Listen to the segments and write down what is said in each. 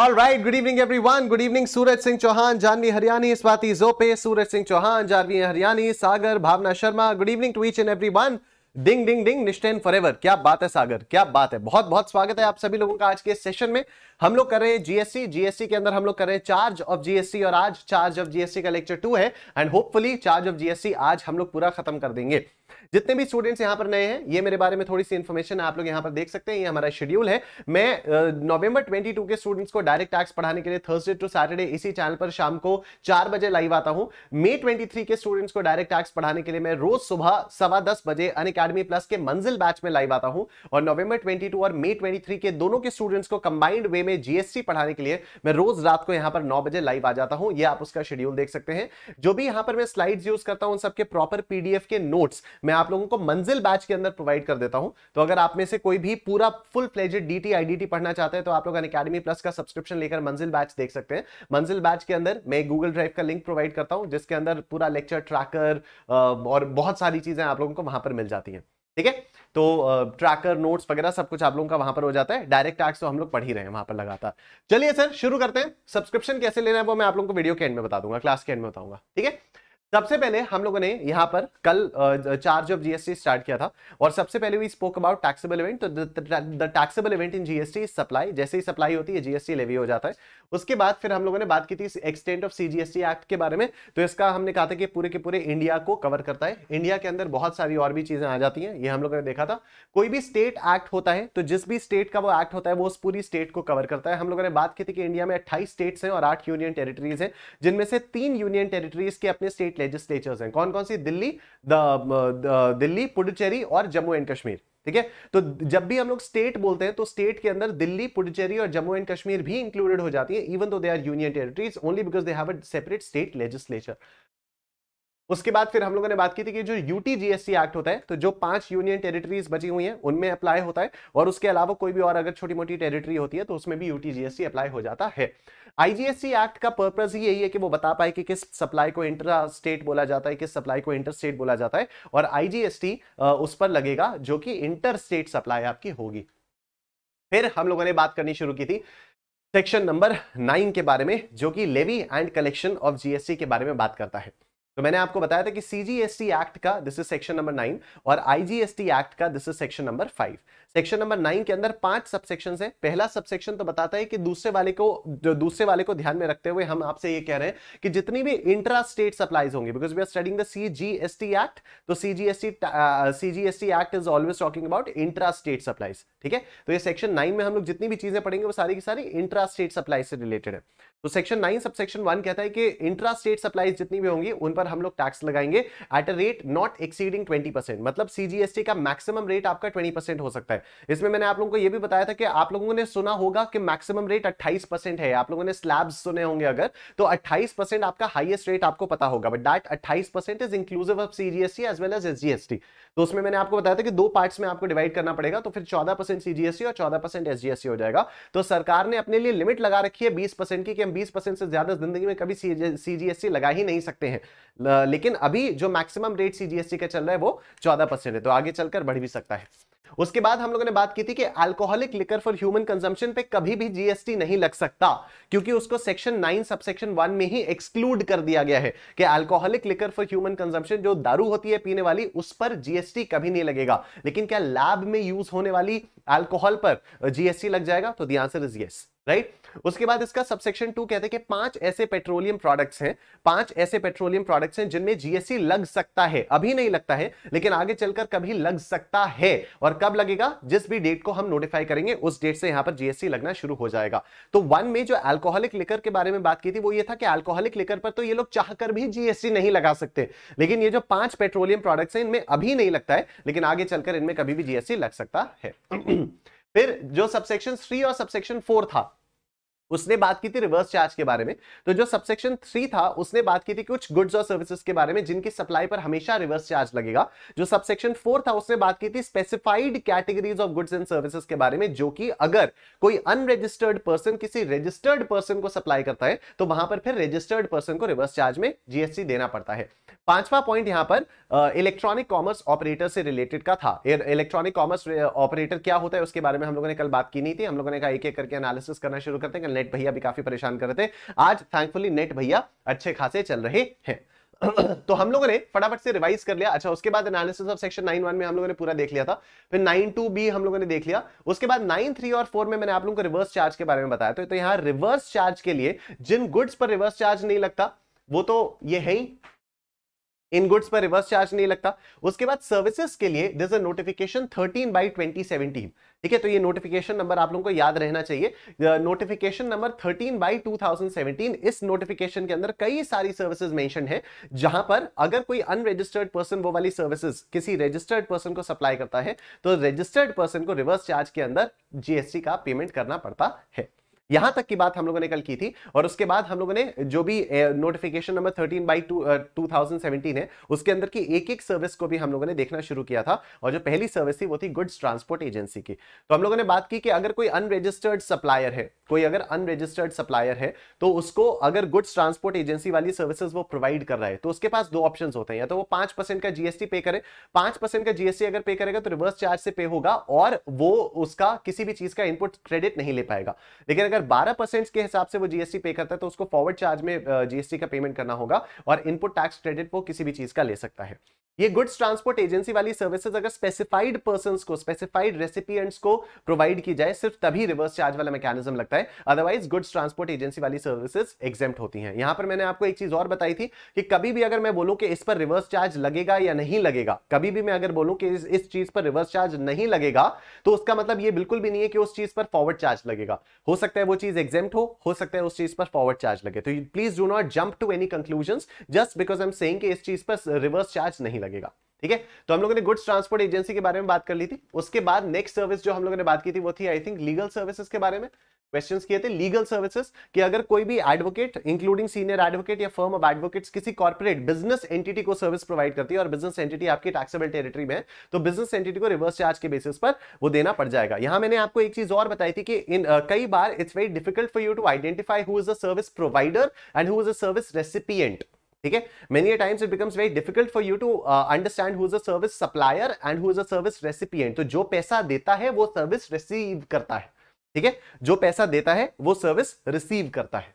All right, good evening everyone. Good evening Suraj Singh Chauhan, Janvi Haryani, Swati Zope, Suraj Singh Chauhan, Janvi Haryani, Sagar, Bhavna Sharma. Good evening to each and everyone. Ding ding ding Nishchain forever क्या बात है सागर क्या बात है बहुत बहुत स्वागत है आप सभी लोगों का आज के सेशन में हम लोग कर रहे हैं जीएसटी जीएसटी के अंदर हम लोग कर रहे हैं चार्ज ऑफ जीएसटी और आज चार्ज ऑफ जीएसटी का लेक्चर टू है and hopefully charge of GST आज हम लोग पूरा खत्म कर देंगे जितने भी स्टूडेंट्स यहाँ पर नए हैं ये मेरे बारे में थोड़ी सी इन्फॉर्मेशन आप लोग यहाँ पर देख सकते हैं ये हमारा शेड्यूल है मैं नवंबर ट्वेंटी के स्टूडेंट्स को डायरेक्ट टैक्स पढ़ाने के लिए थर्सडे टू सैटरडे इसी चैनल पर शाम को चार बजे लाइव आता हूँ मे ट्वेंटी के स्टूडेंट्स को डायरेक्ट टैक्स पढ़ाने के लिए मैं रोज सुबह सवा बजे अन प्लस के मंजिल बैच में लाइव आता हूँ और नवंबर ट्वेंटी और मे ट्वेंटी के दोनों के स्टूडेंट्स को कंबाइंड वे में जीएसटी पढ़ाने के लिए मैं रोज रात को यहाँ पर नौ बजे लाइव आ जाता हूँ ये आप उसका शेड्यूल देख सकते हैं जो भी यहाँ पर मैं स्लाइड यूज करता हूँ उन सबके प्रॉपर पीडीएफ के नोट्स मैं आप लोगों को मंजिल बैच के अंदर प्रोवाइड कर देता हूं तो अगर आप में से कोई भी पूरा फुल फ्लेजेड डीटी आईडीटी पढ़ना चाहते हैं तो आप लोग अकेडमी प्लस का सब्सक्रिप्शन लेकर मंजिल बैच देख सकते हैं मंजिल बैच के अंदर मैं गूगल ड्राइव का लिंक प्रोवाइड करता हूं जिसके अंदर पूरा लेक्चर ट्रैकर और बहुत सारी चीजें आप लोगों को वहां पर मिल जाती है ठीक है तो ट्रैकर नोट्स वगैरह सब कुछ आप लोगों का वहां पर हो जाता है डायरेक्ट टैक्स तो हम लोग पढ़ ही रहे हैं वहां पर लगातार चलिए सर शुरू करते हैं सब्सक्रिप्शन कैसे लेना है वो मैं आप लोगों को वीडियो के एंड में बता दूंगा क्लास के एंड में बताऊंगा ठीक है सबसे पहले हम लोगों ने यहां पर कल चार्ज ऑफ जीएसटी स्टार्ट किया था और सबसे पहले we spoke about taxable event तो the taxable event in GST supply जैसे ही सप्लाई होती है जीएसटी लेवी हो जाता है उसके बाद फिर हम लोगों ने बात की थी एक्सटेंट ऑफ सीजीएसटी एक्ट के बारे में तो इसका हमने कहा था कि पूरे के पूरे इंडिया को कवर करता है इंडिया के अंदर बहुत सारी और भी चीजें आ जाती हैं ये हम लोगों ने देखा था कोई भी स्टेट एक्ट होता है तो जिस भी स्टेट का वो एक्ट होता है वो उस पूरी स्टेट को कवर करता है हम लोगों ने बात की थी कि इंडिया में अट्ठाईस स्टेट्स हैं और आठ यूनियन टेरिटरीज हैं जिनमें से तीन यूनियन टेरिटरीज के अपने स्टेट लेजिस्लेचर्स हैं कौन कौन सी दिल्ली दिल्ली पुडुचेरी और जम्मू एंड कश्मीर ठीक है तो जब भी हम लोग स्टेट बोलते हैं तो स्टेट के अंदर दिल्ली पुडुचेरी और जम्मू एंड कश्मीर भी इंक्लूडेड हो जाती है even though they are union territories only because they have a separate state legislature उसके बाद फिर हम लोगों ने बात की थी कि जो यूटी जीएससी एक्ट होता है तो जो पांच यूनियन टेरिटरीज बची हुई हैं उनमें अप्लाई होता है और उसके अलावा कोई भी और अगर छोटी मोटी टेरिटरी होती है तो उसमें भी यूटी जीएससी अप्लाई हो जाता है आईजीएससी एक्ट का पर्पज ही यही है कि वो बता पाए कि किस सप्लाई को इंटर स्टेट बोला जाता है किस सप्लाई को इंटर स्टेट बोला जाता है और आईजीएसटी उस पर लगेगा जो कि इंटर स्टेट सप्लाई आपकी होगी फिर हम लोगों ने बात करनी शुरू की थी सेक्शन नंबर नाइन के बारे में जो कि levy and collection of GST के बारे में बात करता है तो मैंने आपको बताया था कि सीजीएसटी एक्ट का this is section number nine और आईजीएसटी एक्ट का this is section number five section number nine के अंदर पांच सबसेक्शन है पहला सबसेक्शन तो बताता है कि दूसरे वाले को दूसरे वाले को ध्यान में रखते हुए हम आपसे ये कह रहे हैं कि जितनी भी इंट्रा स्टेट सप्लाईज होंगी because we are studying the CGST act तो CGST CGST act is always talking about intra state supplies ठीक है तो ये सेक्शन नाइन में हम लोग जितनी भी चीजें पढ़ेंगे वो सारी की सारी इंट्रा स्टेट सप्लाई से रिलेटेड है तो सेक्शन नाइन सेक्शन वन कहता है कि इंट्रा स्टेट सप्लाईज जितनी भी होंगी उन पर हम लोग टैक्स लगाएंगे at a rate not exceeding twenty percent मतलब सीजीएसटी का मैक्सिमम रेट आपका ट्वेंटी परसेंट हो सकता है इसमें मैंने आप लोगों को यह भी बताया था कि आप लोगों ने सुना होगा कि मैक्सिमम रेट 28 परसेंट है आप लोगों ने स्लैब्स सुने होंगे अगर तो 28 परसेंट आपका हाईएस्ट रेट आपको पता होगा but that 28 percent is inclusive of CGST as well as SGST तो उसमें मैंने आपको बताया था कि दो पार्ट्स में आपको डिवाइड करना पड़ेगा तो फिर चौदह परसेंट सीजीएससी और चौदह परसेंट एसजीएससी हो जाएगा तो सरकार ने अपने लिए लिमिट लगा रखी है बीस परसेंट की कि हम बीस परसेंट से ज्यादा जिंदगी में कभी सीजीएससी लगा ही नहीं सकते हैं लेकिन अभी जो मैक्सिमम रेट सीजीएससी का चल रहा है वो चौदह है तो आगे चलकर बढ़ भी सकता है उसके बाद हम लोगों ने बात की थी कि alcoholic liquor for human consumption पे कभी भी जीएसटी नहीं लग सकता क्योंकि उसको सेक्शन नाइन सबसेक्शन वन में ही एक्सक्लूड कर दिया गया है कि alcoholic liquor for human consumption जो दारू होती है पीने वाली उस पर जीएसटी कभी नहीं लगेगा लेकिन क्या लैब में यूज होने वाली अल्कोहल पर जीएसटी लग जाएगा तो the answer is yes right उसके बाद इसका सबसेक्शन टू कहते हैं कि पांच ऐसे पेट्रोलियम प्रोडक्ट्स हैं पांच ऐसे पेट्रोलियम प्रोडक्ट्स हैं जिनमें जीएसटी लग सकता है अभी नहीं लगता है लेकिन आगे चलकर कभी लग सकता है और कब लगेगा जिस भी डेट को हम नोटिफाई करेंगे उस डेट से यहां पर जीएसटी लगना शुरू हो जाएगा तो वन में जो एल्कोहलिक लिकर के बारे में बात की थी वो ये था कि एल्कोहलिक लिकर पर तो ये लोग चाहकर भी जीएसटी नहीं लगा सकते लेकिन ये जो पांच पेट्रोलियम प्रोडक्ट्स है इनमें अभी नहीं लगता है लेकिन आगे चलकर इनमें कभी भी जीएसटी लग सकता है फिर जो सबसेक्शन थ्री और सबसेक्शन फोर था उसने बात की थी रिवर्स चार्ज के बारे में तो जो सबसेक्शन थ्री था उसने बात की थी कुछ गुड्स और सर्विसेज के बारे में जिनकी सप्लाई पर हमेशा रिवर्स चार्ज लगेगा जो सबसेक्शन फोर था उसने बात की थी specified categories of goods and services के बारे में जो कि अगर कोई अनरजिस्टर्ड पर्सन किसी रजिस्टर्ड पर्सन को सप्लाई करता है तो वहां पर फिर रजिस्टर्ड पर्सन को रिवर्स चार्ज में जीएसटी देना पड़ता है पांचवा पॉइंट यहां पर इलेक्ट्रॉनिक कॉमर्स ऑपरेटर से रिलेटेड का था इलेक्ट्रॉनिक कॉमर्स ऑपरेटर क्या होता है उसके बारे में हम लोगों ने कल बात की नहीं थी हम लोगों ने कहा एक एक करके एनालिसिस करना शुरू करते हैं नेट भैया भी काफी परेशान कर रहे थे आज थैंकफुली नेट भैया अच्छे खासे चल रहे हैं तो हम लोगों ने फटाफट से रिवाइज कर लिया अच्छा उसके बाद analysis of section nine one में हम लोगों ने पूरा देख लिया था फिर नाइन टू बी हम लोगों ने देख लिया उसके बाद नाइन थ्री और फोर में मैंने आप लोगों को रिवर्स चार्ज के बारे में बताया तो, तो यहाँ रिवर्स चार्ज के लिए जिन गुड्स पर रिवर्स चार्ज नहीं लगता वो तो ये है ही इन गुड्स पर रिवर्स चार्ज नहीं लगता उसके बाद सर्विसेज के लिए दिस नोटिफिकेशन 13 बाई 2017 ठीक है तो ये नोटिफिकेशन नंबर आप लोगों को याद रहना चाहिए नोटिफिकेशन नंबर 13 बाई 2017 इस नोटिफिकेशन के अंदर कई सारी सर्विसेज मेंशन है जहां पर अगर कोई अनरजिस्टर्ड पर्सन वो वाली सर्विसेज किसी रजिस्टर्ड पर्सन को सप्लाई करता है तो रजिस्टर्ड पर्सन को रिवर्स चार्ज के अंदर जीएसटी का पेमेंट करना पड़ता है यहां तक की बात हम लोगों ने कल की थी और उसके बाद हम लोगों ने जो भी notification number thirteen by two two है उसके अंदर की एक एक सर्विस को भी हम लोगों ने देखना शुरू किया था और जो पहली सर्विस थी वो थी गुड्स ट्रांसपोर्ट एजेंसी की तो हम लोगों ने बात की कि अगर कोई अनरजिस्टर्ड सप्लायर है कोई अगर अनरजिस्टर्ड सप्लायर है तो उसको अगर गुड्स ट्रांसपोर्ट एजेंसी वाली सर्विसेज वो प्रोवाइड कर रहा है तो उसके पास दो ऑप्शन होते हैं या तो वो पांच परसेंट का जीएसटी पे करे पांच परसेंट का जीएसटी अगर पे करेगा तो रिवर्स चार्ज से पे होगा और वो उसका किसी भी चीज का इनपुट क्रेडिट नहीं ले पाएगा लेकिन अगर 12 परसेंट के हिसाब से वो जीएसटी पे करता है तो उसको फॉरवर्ड चार्ज में जीएसटी का पेमेंट करना होगा और इनपुट टैक्स क्रेडिट वो किसी भी चीज का ले सकता है ये गुड्स ट्रांसपोर्ट एजेंसी वाली सर्विसेज अगर स्पेसिफाइड पर्सन को स्पेसिफाइड रेसिपियंट्स को प्रोवाइड की जाए सिर्फ तभी रिवर्स चार्ज वाला मैकेनिज्म लगता है अदरवाइज गुड्स ट्रांसपोर्ट एजेंसी वाली सर्विसेज एग्जेम्प्ट होती हैं यहां पर मैंने आपको एक चीज और बताई थी कि कभी भी अगर मैं बोलूं कि इस पर रिवर्स चार्ज लगेगा या नहीं लगेगा कभी भी मैं अगर बोलूं कि इस, इस चीज पर रिवर्स चार्ज नहीं लगेगा तो उसका मतलब ये बिल्कुल भी नहीं है कि उस चीज पर फॉरवर्ड चार्ज लगेगा हो सकता है वो चीज एग्जेम्प्ट हो हो सकता है उस चीज पर फॉरवर्ड चार्ज लगे तो please do not jump to any conclusion just because I am saying इस चीज पर रिवर्स चार्ज नहीं नहीं लगेगा ठीक है तो हम लोगों ने गुड्स ट्रांसपोर्ट एजेंसी के बारे में बात कर ली थी उसके बाद नेक्स्ट सर्विस जो हम लोगों ने बात की थी वो थी आई थिंक लीगल सर्विसेज के बारे में क्वेश्चंस किए थे लीगल सर्विसेज कि अगर कोई भी एडवोकेट इंक्लूडिंग सीनियर एडवोकेट या फर्म ऑफ एडवोकेट्स किसी कॉर्पोरेट बिजनेस एंटिटी को सर्विस प्रोवाइड करती है और बिजनेस एंटिटी आपकी टैक्सेबल टेरिटरी में है तो बिजनेस एंटिटी को रिवर्स चार्ज के बेसिस पर वो देना पड़ जाएगा यहां मैंने आपको एक चीज और बताई थी कि इन uh, कई बार it's very difficult for you to identify who is a service provider and who is a service recipient ठीक है many times it becomes very difficult for you to understand who is a service supplier and who is a service recipient तो जो पैसा देता है वो service receive करता है ठीक है जो पैसा देता है वो सर्विस रिसीव करता है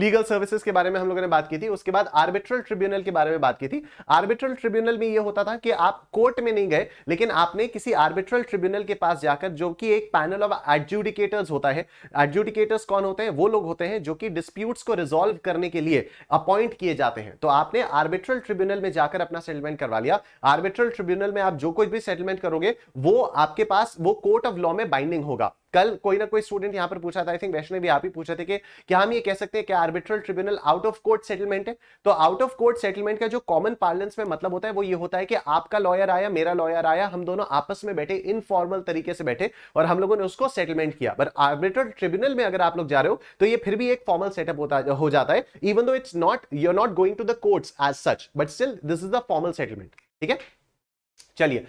लीगल सर्विसेज के बारे में हम लोगों ने बात की थी उसके बाद आर्बिट्रल ट्रिब्यूनल के बारे में बात की थी आर्बिट्रल ट्रिब्यूनल में ये होता था कि आप कोर्ट में नहीं गए लेकिन आपने किसी आर्बिट्रल ट्रिब्यूनल के पास जाकर जो कि एक पैनल ऑफ एडजुडिकेटर्स होता है एडजुडिकेटर्स कौन होते हैं वो लोग होते हैं जो कि डिस्प्यूट्स को रिजोल्व करने के लिए अपॉइंट किए जाते हैं तो आपने आर्बिट्रल ट्रिब्यूनल में जाकर अपना सेटलमेंट करवा लिया आर्बिट्रल ट्रिब्यूनल में आप जो कुछ भी सेटलमेंट करोगे वो आपके पास वो कोर्ट ऑफ लॉ में बाइंडिंग होगा कल कोई ना कोई स्टूडेंट यहां पर पूछा था आई थिंक वैष्णव भी आप ही पूछा थे कि क्या हम ये कह सकते हैं कि arbitral tribunal out of court settlement है तो आउट ऑफ कोर्ट सेटलमेंट का जो कॉमन पार्लेंस में मतलब होता है वो ये होता है कि आपका लॉयर आया मेरा लॉयर आया हम दोनों आपस में बैठे इनफॉर्मल तरीके से बैठे और हम लोगों ने उसको सेटलमेंट किया पर आर्बिट्रल ट्रिब्यूनल में अगर आप लोग जा रहे हो तो ये फिर भी एक फॉर्मल सेटअप होता हो जाता है even though it's not you are not going to the courts as such but still this is the formal settlement ठीक है चलिए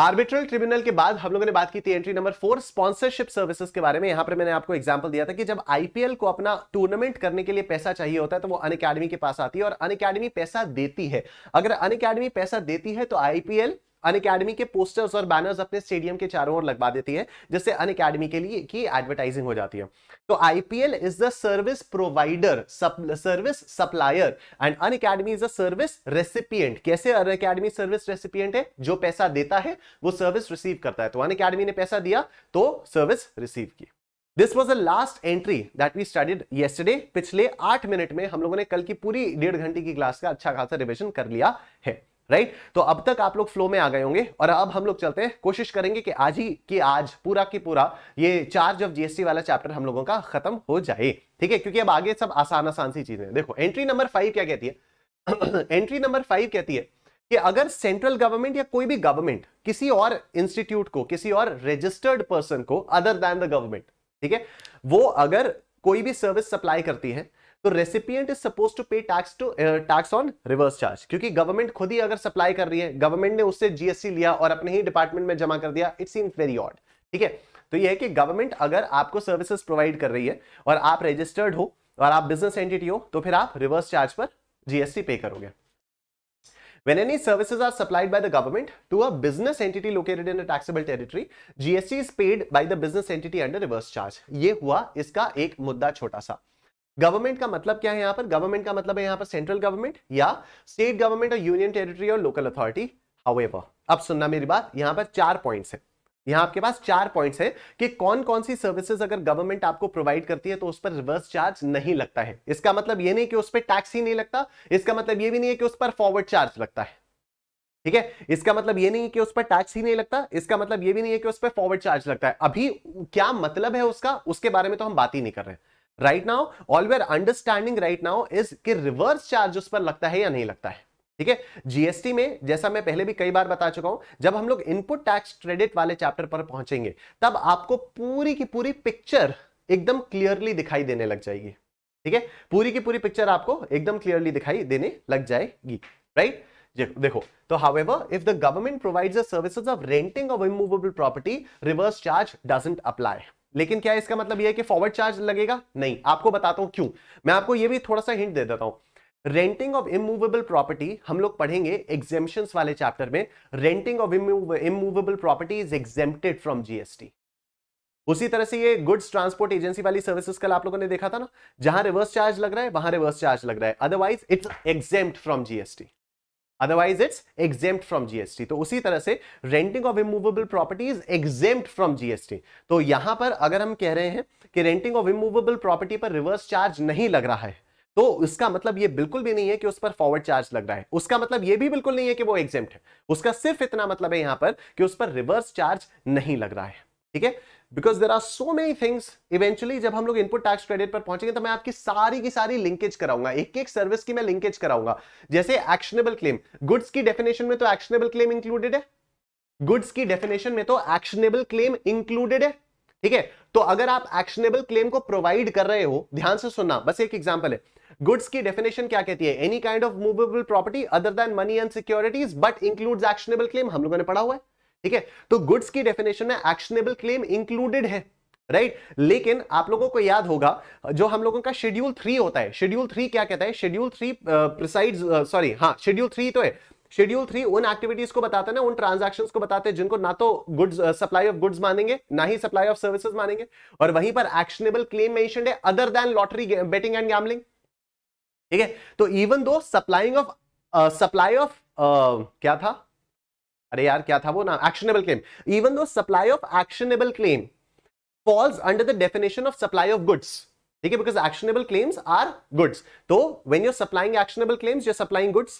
आर्बिट्रल ट्रिब्यूनल के बाद हम लोगों ने बात की थी entry number four sponsorship services के बारे में यहां पर मैंने आपको एग्जांपल दिया था कि जब आईपीएल को अपना टूर्नामेंट करने के लिए पैसा चाहिए होता है तो वो अन के पास आती है और अन पैसा देती है अगर अन पैसा देती है तो आईपीएल अन अकेडमी के पोस्टर्स और बैनर्स अपने स्टेडियम के चारों ओर लगवा देती है जिससे अन अकेडमी के लिए की एडवर्टाइजिंग हो जाती है तो IPL is the service provider service supplier and Unacademy is a service recipient कैसे अन अकेडमी सर्विस रेसिपियंट है जो पैसा देता है वो सर्विस रिसीव करता है तो अन अकेडमी ने पैसा दिया तो सर्विस रिसीव की this was the last entry that we studied yesterday पिछले आठ मिनट में हम लोगों ने कल की पूरी डेढ़ घंटे की क्लास का अच्छा खासा रिविजन कर लिया है राइट right? तो अब तक आप लोग फ्लो में आ गए होंगे और अब हम लोग चलते हैं कोशिश करेंगे कि आज ही कि आज पूरा की पूरा ये चार्ज ऑफ जीएसटी वाला चैप्टर हम लोगों का खत्म हो जाए ठीक है क्योंकि अब आगे सब आसान आसान सी चीजें देखो एंट्री नंबर फाइव क्या कहती है एंट्री नंबर फाइव कहती है कि अगर सेंट्रल गवर्नमेंट या कोई भी गवर्नमेंट किसी और इंस्टीट्यूट को किसी और रजिस्टर्ड पर्सन को अदर दैन द गवर्नमेंट ठीक है वो अगर कोई भी सर्विस सप्लाई करती है तो recipient is suppose to pay tax to tax on reverse charge क्योंकि गवर्नमेंट खुद ही अगर सप्लाई कर रही है गवर्नमेंट ने उससे जीएसटी लिया और अपने ही डिपार्टमेंट में जमा कर दिया इट सीम्स वेरी ऑड ठीक है तो यह है कि गवर्नमेंट अगर आपको सर्विसेज प्रोवाइड कर रही है और आप रजिस्टर्ड हो और आप बिजनेस एंटिटी हो तो फिर आप रिवर्स चार्ज पर जीएसटी पे करोगे When any services are supplied by the government to a business entity located in a taxable territory, GST is paid by the business entity under reverse charge. ये हुआ इसका एक मुद्दा छोटा सा गवर्नमेंट का मतलब क्या है यहाँ पर गवर्नमेंट का मतलब है यहाँ पर सेंट्रल गवर्नमेंट या स्टेट गवर्नमेंट और यूनियन टेरिटरी और लोकल अथॉरिटी हाउएवर अब सुनना मेरी बात यहां पर चार पॉइंट है यहां आपके पास चार पॉइंट्स हैं कि कौन कौन सी सर्विसेज अगर गवर्नमेंट आपको प्रोवाइड करती है तो उस पर रिवर्स चार्ज नहीं लगता है इसका मतलब यह नहीं कि उस पर टैक्स ही नहीं लगता इसका मतलब यह भी नहीं है कि उस पर फॉरवर्ड चार्ज लगता है ठीक है इसका मतलब यह नहीं है कि उस पर टैक्स ही नहीं लगता इसका मतलब यह भी नहीं है कि उस पर फॉरवर्ड चार्ज लगता है अभी क्या मतलब है उसका उसके बारे में तो हम बात ही नहीं कर रहे हैं right now all where understanding right now is कि रिवर्स चार्ज उस पर लगता है या नहीं लगता है ठीक है जीएसटी में जैसा मैं पहले भी कई बार बता चुका हूं जब हम लोग इनपुट टैक्स क्रेडिट वाले चैप्टर पर पहुंचेंगे तब आपको पूरी की पूरी पिक्चर एकदम क्लियरली दिखाई देने लग जाएगी ठीक है पूरी की पूरी पिक्चर आपको एकदम क्लियरली दिखाई देने लग जाएगी राइट देखो तो however if the government provides the services of renting of immovable property reverse charge doesn't apply लेकिन क्या इसका मतलब यह है कि फॉरवर्ड चार्ज लगेगा नहीं आपको बताता हूं क्यों मैं आपको यह भी थोड़ा सा हिंट दे देता हूं रेंटिंग ऑफ इमूवेबल प्रॉपर्टी हम लोग पढ़ेंगे एग्जेम्शन वाले चैप्टर में renting of immovable property is exempted from GST उसी तरह से ये गुड्स ट्रांसपोर्ट एजेंसी वाली सर्विसेज कल आप लोगों ने देखा था ना जहां रिवर्स चार्ज लग रहा है वहां रिवर्स चार्ज लग रहा है otherwise it's exempt from GST otherwise it's exempt from GST तो उसी तरह से renting of immovable property is exempt from GST तो यहां पर अगर हम कह रहे हैं कि रेंटिंग ऑफ इमूवेबल प्रॉपर्टी पर रिवर्स चार्ज नहीं लग रहा है तो उसका मतलब ये बिल्कुल भी नहीं है कि उस पर फॉरवर्ड चार्ज लग रहा है उसका मतलब ये भी बिल्कुल नहीं है कि वो एग्जेम्प्ट है उसका सिर्फ इतना मतलब है यहां पर कि उस पर रिवर्स चार्ज नहीं लग रहा है ठीक है because there are so many things eventually जब हम लोग इनपुट टैक्स क्रेडिट पर पहुंचेंगे तो मैं आपकी सारी की सारी लिंकेज कराऊंगा एक एक सर्विस की मैं लिंकेज कराऊंगा जैसे एक्शनेबल क्लेम गुड्स की डेफिनेशन में तो एक्शनेबल क्लेम इंक्लूडेड है गुड्स की डेफिनेशन में तो एक्शनेबल क्लेम इंक्लूडेड है ठीक है तो अगर आप एक्शनेबल क्लेम को प्रोवाइड कर रहे हो ध्यान से सुनना बस एक एग्जाम्पल है गुड्स की डेफिनेशन क्या कहती है any kind of movable property other than money and securities but includes actionable claim हम लोगों ने पढ़ा हुआ है ठीक है तो गुड्स की डेफिनेशन में एक्शनेबल क्लेम इंक्लूडेड है राइट right? लेकिन आप लोगों को याद होगा जो हम लोगों का शेड्यूल थ्री होता है शेड्यूल थ्री क्या कहता है शेड्यूल थ्री प्रिसाइड सॉरी हाँ शेड्यूल थ्री तो है शेड्यूल थ्री उन एक्टिविटीज को बताते हैं ना उन ट्रांजैक्शंस को बताते हैं जिनको ना तो गुड्स सप्लाई ऑफ गुड्स मानेंगे ना ही सप्लाई ऑफ सर्विसेज मानेंगे और वहीं पर एक्शनेबल क्लेम मैं other than lottery betting and gambling ठीक है तो even though supplying of supply of क्या था अरे यार क्या था वो ना actionable claim even though supply of actionable claim falls under the definition of supply of goods ठीक है because actionable claims are goods तो when you're supplying actionable claims you're supplying goods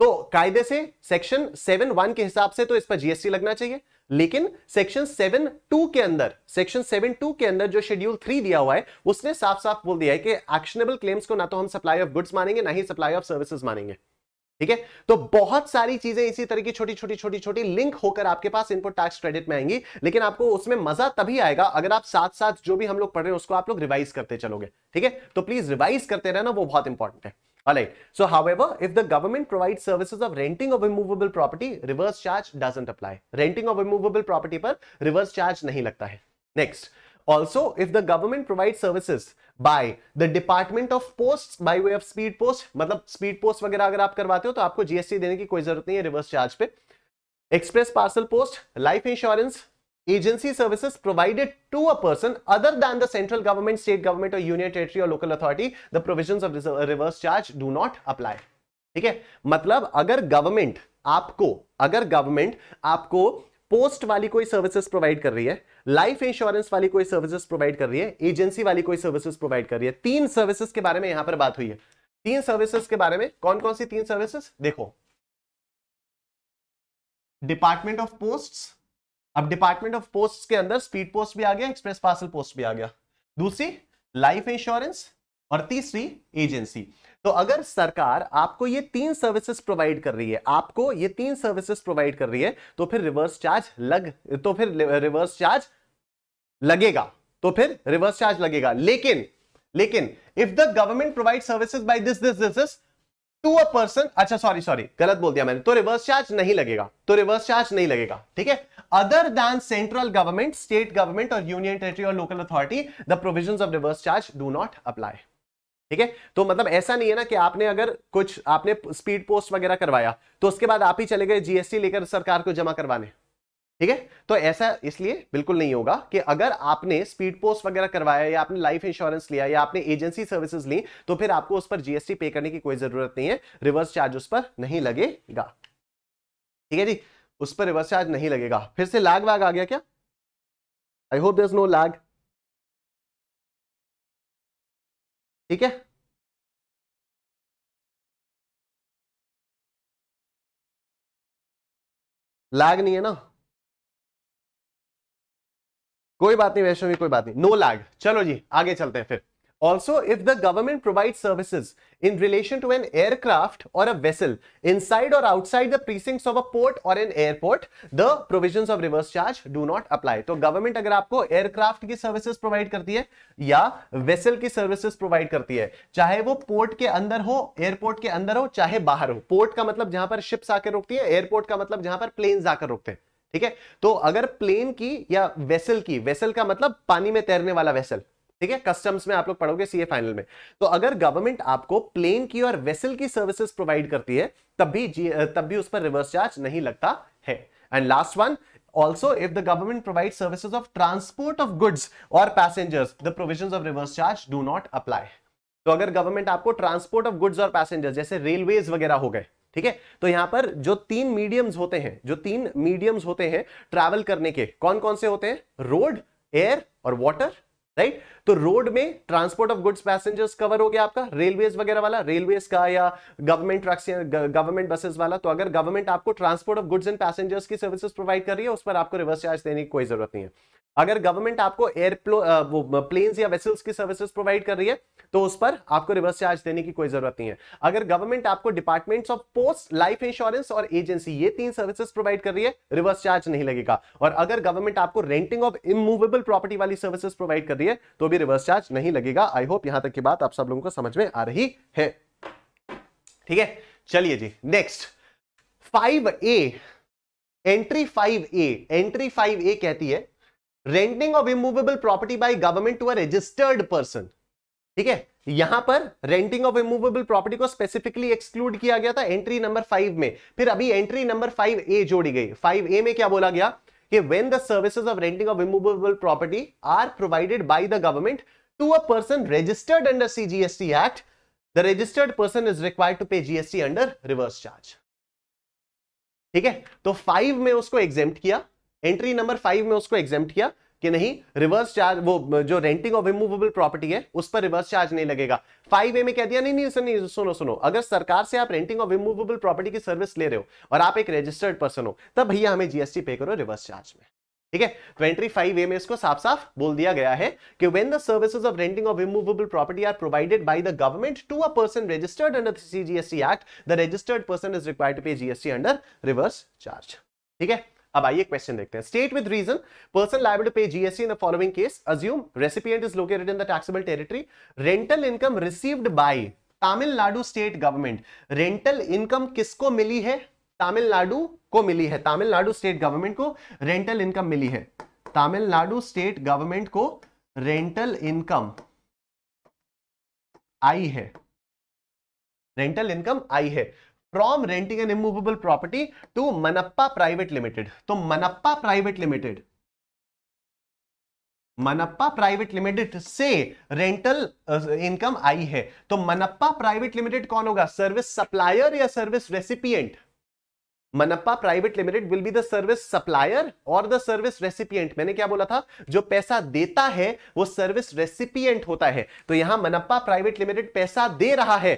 तो कायदे से सेक्शन सेवन वन के हिसाब से तो इस पर जीएसटी लगना चाहिए लेकिन सेक्शन सेवन टू के अंदर सेक्शन सेवन टू के अंदर जो शेड्यूल थ्री दिया हुआ है उसने साफ साफ बोल दिया है कि एक्शनेबल क्लेम्स को ना तो हम सप्लाई ऑफ गुड्स मानेंगे ना ही सप्लाई ऑफ सर्विसेज मानेंगे ठीक है तो बहुत सारी चीजें इसी तरह की छोटी छोटी छोटी छोटी लिंक होकर आपके पास इनपुट टैक्स क्रेडिट में आएंगी लेकिन आपको उसमें मजा तभी आएगा अगर आप साथ साथ जो भी हम लोग पढ़ रहे हैं उसको आप लोग रिवाइज करते चलोगे ठीक है तो प्लीज रिवाइज करते रहना वो बहुत इंपॉर्टेंट है government provide service of renting of removable property reverse charge doesn't apply renting of removable property पर रिवर्स चार्ज नहीं लगता है next Also, if the government provides services by the Department of Posts by way of Speed Post, matlab Speed Post wagera agar aap karwate ho to aapko gst dene ki koi zarurat nahi hai reverse charge pe express parcel post life insurance agency services provided to a person other than the central government, state government or union territory or local authority, the provisions of reverse charge do not apply. theek hai matlab agar government aapko agar government aapko post वाली कोई services provide कर रही है life insurance वाली कोई services provide कर रही है एजेंसी वाली कोई सर्विसेज प्रोवाइड कर रही है तीन सर्विसेज के बारे में यहां पर बात हुई है तीन सर्विसेज के बारे में कौन कौन सी तीन सर्विसेज देखो डिपार्टमेंट ऑफ पोस्ट अब डिपार्टमेंट ऑफ पोस्ट के अंदर स्पीड पोस्ट भी आ गया एक्सप्रेस पार्सल पोस्ट भी आ गया दूसरी लाइफ इंश्योरेंस और तीसरी एजेंसी तो अगर सरकार आपको ये तीन सर्विसेज प्रोवाइड कर रही है आपको ये तीन सर्विसेज प्रोवाइड कर रही है तो फिर रिवर्स चार्ज लग तो फिर रिवर्स चार्ज लगेगा तो फिर रिवर्स चार्ज लगेगा लेकिन लेकिन if the government provide services by this this this to a person अच्छा सॉरी सॉरी गलत बोल दिया मैंने तो रिवर्स चार्ज नहीं लगेगा तो रिवर्स चार्ज नहीं लगेगा ठीक है other than central government state government और यूनियन टेरिटरी और local authority the provision of reverse charge do not apply ठीक है तो मतलब ऐसा नहीं है ना कि आपने अगर कुछ आपने स्पीड पोस्ट वगैरह करवाया तो उसके बाद आप ही चले गए जीएसटी लेकर सरकार को जमा करवाने ठीक है तो ऐसा इसलिए बिल्कुल नहीं होगा कि अगर आपने स्पीड पोस्ट वगैरह करवाया या आपने लाइफ इंश्योरेंस लिया या आपने एजेंसी सर्विसेज ली तो फिर आपको उस पर जीएसटी पे करने की कोई जरूरत नहीं है रिवर्स चार्ज उस पर नहीं लगेगा ठीक है जी उस पर रिवर्स चार्ज नहीं लगेगा फिर से लाग वाग आ गया क्या आई होप दो लाग ठीक है लैग नहीं है ना कोई बात नहीं वैष्णवी कोई बात नहीं नो लैग चलो जी आगे चलते हैं फिर Also, if the government provides services in relation to an aircraft or a vessel inside or outside the precincts of a port or an airport, the provisions of reverse charge do not apply. तो government अगर आपको aircraft की services provide करती है या vessel की services provide करती है चाहे वो port के अंदर हो airport के अंदर हो चाहे बाहर हो port का मतलब जहां पर ships आकर रुकती है airport का मतलब जहां पर planes आकर रुकते हैं ठीक है तो अगर प्लेन की या वेसल की वेसल का मतलब पानी में तैरने वाला वेसल ठीक है कस्टम्स में आप लोग पढ़ोगे सीए फाइनल में तो अगर गवर्नमेंट आपको प्लेन की और वेसल की सर्विसेज प्रोवाइड करती है तब भी तब भी उस पर रिवर्स चार्ज नहीं लगता है and last one also if the government provide services of transport of goods or passengers the provisions of reverse charge do not apply तो अगर गवर्नमेंट आपको ट्रांसपोर्ट ऑफ गुड्स और पैसेंजर्स जैसे रेलवेज वगैरह हो गए ठीक है तो यहां पर जो तीन मीडियम्स होते हैं जो तीन मीडियम्स होते हैं ट्रैवल करने के कौन कौन से होते हैं रोड एयर और वाटर राइट right? तो रोड में transport of goods passengers cover हो गया आपका रेलवेज वगैरह वाला रेलवेज का या गवर्नमेंट ट्रक्स गवर्नमेंट बसेस वाला तो अगर गवर्नमेंट आपको transport of goods and passengers की सर्विसेज प्रोवाइड कर रही है उस पर आपको रिवर्स चार्ज देने की कोई जरूरत नहीं है अगर गवर्नमेंट आपको एयर प्लेन्स या वेसल्स की सर्विसेज प्रोवाइड कर रही है तो उस पर आपको रिवर्स चार्ज देने की कोई जरूरत नहीं है अगर गवर्नमेंट आपको departments of post life insurance और एजेंसी ये तीन सर्विसेज प्रोवाइड कर रही है रिवर्स चार्ज नहीं लगेगा और अगर गवर्नमेंट आपको रेंटिंग ऑफ इमूवेबल प्रॉपर्टी वाली सर्विसेज प्रोवाइड कर रही है तो भी रिवर्स चार्ज नहीं लगेगा आई होप यहां तक की बात आप सब लोगों को समझ में आ रही है ठीक है चलिए जी next five A entry five A entry five A कहती है renting of immovable property by government to a registered person ठीक है यहां पर रेंटिंग ऑफ इमूवेबल प्रॉपर्टी को स्पेसिफिकली एक्सक्लूड किया गया था एंट्री नंबर फाइव में फिर अभी एंट्री नंबर फाइव ए जोड़ी गई फाइव ए में क्या बोला गया कि when the service of renting of removable property are provided by the government to a person registered under C G S T act the registered person is required to pay GST under reverse charge ठीक है तो five में उसको exempt किया entry number five में उसको exempt किया कि नहीं रिवर्स चार्ज वो जो रेंटिंग ऑफ इमूवेबल प्रॉपर्टी है उस पर रिवर्स चार्ज नहीं लगेगा फाइव ए में कह दिया नहीं नहीं सुनो सुनो सुनो अगर सरकार से आप रेंटिंग ऑफ इमूवेबल प्रॉपर्टी की सर्विस ले रहे हो और आप एक रजिस्टर्ड पर्सन हो तब भैया हमें जीएसटी पे करो रिवर्स चार्ज में ठीक है ट्वेंटी फाइव ए में इसको साफ साफ बोल दिया गया है कि when the services of renting of removable property are provided by the government to a person registered under GST act the registered person is required to pay GST under reverse charge ठीक है अब आइए question देखते हैं state with reason person liable to pay GST in the following case assume recipient is located in the taxable territory rental income received by Tamil Nadu state government rental income किसको मिली है तमिलनाडु को मिली है तमिलनाडु स्टेट गवर्नमेंट को rental income मिली है Tamil Nadu state government को रेंटल इनकम आई है रेंटल इनकम आई है from renting an immovable property to Manappa private limited तो Manappa private limited Manappa private limited से रेंटल इनकम uh, आई है तो मनप्पा प्राइवेट लिमिटेड कौन होगा सर्विस सप्लायर या service recipient Manappa private limited will be the service supplier और द सर्विस रेसिपिएंट मैंने क्या बोला था जो पैसा देता है वो सर्विस रेसिपिएंट होता है तो यहां मनप्पा प्राइवेट लिमिटेड पैसा दे रहा है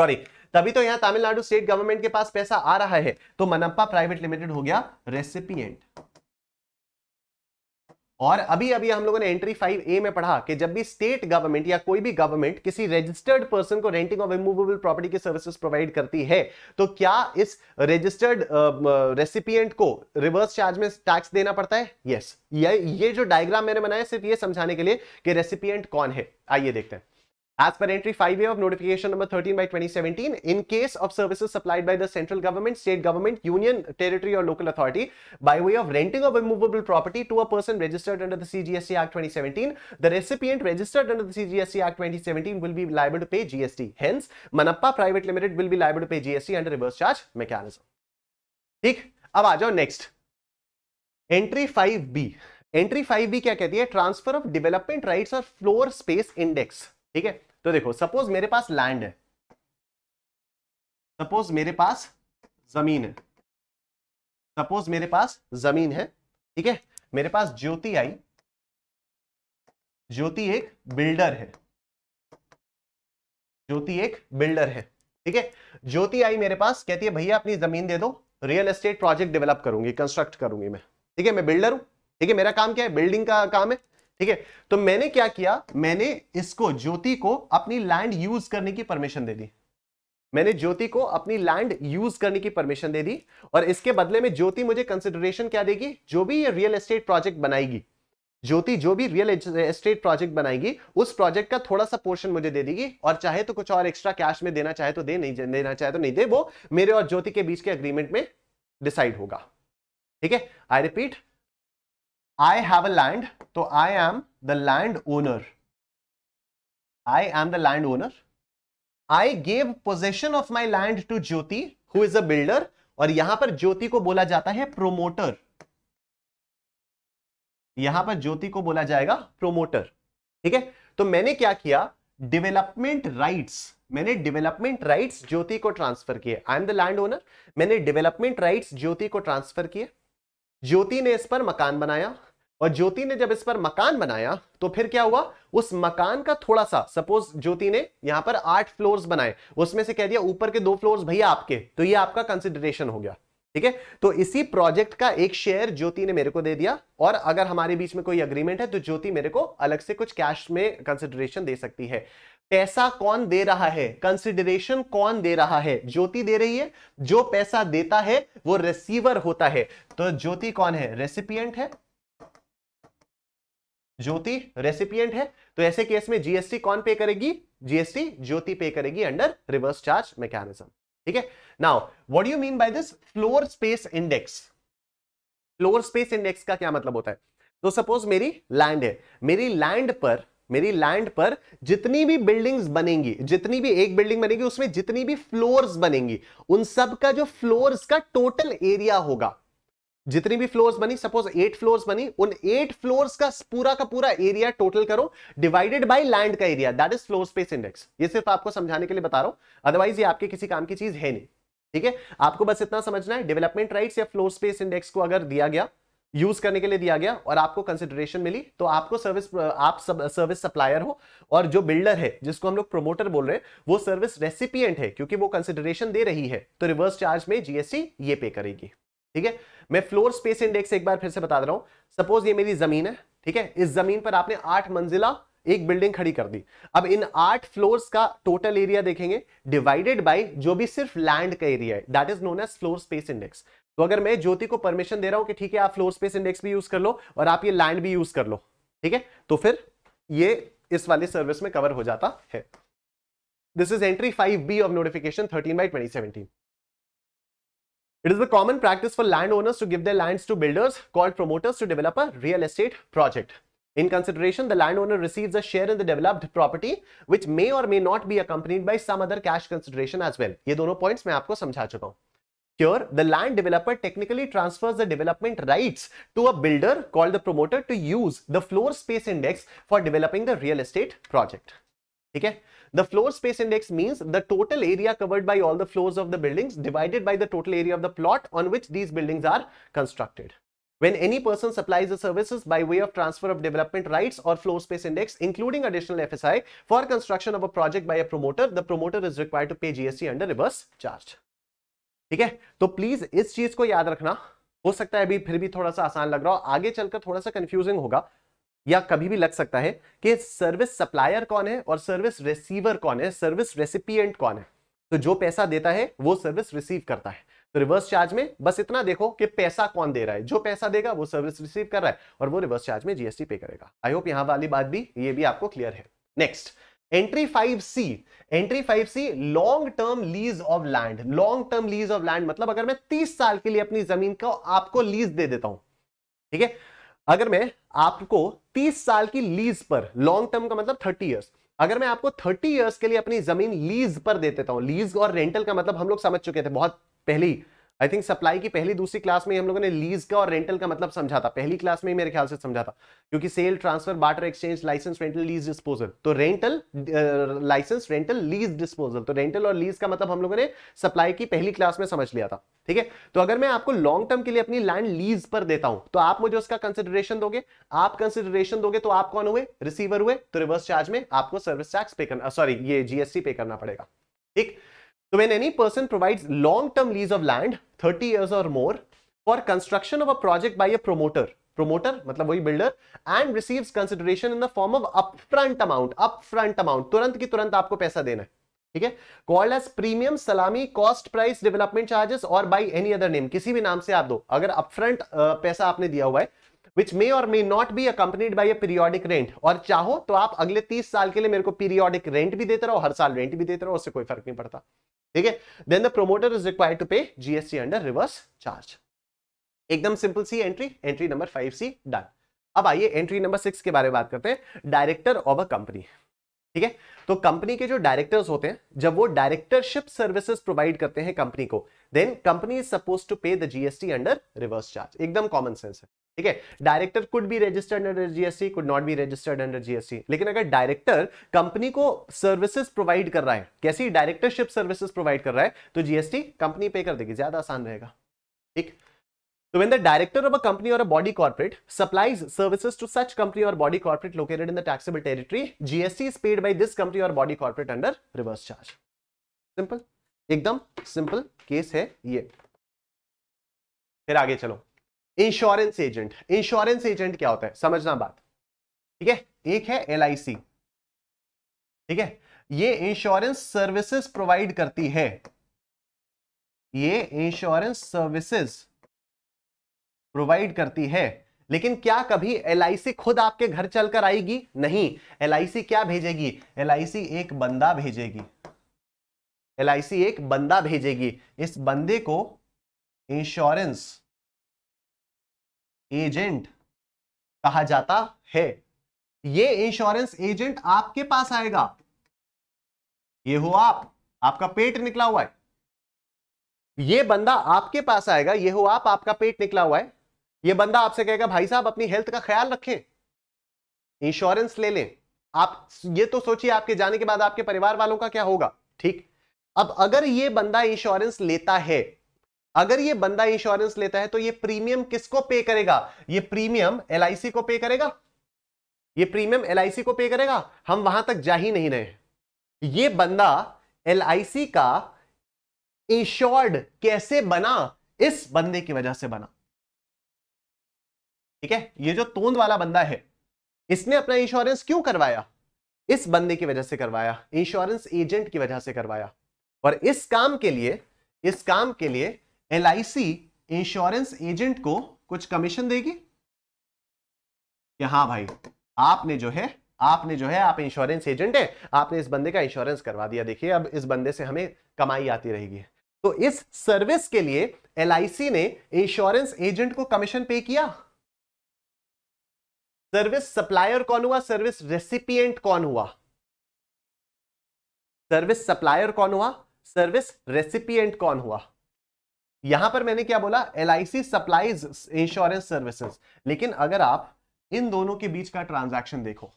सॉरी तभी तो यहां तमिलनाडु स्टेट गवर्नमेंट के पास पैसा आ रहा है तो मनप्पा प्राइवेट लिमिटेड हो गया रेसिपिएंट और अभी अभी हम लोगों ने एंट्री 5 ए में पढ़ा कि जब भी स्टेट गवर्नमेंट या कोई भी गवर्नमेंट किसी रजिस्टर्ड पर्सन को रेंटिंग ऑफ रिमूवेबल प्रॉपर्टी की सर्विसेज प्रोवाइड करती है तो क्या इस रजिस्टर्ड रेसिपिएंट को रिवर्स चार्ज में टैक्स देना पड़ता है यस yes. ये ये जो डायग्राम मैंने बनाया सिर्फ ये समझाने के लिए कि रेसिपियंट कौन है आइए देखते हैं As per entry 5A of notification number 13 by 2017, in case of services supplied by the central government, state government, union, territory or local authority by way of renting of immovable property to a person registered under the CGST Act 2017, the recipient registered under the CGST Act 2017 will be liable to pay GST. Hence, Manappa Private Limited will be liable to pay GST under reverse charge mechanism. Okay. Now, आ जाओ entry 5B Entry 5 5B क्या कहती है Transfer of development rights or floor space index. ठीक है तो देखो suppose मेरे पास land है सपोज मेरे पास जमीन है सपोज मेरे पास जमीन है ठीक है मेरे पास ज्योति आई ज्योति एक बिल्डर है ज्योति एक बिल्डर है ठीक है ज्योति आई मेरे पास कहती है भैया अपनी जमीन दे दो रियल एस्टेट प्रोजेक्ट डेवलप करूंगी कंस्ट्रक्ट करूंगी मैं ठीक है मैं बिल्डर हूं ठीक है मेरा काम क्या है बिल्डिंग का काम है ठीक है तो मैंने क्या किया मैंने इसको ज्योति को अपनी लैंड यूज करने की परमिशन दे दी मैंने ज्योति को अपनी लैंड यूज करने की परमिशन दे दी और इसके बदले में ज्योति मुझे कंसिडरेशन क्या देगी जो भी ये रियल एस्टेट प्रोजेक्ट बनाएगी ज्योति जो भी रियल एस्टेट प्रोजेक्ट बनाएगी उस प्रोजेक्ट का थोड़ा सा पोर्शन मुझे दे देगी और चाहे तो कुछ और एक्स्ट्रा कैश में देना चाहे तो दे नहीं देना चाहे तो नहीं दे वो मेरे और ज्योति के बीच के अग्रीमेंट में डिसाइड होगा ठीक है I repeat I have a land तो I am the land owner I am the land owner I gave possession of my land to Jyoti who is a builder और यहां पर ज्योति को बोला जाता है प्रोमोटर यहां पर ज्योति को बोला जाएगा प्रोमोटर ठीक है तो मैंने क्या किया डेवलपमेंट राइट्स मैंने डेवलपमेंट राइट्स ज्योति को ट्रांसफर किए I am the land owner मैंने डेवलपमेंट राइट्स ज्योति को ट्रांसफर किए ज्योति ने इस पर मकान बनाया और ज्योति ने जब इस पर मकान बनाया तो फिर क्या हुआ उस मकान का थोड़ा सा सपोज ज्योति ने यहां पर आठ फ्लोर्स बनाए उसमें से कह दिया ऊपर के दो फ्लोर्स भैया आपके तो ये आपका कंसिडरेशन हो गया ठीक है तो इसी प्रोजेक्ट का एक शेयर ज्योति ने मेरे को दे दिया और अगर हमारे बीच में कोई अग्रीमेंट है तो ज्योति मेरे को अलग से कुछ कैश में कंसिडरेशन दे सकती है पैसा कौन दे रहा है कंसिडरेशन कौन दे रहा है ज्योति दे रही है जो पैसा देता है वो रिसीवर होता है तो ज्योति कौन है रेसिपियंट है ज्योति रेसिपियंट है तो ऐसे केस में जीएसटी कौन पे करेगी जीएसटी ज्योति पे करेगी अंडर रिवर्स चार्ज मैकेनिज्म ठीक है now what you mean by this floor space index floor space index का क्या मतलब होता है तो सपोज मेरी लैंड है मेरी लैंड पर मेरी लैंड पर जितनी भी बिल्डिंग्स बनेंगी जितनी भी एक बिल्डिंग बनेगी उसमें जितनी भी फ्लोर्स बनेंगी उन सब का जो फ्लोर्स का टोटल एरिया होगा जितनी भी फ्लोर्स बनी सपोज एट फ्लोर्स बनी उन एट फ्लोर्स का पूरा का पूरा एरिया टोटल करो डिवाइडेड बाय लैंड का area that is floor space index ये सिर्फ आपको समझाने के लिए बता रहा हूं अदरवाइज ये आपके किसी काम की चीज है नहीं ठीक है आपको बस इतना समझना है डेवलपमेंट राइट्स या फ्लोर स्पेस इंडेक्स को अगर दिया गया यूज करने के लिए दिया गया और आपको कंसिडरेशन मिली तो आपको सर्विस आप सब, सर्विस सप्लायर हो और जो बिल्डर है जिसको हम लोग प्रोमोटर बोल रहे हैं वो सर्विस रेसिपिएंट है क्योंकि वो कंसिडरेशन दे रही है तो रिवर्स चार्ज में जीएसटी ये पे करेगी ठीक है मैं फ्लोर स्पेस इंडेक्स एक बार फिर से बता दे रहा हूं सपोज ये मेरी जमीन है ठीक है इस जमीन पर आपने आठ मंजिला एक बिल्डिंग खड़ी कर दी अब इन आठ फ्लोर्स का टोटल एरिया देखेंगे डिवाइडेड बाय जो भी सिर्फ लैंड का एरिया है that is known as floor space index तो अगर मैं ज्योति को परमिशन दे रहा हूं कि ठीक है आप फ्लोर स्पेस इंडेक्स भी यूज कर लो और आप ये लैंड भी यूज कर लो ठीक है तो फिर ये इस वाले सर्विस में कवर हो जाता है this is entry five B of notification thirteen by twenty It is the common practice for landowners to give their lands to builders called promoters to develop a real estate project. In consideration, the landowner receives a share in the developed property, which may or may not be accompanied by some other cash consideration as well. These two points I have explained to you. Here, the land developer technically transfers the development rights to a builder called the promoter to use the floor space index for developing the real estate project. ठीक है the floor space index means the total area covered by all the floors of the buildings divided by the total area of the plot on which these buildings are constructed when any person supplies the services by way of transfer of development rights or floor space index including additional fsi for construction of a project by a promoter the promoter is required to pay gst under reverse charge ठीक है तो please इस चीज को याद रखना हो सकता है अभी फिर भी थोड़ा सा आसान लग रहा हो आगे चलकर थोड़ा सा confusing होगा या कभी भी लग सकता है कि सर्विस सप्लायर कौन है और सर्विस रिसीवर कौन है सर्विस रेसिपियंट कौन है तो जो पैसा देता है वो सर्विस रिसीव करता है तो रिवर्स चार्ज में बस इतना देखो कि पैसा कौन दे रहा है जो पैसा देगा वो सर्विस रिसीव कर रहा है और वो रिवर्स चार्ज में जीएसटी पे करेगा आई होप यहां वाली बात भी ये भी आपको क्लियर है next entry five C entry five C long term lease of land long term lease of land मतलब अगर मैं तीस साल के लिए अपनी जमीन को आपको लीज दे देता हूं ठीक है अगर मैं आपको 30 साल की लीज पर लॉन्ग टर्म का मतलब 30 इयर्स अगर मैं आपको 30 इयर्स के लिए अपनी जमीन लीज पर दे देता हूं लीज और रेंटल का मतलब हम लोग समझ चुके थे बहुत पहले आई थिंक सप्लाई की पहली दूसरी क्लास में हम लोगों ने लीज का और रेंटल का मतलब समझा था पहली क्लास में ही मेरे ख्याल से समझा था क्योंकि sale transfer barter exchange licence rental lease disposal तो rental licence rental lease disposal तो रेंटल और लीज का मतलब हम लोगों ने सप्लाई की पहली क्लास में समझ लिया था ठीक है तो अगर मैं आपको लॉन्ग टर्म के लिए अपनी लैंड लीज पर देता हूं तो आप मुझे उसका कंसिडरेशन दोगे आप कंसिडरेशन दोगे तो आप कौन हुए रिसीवर हुए तो रिवर्स चार्ज में आपको सर्विस टैक्स पे करना सॉरी ये जीएसटी पे करना पड़ेगा ठीक So when any person provides long-term lease of land, 30 years or more, for construction of a project by a promoter, promoter matlab wahi builder, and receives consideration in the form of upfront amount, upfront amount, turant ki turant aapko paisa dena hai theek hai Called as premium, salami, cost price, development charges or by any other name, kisi bhi naam se aap do agar upfront uh, paisa aapne diya hua hai which may or may not be accompanied by a periodic rent और चाहो तो आप अगले तीस साल के लिए मेरे को पीरियोडिक रेंट भी देते रहो हर साल रेंट भी देते रहो उससे कोई फर्क नहीं पड़ता ठीक है then the promoter is required to pay GST under reverse charge एकदम simple C entry entry number five C done अब आइए एंट्री नंबर सिक्स के बारे में बात करते हैं डायरेक्टर ऑफ अ कंपनी ठीक है तो कंपनी के जो डायरेक्टर्स होते हैं जब वो डायरेक्टरशिप सर्विसेज प्रोवाइड करते हैं कंपनी को then company is suppose to pay the GST under reverse charge एकदम कॉमन सेंस है ठीक है डायरेक्टर कुड भी registered under GST could not be registered under GST लेकिन अगर डायरेक्टर कंपनी को सर्विसेज प्रोवाइड कर रहा है कैसी डायरेक्टरशिप सर्विसेज प्रोवाइड कर रहा है तो जीएसटी कंपनी पे कर देगी ज्यादा आसान रहेगा ठीक तो when the director of a company or a body corporate supplies services to such company or body corporate located in the taxable territory GST is paid by this company or body corporate under reverse charge simple एकदम simple case है ये फिर आगे चलो insurance agent insurance agent क्या होता है समझना बात ठीक है एक है एल ठीक है ये इंश्योरेंस सर्विसेज प्रोवाइड करती है ये इंश्योरेंस सर्विसेज प्रोवाइड करती है लेकिन क्या कभी एल खुद आपके घर चलकर आएगी नहीं एल क्या भेजेगी एल एक बंदा भेजेगी एल एक बंदा भेजेगी इस बंदे को इंश्योरेंस एजेंट कहा जाता है ये इंश्योरेंस एजेंट आपके पास आएगा ये हो आप आपका पेट निकला हुआ है ये बंदा आपके पास आएगा ये हो आप आपका पेट निकला हुआ है ये बंदा आपसे कहेगा भाई साहब अपनी हेल्थ का ख्याल रखें इंश्योरेंस ले लें आप ये तो सोचिए आपके जाने के बाद आपके परिवार वालों का क्या होगा ठीक अब अगर ये बंदा इंश्योरेंस लेता है अगर ये बंदा इंश्योरेंस लेता है तो ये प्रीमियम किसको पे करेगा ये प्रीमियम एल को पे करेगा ये प्रीमियम एल को पे करेगा हम वहां तक जा ही नहीं रहे ये बंदा एल का इंश्योर्ड कैसे बना इस बंदे की वजह से बना ठीक है ये जो तोंद वाला बंदा है इसने अपना इंश्योरेंस क्यों करवाया इस बंदे की वजह से करवाया इंश्योरेंस एजेंट की वजह से करवाया और इस काम के लिए इस काम के लिए एल इंश्योरेंस एजेंट को कुछ कमीशन देगी कि हाँ भाई आपने जो है आपने जो है आप इंश्योरेंस एजेंट है आपने इस बंदे का इंश्योरेंस करवा दिया देखिए अब इस बंदे से हमें कमाई आती रहेगी तो इस सर्विस के लिए एल ने इंश्योरेंस एजेंट को कमीशन पे किया सर्विस सप्लायर कौन हुआ सर्विस रेसिपियंट कौन हुआ सर्विस सप्लायर कौन हुआ सर्विस रेसिपिएंट कौन हुआ यहां पर मैंने क्या बोला L I C supplies insurance services लेकिन अगर आप इन दोनों के बीच का ट्रांजैक्शन देखो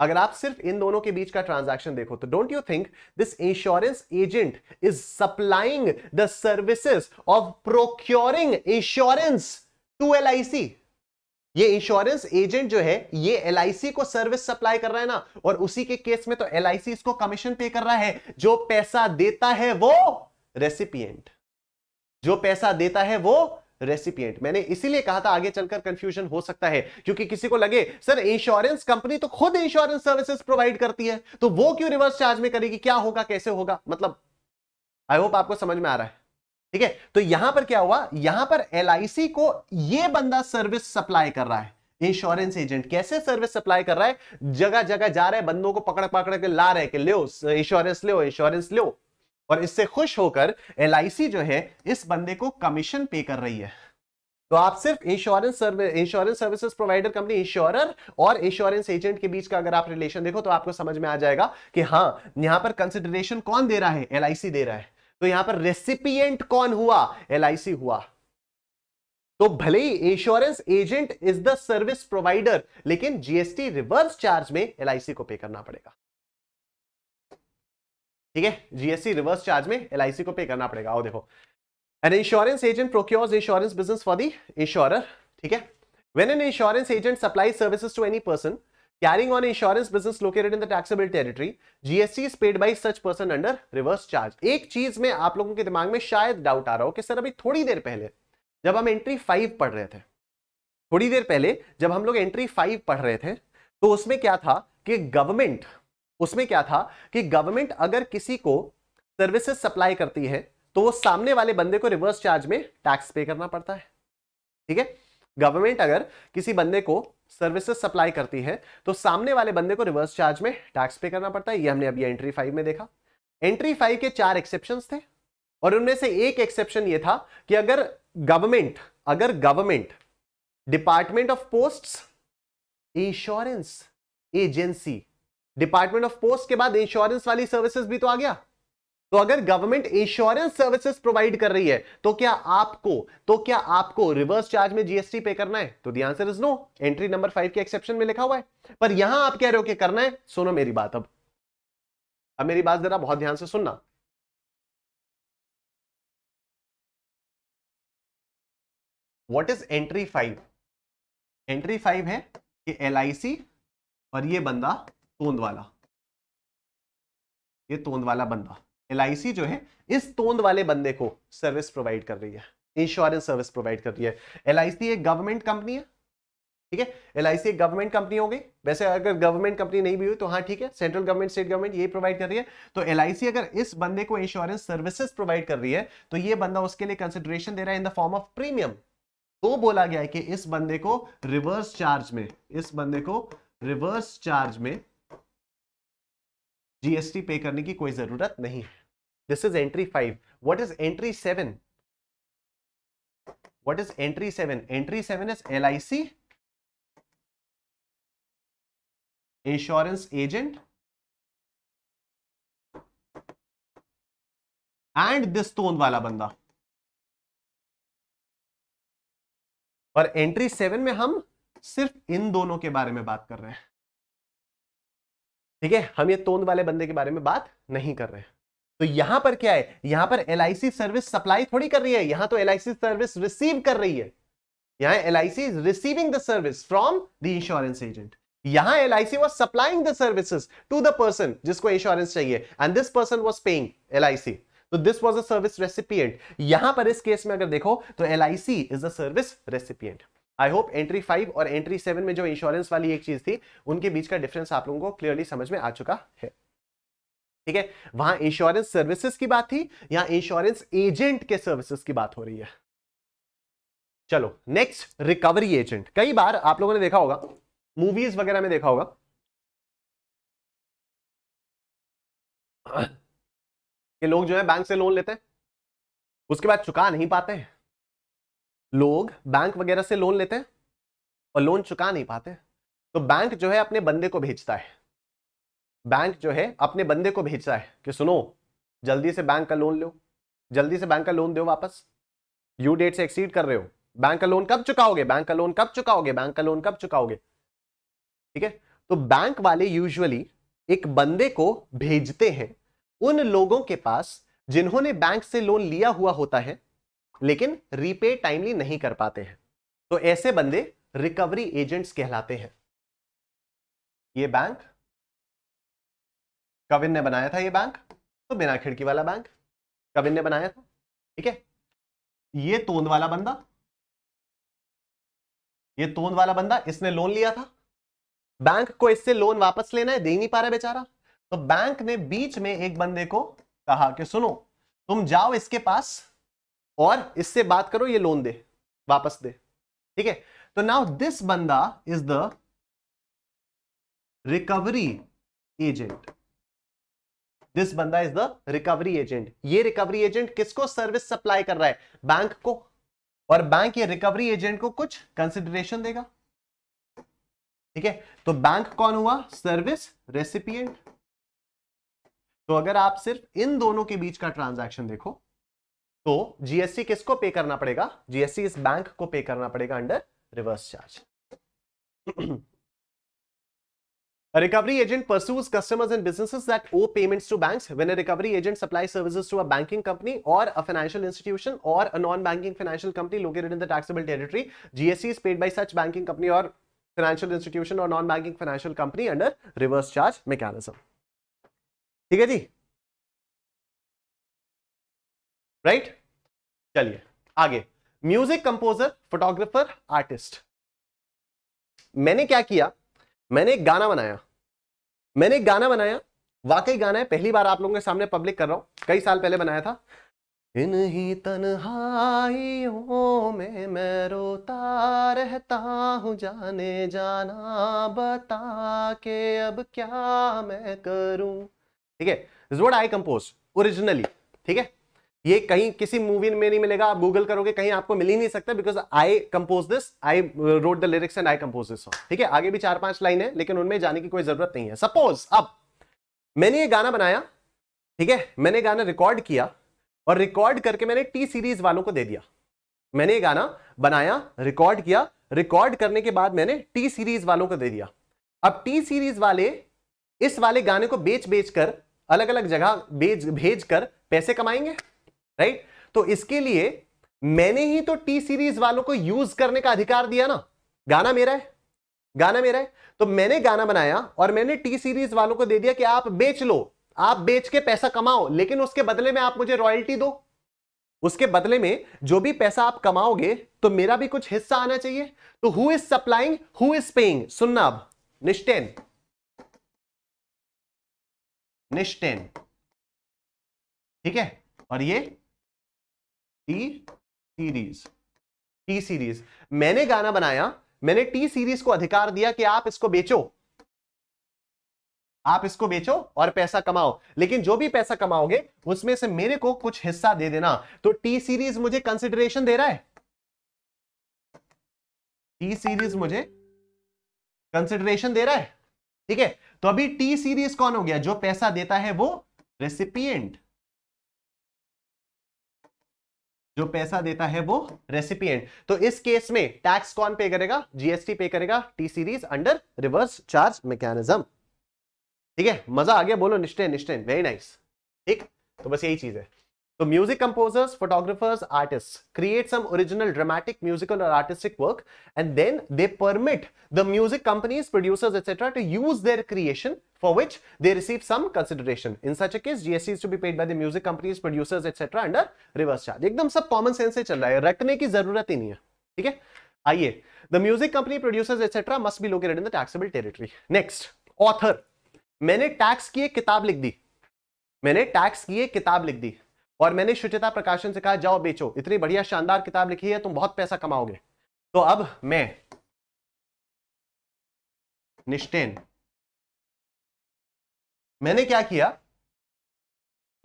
अगर आप सिर्फ इन दोनों के बीच का ट्रांजैक्शन देखो तो don't you think this insurance agent is supplying the services of procuring insurance to L I C ये इंश्योरेंस एजेंट जो है ये एल को सर्विस सप्लाई कर रहा है ना और उसी के केस में तो एल इसको कमीशन पे कर रहा है जो पैसा देता है वो रेसिपिएंट जो पैसा देता है वो रेसिपियंट मैंने इसीलिए कहा था आगे चलकर कंफ्यूजन हो सकता है क्योंकि किसी को लगे सर इंश्योरेंस कंपनी तो खुद इंश्योरेंस सर्विसेज प्रोवाइड करती है तो वो क्यों रिवर्स चार्ज में करेगी क्या होगा कैसे होगा मतलब आई होप आपको समझ में आ रहा है ठीक है तो यहां पर क्या हुआ यहां पर एल को ये बंदा सर्विस सप्लाई कर रहा है इंश्योरेंस एजेंट कैसे सर्विस सप्लाई कर रहा है जगह जगह जा रहा है बंदों को पकड़ पकड़ के ला रहे कि लो इंश्योरेंस लो इंश्योरेंस लो और इससे खुश होकर एल जो है इस बंदे को कमीशन पे कर रही है तो आप सिर्फ insurance service insurance services provider company insurer और इंश्योरेंस एजेंट के बीच का अगर आप रिलेशन देखो तो आपको समझ में आ जाएगा कि हाँ यहां पर कंसिडरेशन कौन दे रहा है एल दे रहा है तो यहां पर रेसिपियंट कौन हुआ एल हुआ तो भले ही insurance agent is the service provider लेकिन जीएसटी रिवर्स चार्ज में एल को पे करना पड़ेगा ठीक है जीएससी रिवर्स चार्ज में एल को पे करना पड़ेगा आओ देखो an insurance agent procures insurance business for the insure ठीक है when an insurance agent supply services to any person carrying on insurance business located in the taxable territory GST is paid by such person under reverse charge एक चीज में आप लोगों के दिमाग में शायद डाउट आ रहा हो कि सर अभी थोड़ी देर पहले जब हम एंट्री फाइव पढ़ रहे थे थोड़ी देर पहले जब हम लोग एंट्री फाइव पढ़ रहे थे तो उसमें क्या था कि गवर्नमेंट उसमें क्या था कि गवर्नमेंट अगर किसी को सर्विसेज सप्लाई करती है तो वो सामने वाले बंदे को रिवर्स चार्ज में टैक्स पे करना पड़ता है ठीक है गवर्नमेंट अगर किसी बंदे को सर्विसेज सप्लाई करती है तो सामने वाले बंदे को रिवर्स चार्ज में टैक्स पे करना पड़ता है ये हमने अभी एंट्री फाइव में देखा एंट्री फाइव के चार एक्सेप्शन थे और उनमें से एक एक्सेप्शन ये था कि अगर गवर्नमेंट अगर government department of post insurance agency department of post के बाद इंश्योरेंस वाली सर्विसेज भी तो आ गया तो अगर गवर्नमेंट इंश्योरेंस सर्विसेज प्रोवाइड कर रही है तो क्या आपको तो क्या आपको रिवर्स चार्ज में जीएसटी पे करना है तो the answer is no entry number five के एक्सेप्शन में लिखा हुआ है पर यहां आप कह रहे हो कि करना है सुनो मेरी बात अब अब मेरी बात जरा बहुत ध्यान से सुनना what is entry five entry five है कि एल और ये बंदा तोंद ये तोंद बंदा एल जो है इस तोंद वाले बंदे को सर्विस प्रोवाइड कर रही है इंश्योरेंस सर्विस प्रोवाइड कर रही है एल एक गवर्नमेंट कंपनी है ठीक है एल एक गवर्नमेंट कंपनी हो गई वैसे अगर गवर्नमेंट कंपनी नहीं भी हुई तो हाँ ठीक है सेंट्रल गवर्नमेंट स्टेट गवर्नमेंट ये प्रोवाइड कर रही है तो एल अगर इस बंदे को इंश्योरेंस सर्विसेज प्रोवाइड कर रही है तो ये बंदा उसके लिए कंसिडरेशन दे रहा है in the form of premium तो बोला गया है कि इस बंदे को रिवर्स चार्ज में इस बंदे को रिवर्स चार्ज में जीएसटी पे करने की कोई जरूरत नहीं है this is entry five what is entry seven entry seven entry seven is L I C insurance agent and this तोन वाला बंदा और एंट्री सेवन में हम सिर्फ इन दोनों के बारे में बात कर रहे हैं ठीक है हम ये तोंद वाले बंदे के बारे में बात नहीं कर रहे हैं तो यहां पर क्या है यहां पर एल सर्विस सप्लाई थोड़ी कर रही है यहां तो एल सर्विस रिसीव कर रही है यहां L is receiving the service from the insurance agent यहां L I C was supplying the service to the person जिसको इंश्योरेंस चाहिए and this person was paying L I C तो this was a service recipient यहां पर इस case में अगर देखो तो L I C is a service recipient I hope entry five और एंट्री सेवन में जो इंश्योरेंस वाली एक चीज थी उनके बीच का डिफरेंस आप लोगों को क्लियरली समझ में आ चुका है ठीक है वहां इंश्योरेंस सर्विसेज की बात थी या इंश्योरेंस एजेंट के सर्विसेज की बात हो रही है चलो नेक्स्ट रिकवरी एजेंट कई बार आप लोगों ने देखा होगा मूवीज वगैरह में देखा होगा कि लोग जो है बैंक से लोन लेते हैं उसके बाद चुका नहीं पाते हैं लोग बैंक वगैरह से लोन लेते हैं और लोन चुका नहीं पाते तो बैंक जो है अपने बंदे को भेजता है बैंक जो है अपने बंदे को भेजता है कि सुनो जल्दी से बैंक का लोन लो जल्दी से बैंक का लोन दो वापस यू डेट से एक्सीड कर रहे हो बैंक का लोन कब चुकाओगे बैंक का लोन कब चुकाओगे बैंक का लोन कब चुकाओगे ठीक है तो बैंक वाले यूजुअली एक बंदे को भेजते हैं उन लोगों के पास जिन्होंने बैंक से लोन लिया हुआ होता है लेकिन रीपे टाइमली नहीं कर पाते हैं तो ऐसे बंदे रिकवरी एजेंट्स कहलाते हैं ये बैंक कविन ने बनाया था ये बैंक तो बिना खिड़की वाला बैंक कविन ने बनाया था ठीक है ये तोंद वाला बंदा ये तोंद वाला बंदा इसने लोन लिया था बैंक को इससे लोन वापस लेना है दे नहीं पा रहा बेचारा तो बैंक ने बीच में एक बंदे को कहा कि सुनो तुम जाओ इसके पास और इससे बात करो ये लोन दे वापस दे ठीक है तो नाउ दिस बंदा is the recovery agent this बंदा इज द रिकवरी एजेंट ये रिकवरी एजेंट किसको सर्विस सप्लाई कर रहा है बैंक को और बैंक ये रिकवरी एजेंट को कुछ कंसिडरेशन देगा ठीक है तो बैंक कौन हुआ सर्विस रेसिपिएंट तो अगर आप सिर्फ इन दोनों के बीच का ट्रांजैक्शन देखो तो जीएससी किसको पे करना पड़ेगा जीएसटी इस बैंक को पे करना पड़ेगा under reverse charge recovery agent pursues customers and business that owe payments to bank when a recovery agent supply service to a banking company or a financial institution or a non banking financial company located in the taxable territory GST is paid by such banking company or financial institution or non banking financial company under reverse charge mechanism ठीक है जी right चलिए आगे music composer photographer artist मैंने क्या किया मैंने एक गाना बनाया मैंने एक गाना बनाया वाकई गाना है पहली बार आप लोगों के सामने पब्लिक कर रहा हूं कई साल पहले बनाया था इन ही तन्हाइयों में मैं रोता रहता हूँ जाने जाना बता के अब क्या मैं करूं ठीक है is what I compose originally ठीक है ये कहीं किसी मूवी में नहीं मिलेगा आप गूगल करोगे कहीं आपको मिल ही नहीं सकता because I compose this I wrote the lyrics and I compose this ठीक है आगे भी चार पांच लाइन है लेकिन उनमें जाने की कोई जरूरत नहीं है सपोज अब मैंने ये गाना बनाया ठीक है मैंने गाना रिकॉर्ड किया और रिकॉर्ड करके मैंने टी सीरीज वालों को दे दिया मैंने ये गाना बनाया रिकॉर्ड किया रिकॉर्ड करने के बाद मैंने टी सीरीज वालों को दे दिया अब टी सीरीज वाले इस वाले गाने को बेच बेच कर अलग अलग जगह बेच भेज कर पैसे कमाएंगे राइट तो इसके लिए मैंने ही तो टी सीरीज वालों को यूज करने का अधिकार दिया ना गाना मेरा है गाना मेरा है तो मैंने गाना बनाया और मैंने टी सीरीज वालों को दे दिया कि आप बेच लो आप बेच के पैसा कमाओ लेकिन उसके बदले में आप मुझे रॉयल्टी दो उसके बदले में जो भी पैसा आप कमाओगे तो मेरा भी कुछ हिस्सा आना चाहिए तो who is supplying who is paying सुनना अब निश्चैन निश्चैन ठीक है और ये टी सीरीज टी सीरीज मैंने गाना बनाया मैंने टी सीरीज को अधिकार दिया कि आप इसको बेचो आप इसको बेचो और पैसा कमाओ लेकिन जो भी पैसा कमाओगे उसमें से मेरे को कुछ हिस्सा दे देना तो टी सीरीज मुझे कंसिडरेशन दे रहा है टी सीरीज मुझे कंसिडरेशन दे रहा है ठीक है तो अभी टी सीरीज कौन हो गया जो पैसा देता है वो रेसिपियंट जो पैसा देता है वो रेसिपिएंट तो इस केस में टैक्स कौन पे करेगा जीएसटी पे करेगा T Series under reverse charge mechanism ठीक है मजा आ गया बोलो निश्चय निश्चय वेरी नाइस ठीक तो बस यही चीज है So music composers, photographers, artists create some original dramatic, musical or artistic work and then they permit the music companies, producers, etc. to use their creation for which they receive some consideration. In such a case, GST is to be paid by the music companies, producers, etc. under reverse charge. एकदम सब common sense से चल रहा है रटने की जरूरत ही नहीं है ठीक है आइए the music company producers etc must be located in the taxable territory next author मैंने tax की किताब लिख दी मैंने tax की किताब लिख दी और मैंने शुचिता प्रकाशन से कहा जाओ बेचो इतनी बढ़िया शानदार किताब लिखी है तुम बहुत पैसा कमाओगे तो अब मैं निष्ठेन मैंने क्या किया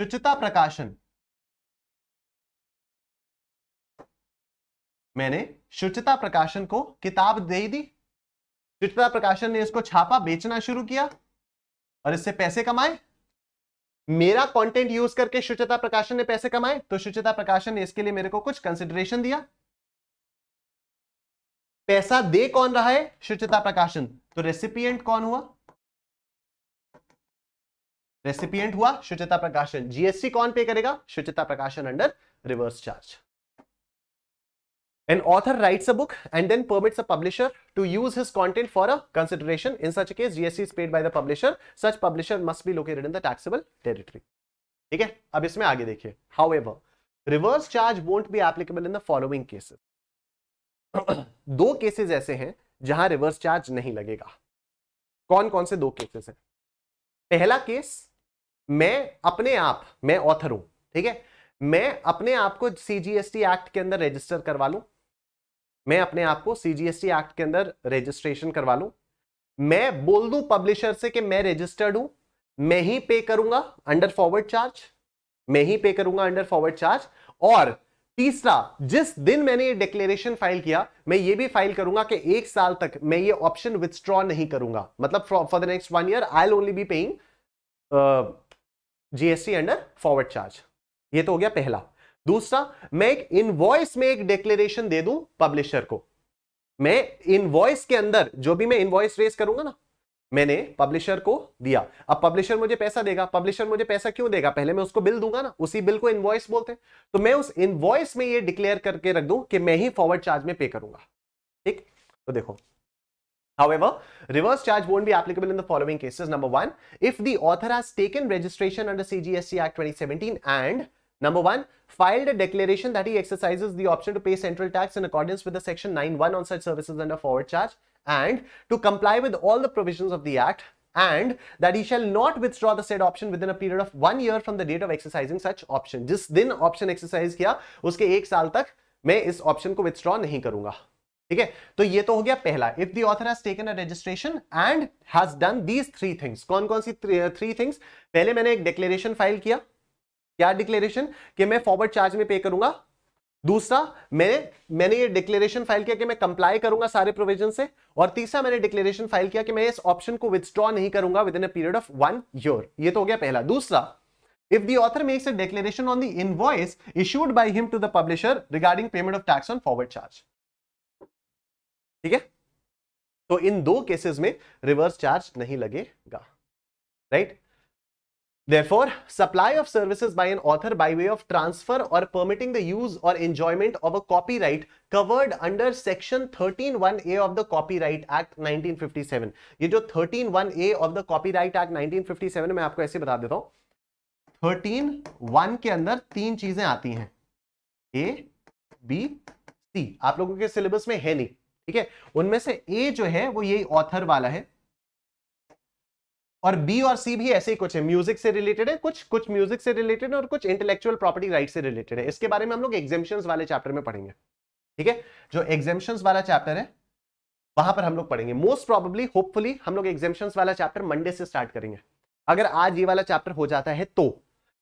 शुचिता प्रकाशन मैंने शुचिता प्रकाशन को किताब दे दी शुचिता प्रकाशन ने इसको छापा बेचना शुरू किया और इससे पैसे कमाए मेरा कंटेंट यूज करके शुचिता प्रकाशन ने पैसे कमाए तो शुचिता प्रकाशन ने इसके लिए मेरे को कुछ कंसिडरेशन दिया पैसा दे कौन रहा है शुचिता प्रकाशन तो रेसिपियंट कौन हुआ रेसिपियंट हुआ शुचिता प्रकाशन जीएसटी कौन पे करेगा Shuchita Prakashan under reverse charge An author writes a book and then permits a publisher to use his content for a consideration. In such a case, GST is paid by the publisher. Such publisher must be located in the taxable territory. theek hai ab isme aage dekhiye however reverse charge won't be applicable in the following cases do cases aise hain jahan reverse charge nahi lagega kon kon se do cases hain pehla case मैं अपने आप मैं author हूं ठीक है मैं अपने आप को सीजीएसटी एक्ट के अंदर रजिस्टर करवा लूं मैं अपने आप को सीजीएसटी एक्ट के अंदर रजिस्ट्रेशन करवा लूं मैं बोल दूं पब्लिशर से कि मैं रजिस्टर्ड हूं मैं ही पे करूंगा अंडर फॉरवर्ड चार्ज मैं ही पे करूंगा अंडर फॉरवर्ड चार्ज और तीसरा जिस दिन मैंने ये डिक्लेरेशन फाइल किया मैं ये भी फाइल करूंगा कि एक साल तक मैं ये ऑप्शन विथड्रॉ नहीं करूंगा मतलब for the next one year I'll only be paying GST under forward charge ये तो हो गया पहला दूसरा मैं एक इनवॉइस में एक डिक्लेरेशन दे दूं पब्लिशर को मैं इनवॉइस के अंदर जो भी मैं इनवॉइस रेस करूंगा ना मैंने पब्लिशर को दिया अब पब्लिशर मुझे पैसा देगा पब्लिशर मुझे पैसा क्यों देगा पहले मैं उसको बिल दूंगा ना उसी बिल को इनवॉइस बोलते हैं तो मैं उस इनवॉइस में ये डिक्लेयर करके रख दूं कि मैं ही फॉरवर्ड चार्ज में पे करूंगा ठीक तो देखो However, reverse charge won't be applicable in the following cases. Number one, if the author has taken registration under CGST e Act 2017 and Number 1 filed a declaration that he exercises the option to pay central tax in accordance with the section 9.1 on such services under forward charge and to comply with all the provisions of the act and that he shall not withdraw the said option within a period of 1 year from the date of exercising such option. jis din option exercise kiya uske 1 saal tak main is option ko withdraw nahi karunga theek hai to ye to ho gaya pehla if the author has taken a registration and has done these three things kon kon si three, three things pehle maine ek declaration file kiya क्या declaration कि मैं forward charge में पे करूंगा दूसरा मैंने मैंने ये डिक्लेरेशन फाइल किया कि मैं कंप्लाई करूंगा सारे प्रोविजन से और तीसरा मैंने डिक्लेरेशन फाइल किया कि मैं इस ऑप्शन को विदड्रॉ नहीं करूंगा within a period of one year ये तो हो गया पहला दूसरा if the author makes a declaration on the invoice issued by him to the publisher regarding payment of tax on forward charge ठीक है तो इन दो केसेस में रिवर्स चार्ज नहीं लगेगा right right? Therefore, supply of services by an author by way of transfer or permitting the use or enjoyment of a copyright covered under section 131A of the Copyright Act 1957. ye jo 131A of the Copyright Act 1957 मैं aapko aise bata deta hu 131 के अंदर तीन चीजें आती हैं A B C आप लोगों के सिलेबस में है नहीं ठीक है उनमें से ए जो है वो यही ऑथर वाला है और बी और सी भी ऐसे ही कुछ है म्यूजिक से रिलेटेड है कुछ कुछ म्यूजिक से रिलेटेड है और कुछ इंटेलेक्चुअल प्रॉपर्टी राइट से रिलेटेड है इसके बारे में हम लोग एग्जेम्पन वाले चैप्टर में पढ़ेंगे ठीक है जो एग्जेम्पन वाला चैप्टर है वहां पर हम लोग पढ़ेंगे मोस्ट प्रॉब्ली होपफुली हम लोग एग्जेम्पन वाला चैप्टर मंडे से स्टार्ट करेंगे अगर आज ये वाला चैप्टर हो जाता है तो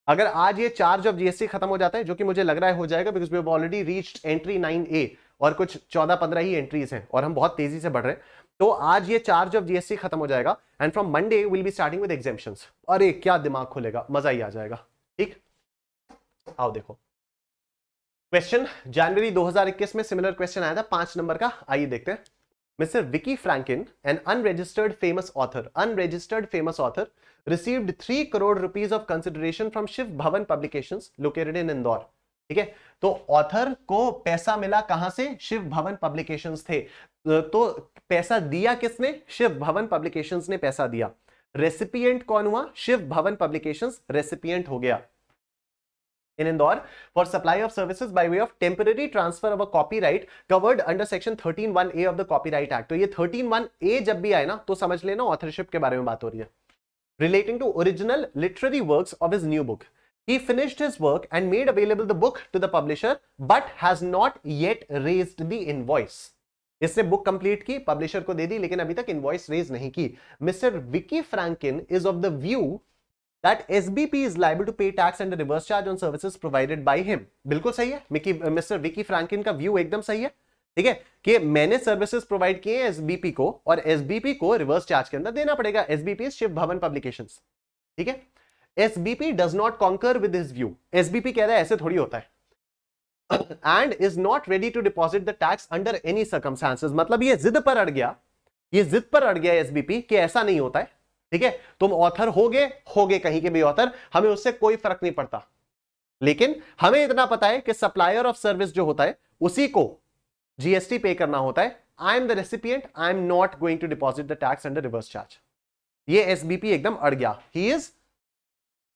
अगर आज ये चार्ज ऑफ जीएसटी खत्म हो जाता है जो कि मुझे लग रहा है हो जाएगा because we already reached entry nine A और कुछ चौदह पंद्रह ही एंट्रीज हैं और हम बहुत तेजी से बढ़ रहे हैं तो आज ये चार्ज ऑफ जीएसटी खत्म हो जाएगा and from Monday will be starting with exemption अरे क्या दिमाग खुलेगा मजा ही आ जाएगा ठीक आओ देखो क्वेश्चन जनवरी 2021 में सिमिलर क्वेश्चन आया था पांच नंबर का आइए देखते हैं mister Vicky Franklin an unregistered famous author unregistered famous author received three crore rupees of consideration from Shiv Bhavan publication located in Indore ठीक है तो ऑथर को पैसा मिला कहां से शिव भवन पब्लिकेशंस थे तो पैसा दिया किसने शिव भवन पब्लिकेशंस ने पैसा दिया रेसिपिएंट कौन हुआ शिव भवन पब्लिकेशंस रेसिपिएंट हो गया in Indore for supply of services by way of temporary transfer of a covered under section section 131A of the Copyright act तो ये ए जब भी आए ना तो समझ लेना ऑथरशिप के बारे में बात हो रही है relating to original literary works of his new book He finished his work and made available the book to the publisher but has not yet raised the invoice. इसने बुक कंप्लीट की publisher को दे दी लेकिन अभी तक invoice raise नहीं की mister Vicky Franklin is of the view that SBP is liable to pay tax and reverse charge on services provided by him बिल्कुल सही है मिकी मिस्टर विकी फ्रैंकिन का व्यू एकदम सही है ठीक है कि मैंने सर्विसेज प्रोवाइड किए हैं एसबीपी को और एसबीपी को रिवर्स चार्ज के अंदर देना पड़ेगा एसबीपी शिव भवन पब्लिकेशन ठीक है SBP does not concur with his view. SBP कह रहा है ऐसे थोड़ी होता है and is not ready to deposit the tax under any circumstances मतलब ये जिद पर अड़ गया ये जिद पर अड़ गया एसबीपी कि ऐसा नहीं होता है ठीक है तुम ऑथर हो गए हो गए कहीं के भी ऑथर हमें उससे कोई फर्क नहीं पड़ता लेकिन हमें इतना पता है कि सप्लायर ऑफ सर्विस जो होता है उसी को जीएसटी पे करना होता है I am the recipient I am not going to deposit the tax under reverse charge ये एसबीपी एकदम अड़ गया ही is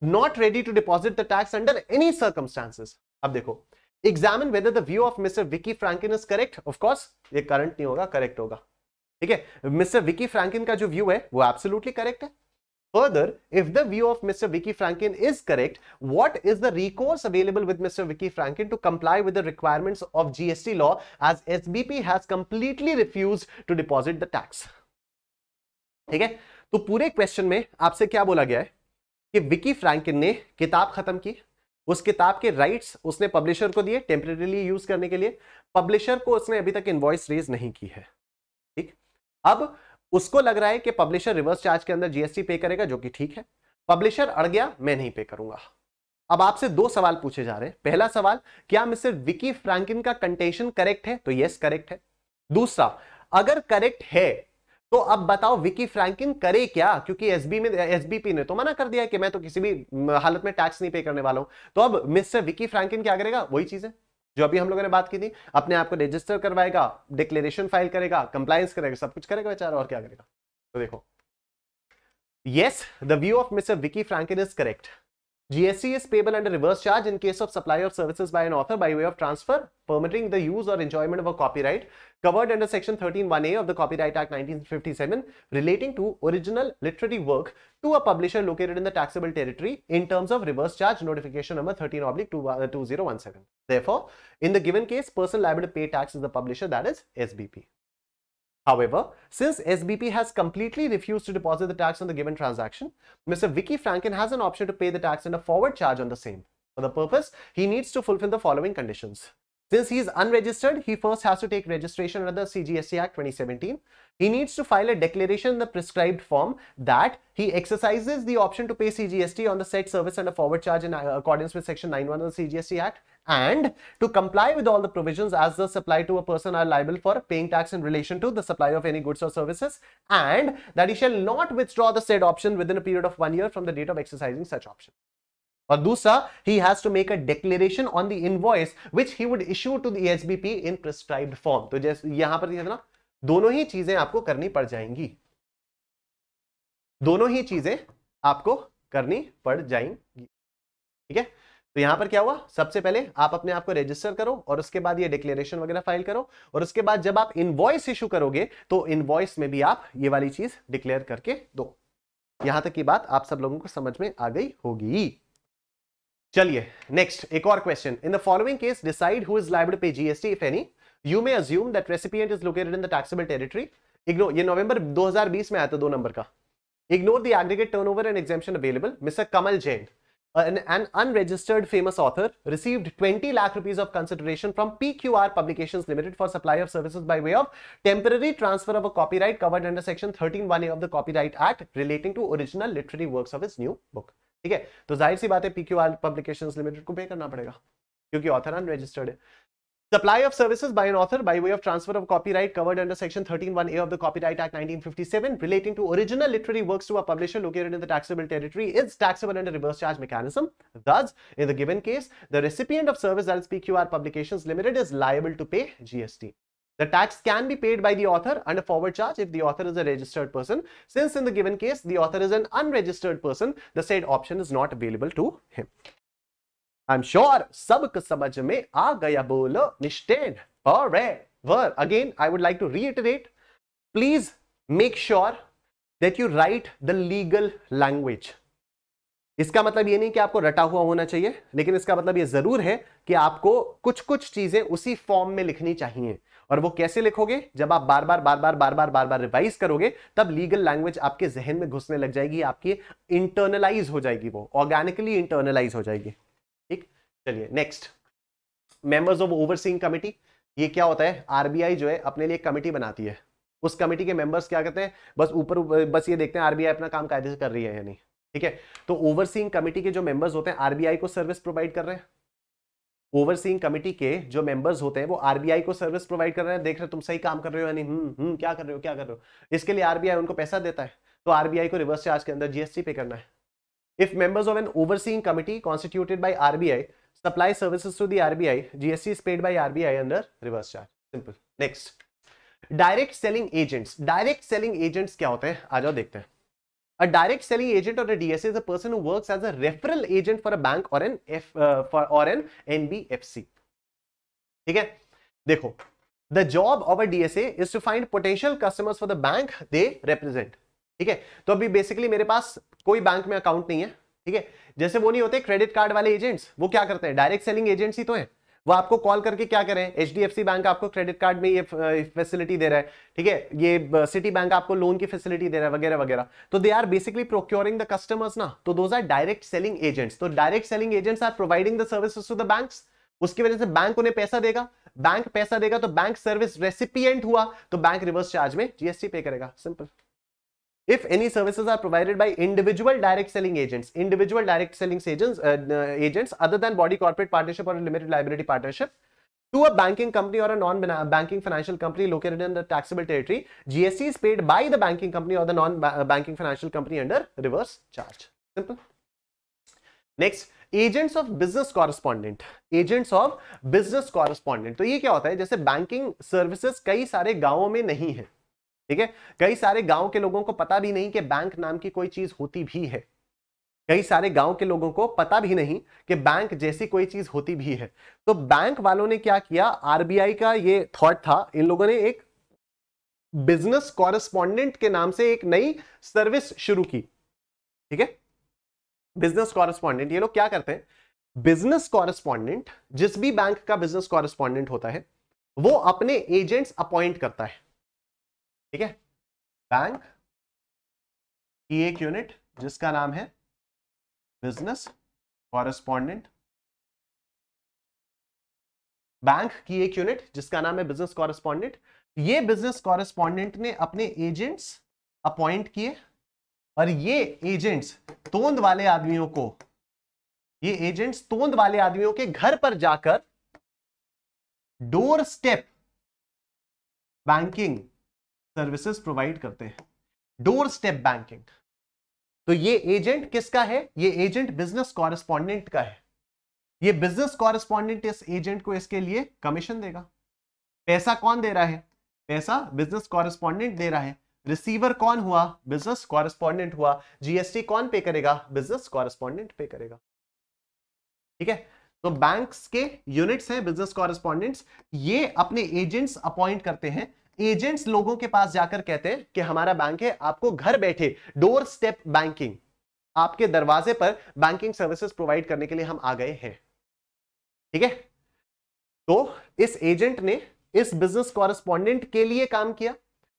not ready to deposit the tax under any circumstances. अब देखो examine whether the view of mister Vicky Franklin is correct of course ये correct नहीं होगा करेक्ट होगा ठीक है मिस्टर विकी फ्रैंकिन का जो व्यू है वो एब्सोल्युटली करेक्ट है Further, if the view of Mr. Vicky Franklin is correct, what is the recourse available with Mr. Vicky Franklin to comply with the requirements of GST law as SBP has completely refused to deposit the tax? ठीक है तो पूरे question में आपसे क्या बोला गया है कि विकी फ्रैंकिन ने किताब खत्म की उस किताब के राइट्स उसने पब्लिशर को दिए टेम्परेली यूज करने के लिए पब्लिशर को उसने अभी तक इन्वॉइस रेज नहीं की है ठीक अब उसको लग रहा है कि पब्लिशर रिवर्स चार्ज के अंदर जीएसटी पे करेगा जो कि ठीक है पब्लिशर अड़ गया मैं नहीं पे करूंगा अब आपसे दो सवाल पूछे जा रहे हैं पहला सवाल क्या मिस्टर विकी फ्रैंकिन का कंटेंशन करेक्ट है तो यस करेक्ट है दूसरा अगर करेक्ट है तो अब बताओ विकी फ्रैंकिन करे क्या क्योंकि एसबी में एसबीपी ने तो मना कर दिया है कि मैं तो किसी भी हालत में टैक्स नहीं पे करने वाला हूं तो अब मिस्टर विकी फ्रैंकिन क्या करेगा वही चीज है जो अभी हम लोगों ने बात की थी अपने आप को रजिस्टर करवाएगा डिक्लेरेशन फाइल करेगा कंप्लायंस करेगा सब कुछ करेगा बेचारा और क्या करेगा तो देखो yes the view of mister Vicky Franklin is correct GST is payable under reverse charge in case of supply of services by an author by way of transfer, permitting the use or enjoyment of a copyright covered under section 131A of the Copyright Act 1957 relating to original literary work to a publisher located in the taxable territory in terms of reverse charge notification number 13 oblique 2017. Uh, Therefore, in the given case, person liable to pay tax is the publisher that is SBP. However, since SBP has completely refused to deposit the tax on the given transaction, Mr. Vicky Franken has an option to pay the tax in a forward charge on the same. For the purpose, he needs to fulfill the following conditions. Since he is unregistered, he first has to take registration under the CGST Act 2017. He needs to file a declaration in the prescribed form that he exercises the option to pay CGST on the said service and a forward charge in accordance with Section 91 of the CGST Act and to comply with all the provisions as the supply to a person are liable for paying tax in relation to the supply of any goods or services and that he shall not withdraw the said option within a period of one year from the date of exercising such option. Or dusra, he has to make a declaration on the invoice which he would issue to the HBP in prescribed form. to तो yahan par dikha na dono hi cheeze aapko karni pad jayengi दोनों ही चीजें आपको करनी पड़ जाएंगी ठीक है तो यहां पर क्या हुआ सबसे पहले आप अपने आप को रजिस्टर करो और उसके बाद ये डिक्लेरेशन वगैरह फाइल करो और उसके बाद जब आप इनवॉइस इशू करोगे तो इनवॉइस में भी आप ये वाली चीज डिक्लेयर करके दो यहां तक की बात आप सब लोगों को समझ में आ गई होगी चलिए नेक्स्ट एक और question in the following case decide who is liable pay GST if any you may assume that recipient is located in the taxable territory ignore ये नवंबर 2020 में आया था दो नंबर का ignore the aggregate turnover and exemption available mister Kamal Jain an, an, unregistered famous author received 20 lakh rupees of consideration from PQR Publications Limited for supply of services by way of temporary transfer of a copyright covered under section 13 1a of the Copyright Act relating to original literary works of his new book. ठीक है तो जाहिर सी बात है PQR publications limited को pay करना पड़ेगा क्योंकि ऑथर अनरजिस्टर्ड है Supply of services by an author by way of transfer of copyright covered under section 131A of the Copyright Act 1957 relating to original literary works to a publisher located in the taxable territory is taxable under reverse charge mechanism. Thus, in the given case, the recipient of service that is PQR Publications Limited is liable to pay GST. The tax can be paid by the author under forward charge if the author is a registered person. Since in the given case, the author is an unregistered person, the said option is not available to him. I am sure सबको समझ में आ गया बोलो निश्चय वर again I would like to reiterate please make sure that you write the legal language इसका मतलब ये नहीं कि आपको रटा हुआ होना चाहिए लेकिन इसका मतलब ये जरूर है कि आपको कुछ कुछ चीजें उसी फॉर्म में लिखनी चाहिए और वो कैसे लिखोगे जब आप बार बार बार बार बार बार बार बार रिवाइज करोगे तब लीगल लैंग्वेज आपके जहन में घुसने लग जाएगी आपकी इंटरनलाइज हो जाएगी वो ऑर्गेनिकली इंटरनलाइज हो जाएगी चलिए next members of overseeing committee ये क्या होता है आरबीआई जो है अपने लिए कमेटी बनाती है उस कमेटी के मेंबर्स क्या करते हैं बस ऊपर बस ये देखते हैं आरबीआई अपना काम कायदे से कर रही है या नहीं ठीक है तो ओवरसीइंग कमेटी के जो मेंबर्स होते हैं आरबीआई को सर्विस प्रोवाइड कर रहे हैं ओवरसीइंग कमेटी के जो मेंबर्स होते हैं वो आरबीआई को सर्विस प्रोवाइड कर रहे हैं देख रहे हो तुम सही काम कर रहे हो या नहीं हम्म, हम्म क्या कर रहे हो क्या कर रहे हो इसके लिए आरबीआई उनको पैसा देता है तो आरबीआई को रिवर्स चार्ज के अंदर जीएसटी पे करना है if members of an overseeing committee constituted by RBI supply services to the RBI, GST is paid by RBI under reverse charge. Simple. Next. Direct selling agents. Direct selling agents क्या होते हैं आ जाओ देखते हैं A direct selling agent or a DSA is a person who works as a referral agent for a bank or an F uh, for or an NBFC. ठीक है देखो the job of a DSA is to find potential customers for the bank they represent. ठीक है तो अभी basically मेरे पास कोई bank में अकाउंट नहीं है ठीक है जैसे वो नहीं होते क्रेडिट कार्ड वाले एजेंट्स वो क्या करते हैं डायरेक्ट सेलिंग एजेंट्स ही तो है वो आपको कॉल करके क्या करें एच डी बैंक आपको क्रेडिट कार्ड में ये फैसिलिटी दे रहा है ठीक है ये सिटी बैंक आपको लोन की फैसिलिटी दे रहा है वगैरह वगैरह तो they are basically procuring the customers ना तो those are direct selling agents तो direct selling agents are providing the services to the bank उसकी वजह से बैंक उन्हें पैसा देगा बैंक पैसा देगा तो बैंक सर्विस रेसिपियंट हुआ तो बैंक रिवर्स चार्ज में जीएसटी पे करेगा simple if any services are provided by individual direct selling agents individual direct selling agents uh, uh, agents other than body corporate partnership or a limited liability partnership to a banking company or a non-banking financial company located in the taxable territory gst is paid by the banking company or the non-banking financial company under reverse charge simple next agents of business correspondent agents of business correspondent तो ये क्या होता है जैसे banking services कई सारे गांवों में नहीं है ठीक है कई सारे गांव के लोगों को पता भी नहीं कि बैंक नाम की कोई चीज होती भी है कई सारे गांव के लोगों को पता भी नहीं कि बैंक जैसी कोई चीज होती भी है तो बैंक वालों ने क्या किया आरबीआई का ये थॉट था इन लोगों ने एक बिजनेस कॉरेस्पॉन्डेंट के नाम से एक नई सर्विस शुरू की ठीक है बिजनेस कॉरेस्पॉन्डेंट ये लोग क्या करते हैं बिजनेस कॉरेस्पॉन्डेंट जिस भी बैंक का बिजनेस कॉरेस्पॉन्डेंट होता है वो अपने एजेंट्स अपॉइंट करता है ठीक है बैंक की एक यूनिट जिसका नाम है बिजनेस कॉरेस्पॉन्डेंट बैंक की एक यूनिट जिसका नाम है बिजनेस कॉरेस्पॉन्डेंट ये बिजनेस कॉरेस्पॉन्डेंट ने अपने एजेंट्स अपॉइंट किए और ये एजेंट्स तोंद वाले आदमियों को ये एजेंट्स तोंद वाले आदमियों के घर पर जाकर doorstep banking services provide करते हैं डोर स्टेप बैंकिंग तो ये एजेंट किसका है ये एजेंट बिजनेस कॉरेस्पॉन्डेंट का है ये बिजनेस कॉरेस्पॉन्डेंट इस एजेंट को इसके लिए कमीशन देगा पैसा कौन दे रहा है पैसा बिजनेस कॉरेस्पॉन्डेंट दे रहा है रिसीवर कौन हुआ बिजनेस कॉरेस्पॉन्डेंट हुआ जीएसटी कौन पे करेगा बिजनेस कॉरेस्पॉन्डेंट पे करेगा ठीक है तो बैंक्स के यूनिट्स हैं बिजनेस कॉरेस्पॉन्डेंट्स ये अपने एजेंट्स अपॉइंट करते हैं एजेंट्स लोगों के पास जाकर कहते हैं कि हमारा बैंक है आपको घर बैठे डोर स्टेप बैंकिंग आपके दरवाजे पर बैंकिंग सर्विसेज प्रोवाइड करने के लिए हम आ गए हैं ठीक है तो इस एजेंट ने इस बिजनेस कॉरेस्पॉन्डेंट के लिए काम किया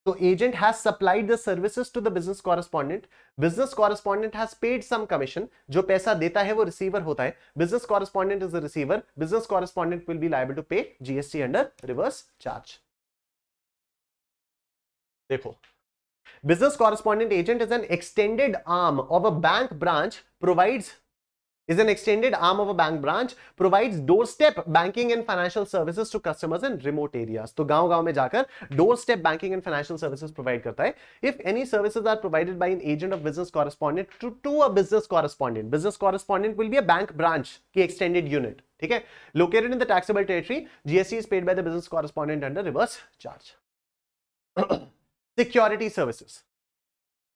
तो agent has supplied the services to the business correspondent business correspondent has paid some commission जो पैसा देता है वो रिसीवर होता है business correspondent is the receiver business correspondent will be liable to pay GST under reverse charge देखो business correspondent agent is an extended arm of a bank branch provides is an extended arm of a bank branch provides doorstep banking and financial services to customers in remote areas to gaon gaon mein jaakar doorstep banking and financial services provide karta hai if any services are provided by an agent of business correspondent to, to a business correspondent business correspondent will be a bank branch ki extended unit theek hai located in the taxable territory GST is paid by the business correspondent under reverse charge security services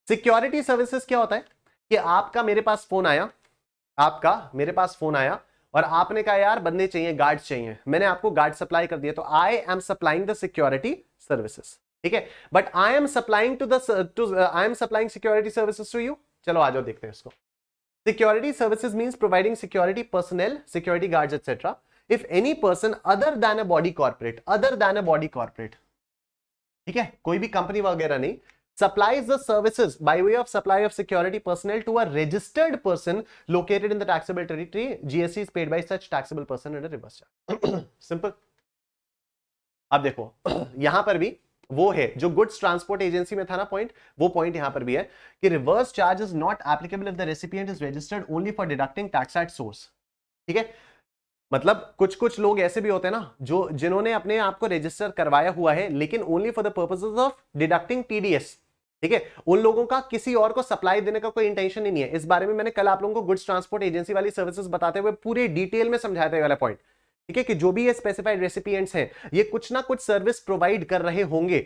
security services क्या होता है कि आपका मेरे पास phone आया आपका मेरे पास phone आया और आपने कहा यार बंदे चाहिए गार्ड चाहिए मैंने आपको गार्ड सप्लाई कर दिया तो I am supplying the security services ठीक है but I am supplying to to I am supplying security services to you चलो आ जाओ देखते हैं इसको security services means providing security personnel security guard etcetera if any person other than a body corporate other than a body corporate ठीक है कोई भी कंपनी वगैरह नहीं supplies the services by way of supply of security personnel to a registered person located in the taxable territory gst is paid by such taxable person under reverse charge simple अब देखो यहां पर भी वो है जो गुड्स ट्रांसपोर्ट एजेंसी में था ना पॉइंट वो पॉइंट यहां पर भी है कि reverse charge is not applicable if the recipient is registered only for deducting tax at source ठीक है मतलब कुछ कुछ लोग ऐसे भी होते हैं ना जो जिन्होंने अपने आप को रजिस्टर करवाया हुआ है लेकिन only for the purposes of deducting TDS ठीक है उन लोगों का किसी और को सप्लाई देने का कोई इंटेंशन ही नहीं है इस बारे में मैंने कल आप लोगों को गुड्स ट्रांसपोर्ट एजेंसी वाली सर्विसेज बताते हुए पूरे डिटेल में समझाया था वाला पॉइंट ठीक है कि जो भी ये स्पेसिफाइड रेसिपियंट है ये कुछ ना कुछ सर्विस प्रोवाइड कर रहे होंगे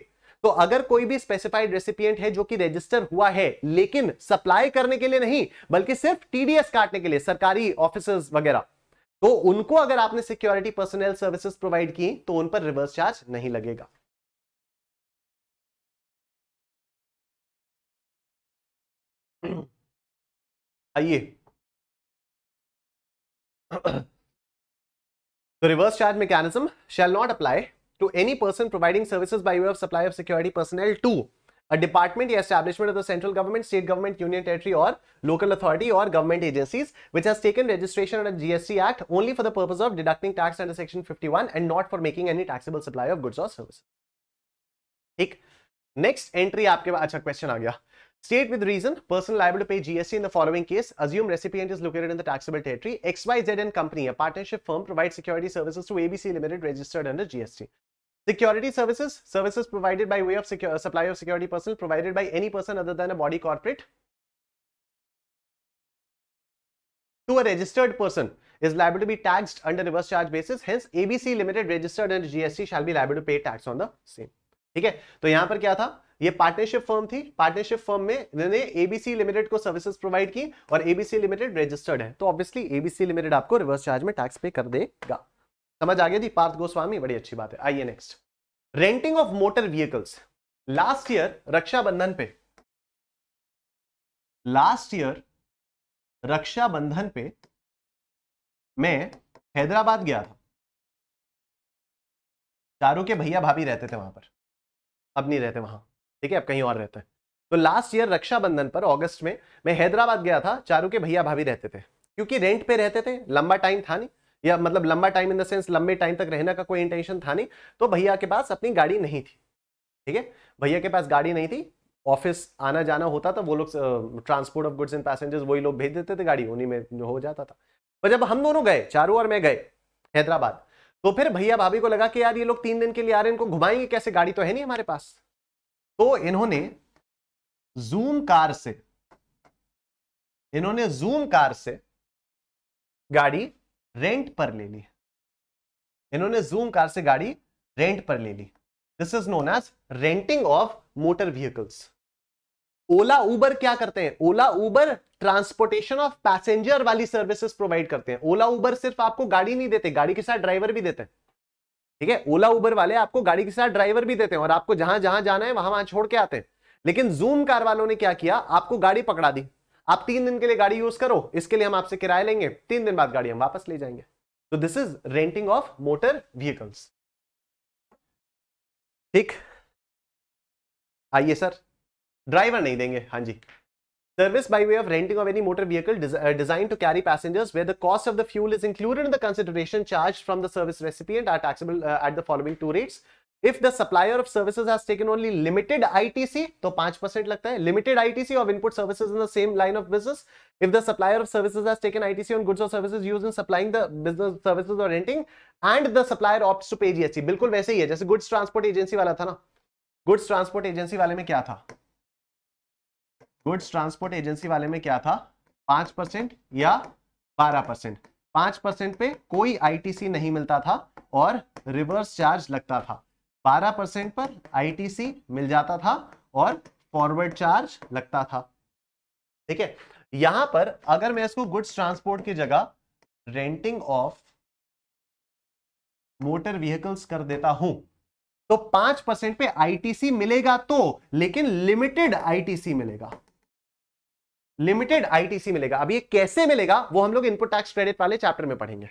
तो अगर कोई भी स्पेसिफाइड रेसिपियंट है जो कि रजिस्टर हुआ है लेकिन सप्लाई करने के लिए नहीं बल्कि सिर्फ टीडीएस काटने के लिए सरकारी ऑफिसर्स वगैरह तो उनको अगर आपने सिक्योरिटी पर्सनल सर्विसेज प्रोवाइड की तो उन पर रिवर्स चार्ज नहीं लगेगा आइए तो reverse charge mechanism shall not apply to any person providing services by way of supply of security personnel to A department establishment of the central government, state government, union territory or local authority or government agencies which has taken registration under GST Act only for the purpose of deducting tax under section 51 and not for making any taxable supply of goods or services. ठीक next entry. आपके पास a question. आ State with reason, person liable to pay GST in the following case, assume recipient is located in the taxable territory. XYZ and company, a partnership firm, provides security services to ABC Limited registered under GST. Security services, services provided by way of secure, supply of security personnel provided by any person other than a body corporate to a registered person is liable to be taxed under reverse charge basis. Hence, ABC Limited registered under GST shall be liable to pay tax on the same. theek hai to yahan par kya tha ये partnership firm थी partnership firm में इन्होंने ABC limited को services provide की और ABC limited registered है तो obviously ABC limited आपको रिवर्स चार्ज में टैक्स पे कर देगा समझ आ गया थी पार्थ गोस्वामी बड़ी अच्छी बात है आइए next renting of motor vehicles last year Raksha Bandhan पे लास्ट ईयर रक्षाबंधन पे मैं हैदराबाद गया था चारू के भैया भाभी रहते थे वहां पर अब नहीं रहते वहां ठीक है अब कहीं और रहते हैं तो लास्ट ईयर रक्षाबंधन पर अगस्त में मैं हैदराबाद गया था चारू के भैया भाभी रहते थे क्योंकि रेंट पे रहते थे लंबा टाइम था नहीं या मतलब लंबा टाइम इन द सेंस लंबे टाइम तक रहने का कोई इंटेंशन था नहीं तो भैया के पास अपनी गाड़ी नहीं थी ठीक है भैया के पास गाड़ी नहीं थी ऑफिस आना जाना होता था वो लोग transport of goods and passengers वही लोग भेज देते थे गाड़ी उन्हीं में हो जाता था पर जब हम दोनों गए चारू और मैं गए हैदराबाद तो फिर भैया भाभी को लगा कि यार ये लोग तीन दिन के लिए आ रहे हैं इनको घुमाएंगे कैसे गाड़ी तो है नहीं हमारे पास तो इन्होंने जूम कार से इन्होंने जूम कार से गाड़ी रेंट पर ले ली इन्होंने जूम कार से गाड़ी रेंट पर ले ली this is known as renting of motor vehicles Ola Uber क्या करते हैं Ola Uber transportation of passenger वाली सर्विसेज प्रोवाइड करते हैं ओला उबर सिर्फ आपको गाड़ी नहीं देते गाड़ी के साथ ड्राइवर भी देते हैं ठीक है ओला उबर वाले आपको गाड़ी के साथ ड्राइवर भी देते हैं और आपको जहां जहां जाना है वहां वहां छोड़ के आते हैं लेकिन जूम कार वालों ने क्या किया आपको गाड़ी पकड़ा दी आप तीन दिन के लिए गाड़ी यूज करो इसके लिए हम आपसे किराए लेंगे तीन दिन बाद गाड़ी हम वापस ले जाएंगे तो this is renting of motor vehicles ठीक आइए सर ड्राइवर नहीं देंगे हाँ जी service by way of renting of any motor vehicle designed to carry passengers where cost of the fuel is included in the consideration charge from the service recipient and are taxable at the following two rates if the supplier of services has taken only limited ITC तो पांच percent लगता है limited ITC of input services in the same line of business if the supplier of services has taken ITC on goods और services use in supplying the business services और renting and the supplier opt to pay GST बिल्कुल वैसे ही है जैसे goods transport agency वाला था ना goods transport agency वाले में क्या था गुड्स ट्रांसपोर्ट एजेंसी वाले में क्या था पांच परसेंट या बारह परसेंट पांच परसेंट पे कोई आईटीसी नहीं मिलता था और रिवर्स चार्ज लगता था 12 परसेंट पर आईटीसी मिल जाता था और फॉरवर्ड चार्ज लगता था ठीक है यहां पर अगर मैं इसको गुड्स ट्रांसपोर्ट की जगह रेंटिंग ऑफ मोटर व्हीकल्स कर देता हूं तो पांच परसेंट पे आईटीसी मिलेगा तो लेकिन लिमिटेड आईटीसी मिलेगा लिमिटेड आईटीसी मिलेगा अब ये कैसे मिलेगा वो हम लोग इनपुट टैक्स क्रेडिट वाले चैप्टर में पढ़ेंगे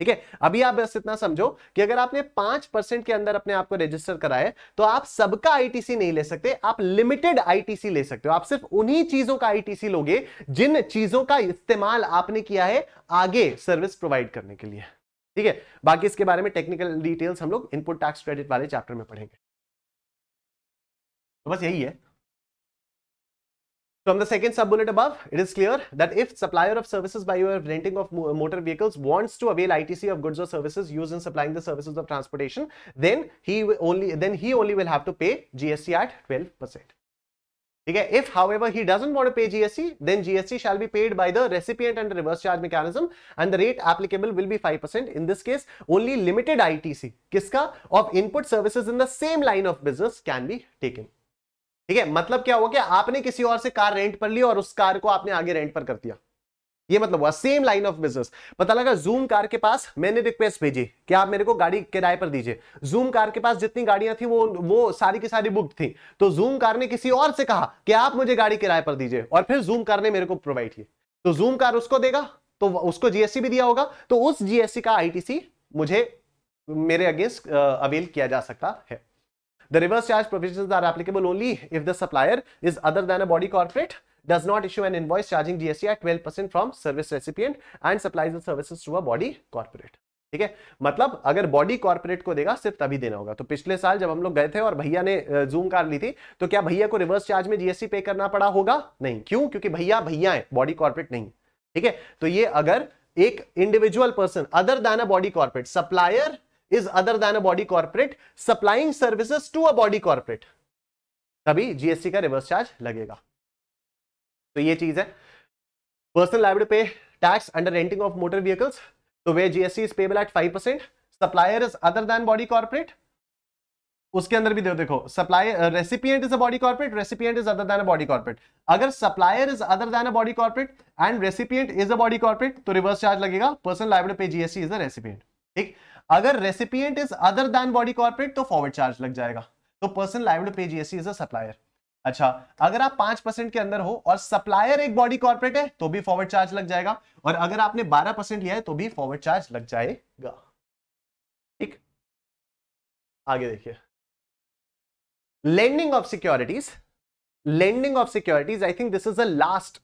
ठीक है अभी आप बस इतना समझो कि अगर आपने पांच परसेंट के अंदर अपने आप को रजिस्टर कराए तो आप सबका आईटीसी नहीं ले सकते आप लिमिटेड आईटीसी ले सकते हो आप सिर्फ उन्हीं चीजों का आईटीसी लोगे जिन चीजों का इस्तेमाल आपने किया है आगे सर्विस प्रोवाइड करने के लिए ठीक है बाकी इसके बारे में टेक्निकल डिटेल्स हम लोग इनपुट टैक्स क्रेडिट वाले चैप्टर में पढ़ेंगे तो बस यही है From the second sub-bullet above, it is clear that if supplier of services by way of renting of motor vehicles wants to avail ITC of goods or services used in supplying the services of transportation, then he only then he only will have to pay GST at 12%. Okay, if however he doesn't want to pay GST, then GST shall be paid by the recipient under reverse charge mechanism and the rate applicable will be 5%. In this case, only limited ITC, Kiska, of input services in the same line of business can be taken. ठीक है मतलब क्या हुआ कि आपने किसी और से कार रेंट पर ली और उस कार को आपने आगे रेंट पर कर दिया ये मतलब हुआ सेम लाइन ऑफ बिजनेस पता लगा जूम कार के पास मैंने रिक्वेस्ट भेजी कि आप मेरे को गाड़ी किराए पर दीजिए जूम कार के पास जितनी गाड़ियां थी वो वो सारी की सारी बुक थी तो जूम कार ने किसी और से कहा कि आप मुझे गाड़ी किराए पर दीजिए और फिर जूम कार ने मेरे को प्रोवाइड किए तो जूम कार उसको देगा तो उसको जीएससी भी दिया होगा तो उस जीएससी का आईटीसी मुझे मेरे अगेंस्ट अवेल किया जा सकता है The reverse charge provisions are applicable only if the supplier is other than a body corporate, does not issue an invoice charging GST at 12% from service recipient and supplies the services to a body corporate. ठीक है मतलब अगर body corporate को देगा सिर्फ तभी देना होगा तो पिछले साल जब हम लोग गए थे और भैया ने जूम कार ली थी तो क्या भैया को रिवर्स चार्ज में जीएसटी पे करना पड़ा होगा नहीं क्यों क्योंकि भैया भैया है बॉडी कॉर्पोरेट नहीं ठीक है तो ये अगर एक individual person other than a body corporate supplier is other than a body corporate supplying services to a body corporate तभी जीएसटी का रिवर्स चार्ज लगेगा तो ये चीज है personal liability pay tax under renting of motor vehicles तो वे GST is payable at five percent supplier is other than body corporate उसके अंदर भी देखो supplier recipient is a body corporate recipient is other than a body corporate अगर supplier is other than a body corporate and recipient is a body corporate तो reverse charge लगेगा personal liability pay GST is a recipient ठीक अगर recipient is other than body corporate तो forward charge लग जाएगा तो person लाइवड पे GSC is a supplier अच्छा अगर आप पांच परसेंट के अंदर हो और सप्लायर एक बॉडी कॉर्पोरेट है तो भी फॉरवर्ड चार्ज लग जाएगा और अगर आपने बारह परसेंट लिया है तो भी फॉरवर्ड चार्ज लग जाएगा ठीक आगे देखिए lending of securities lending of securities I think this is the last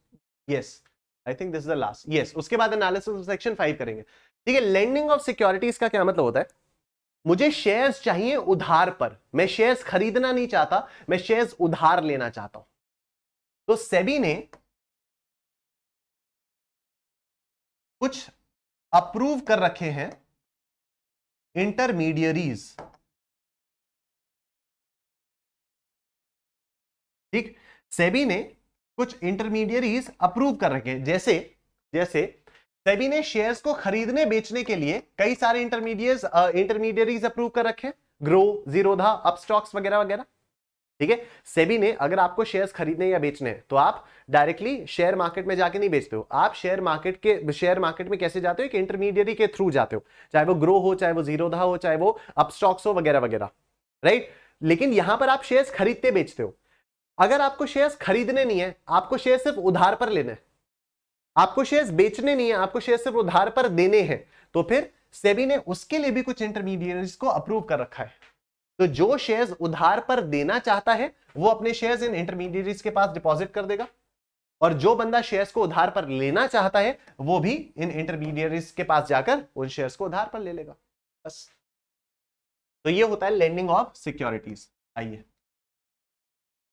yes I think this is the last yes उसके बाद एनालिसिस सेक्शन फाइव करेंगे ठीक है लेंडिंग ऑफ सिक्योरिटीज का क्या मतलब होता है मुझे शेयर्स चाहिए उधार पर मैं शेयर्स खरीदना नहीं चाहता मैं शेयर्स उधार लेना चाहता हूं तो सेबी ने कुछ अप्रूव कर रखे हैं इंटरमीडियरीज ठीक सेबी ने कुछ इंटरमीडियरीज अप्रूव कर रखे हैं जैसे जैसे सेबी ने शेयर्स को खरीदने बेचने के लिए कई सारे इंटरमीडिएट इंटरमीडियरीज अप्रूव कर रखे ग्रो जीरोधा अपस्टॉक्स वगैरह वगैरह ठीक है सेबी ने अगर आपको शेयर्स खरीदने या बेचने हैं तो आप डायरेक्टली शेयर मार्केट में जाके नहीं बेचते हो आप शेयर मार्केट के शेयर मार्केट में कैसे जाते हो एक इंटरमीडियरी के थ्रू जाते हो चाहे वो ग्रो हो चाहे वो जीरोधा हो चाहे वो अपस्टॉक्स हो वगैरह वगैरह राइट लेकिन यहां पर आप शेयर्स खरीदते बेचते हो अगर आपको शेयर्स खरीदने नहीं है आपको शेयर सिर्फ उधार पर लेना है आपको शेयर्स बेचने नहीं है आपको शेयर सिर्फ उधार पर देने हैं तो फिर सेबी ने उसके लिए भी कुछ इंटरमीडिएट को अप्रूव कर रखा है तो जो शेयर्स उधार पर देना चाहता है वो अपने शेयर्स इन इंटरमीडिएटरीज के पास डिपॉजिट कर देगा और जो बंदा शेयर्स को उधार पर लेना चाहता है वो भी इन इंटरमीडिएटरीज के पास जाकर उन शेयर्स को उधार पर ले लेगा बस तो ये होता है लेंडिंग ऑफ सिक्योरिटीज आइए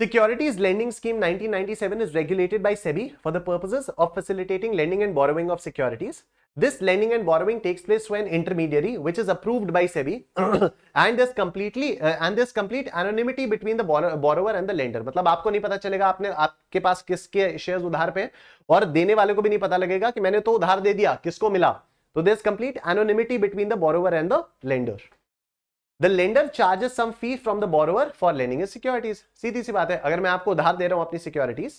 Securities Lending Scheme 1997 is regulated by SEBI for the purposes of facilitating lending and borrowing of securities. This lending and borrowing takes place through an intermediary which is approved by SEBI and there's completely uh, and there's complete anonymity between the borrow, borrower and the lender. मतलब आपको नहीं पता चलेगा आपने आपके पास किसके shares उधार पे और देने वाले को भी नहीं पता लगेगा कि मैंने तो उधार दे दिया किसको मिला तो there's complete anonymity between the borrower and the lender. The lender charges some fee from the borrower for lending securities सीधी सी बात है अगर मैं आपको उधार दे रहा हूं अपनी सिक्योरिटीज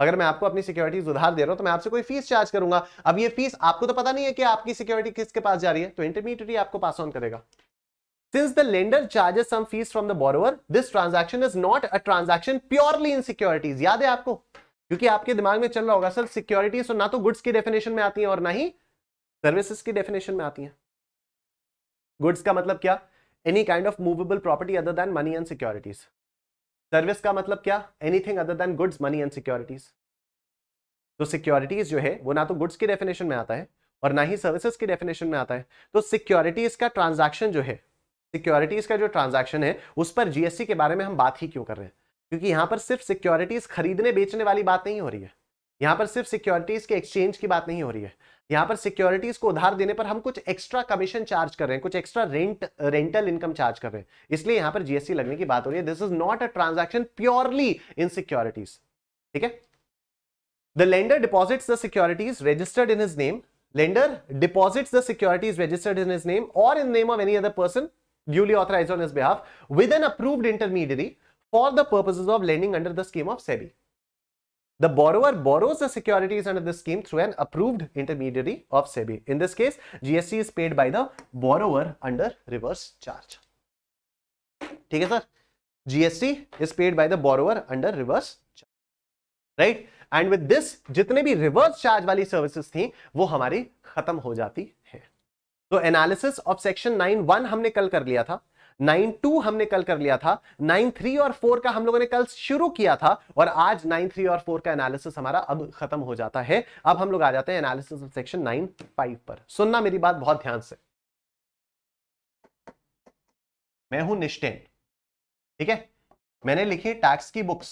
अगर मैं आपको अपनी सिक्योरिटीज उधार दे रहा हूं तो मैं आपसे कोई फीस चार्ज करूंगा अब ये फीस आपको तो पता नहीं है कि आपकी सिक्योरिटी किसके पास जा रही है तो इंटरमीडिएटरी आपको पास ऑन करेगा since the lender charges some fees from the borrower this transaction is not a transaction purely in securities याद है आपको क्योंकि आपके दिमाग में चल रहा होगा सर सिक्योरिटीज तो ना तो गुड्स की डेफिनेशन में आती है और ना ही सर्विसेज की डेफिनेशन में आती है गुड्स का मतलब क्या any kind of movable property other than money and securities service का मतलब क्या anything other than goods money and securities तो सिक्योरिटीज जो है वो ना तो गुड्स की डेफिनेशन में आता है और ना ही सर्विसेज की डेफिनेशन में आता है तो सिक्योरिटीज का ट्रांजैक्शन जो है सिक्योरिटीज का जो ट्रांजैक्शन है उस पर जीएसटी के बारे में हम बात ही क्यों कर रहे हैं क्योंकि यहाँ पर सिर्फ सिक्योरिटीज खरीदने बेचने वाली बात नहीं हो रही है यहाँ पर सिर्फ सिक्योरिटीज के एक्सचेंज की बात नहीं हो रही है यहां पर सिक्योरिटीज को उधार देने पर हम कुछ एक्स्ट्रा कमीशन चार्ज कर रहे हैं कुछ extra rent rental income charge कर रहे हैं इसलिए यहां पर जीएसटी लगने की बात हो रही है this is not a transaction purely in securities ठीक है the lender deposit the securities registered in his name lender deposit the securities registered in his name और in name of any other person duly authorise on his behalf with an approved intermediary for the purposes of lending under the scheme of SEBI The borrower borrows the securities under this scheme through an approved intermediary of SEBI. In this case, GST is paid by the borrower under reverse charge. ठीक sir gst is paid by the borrower under reverse charge right and with this jitne bhi reverse charge wali services thi wo hamari khatam ho jati hai तो analysis of section 9.1 one हमने कल कर लिया था nine to हमने कल कर लिया था नाइन थ्री और फोर का हम लोगों ने कल शुरू किया था और आज नाइन थ्री और फोर का एनालिसिस हमारा अब खत्म हो जाता है अब हम लोग आ जाते हैं एनालिसिस सेक्शन नाइन फाइव पर सुनना मेरी बात बहुत ध्यान से मैं हूं निश्चैन ठीक है मैंने लिखी टैक्स की बुक्स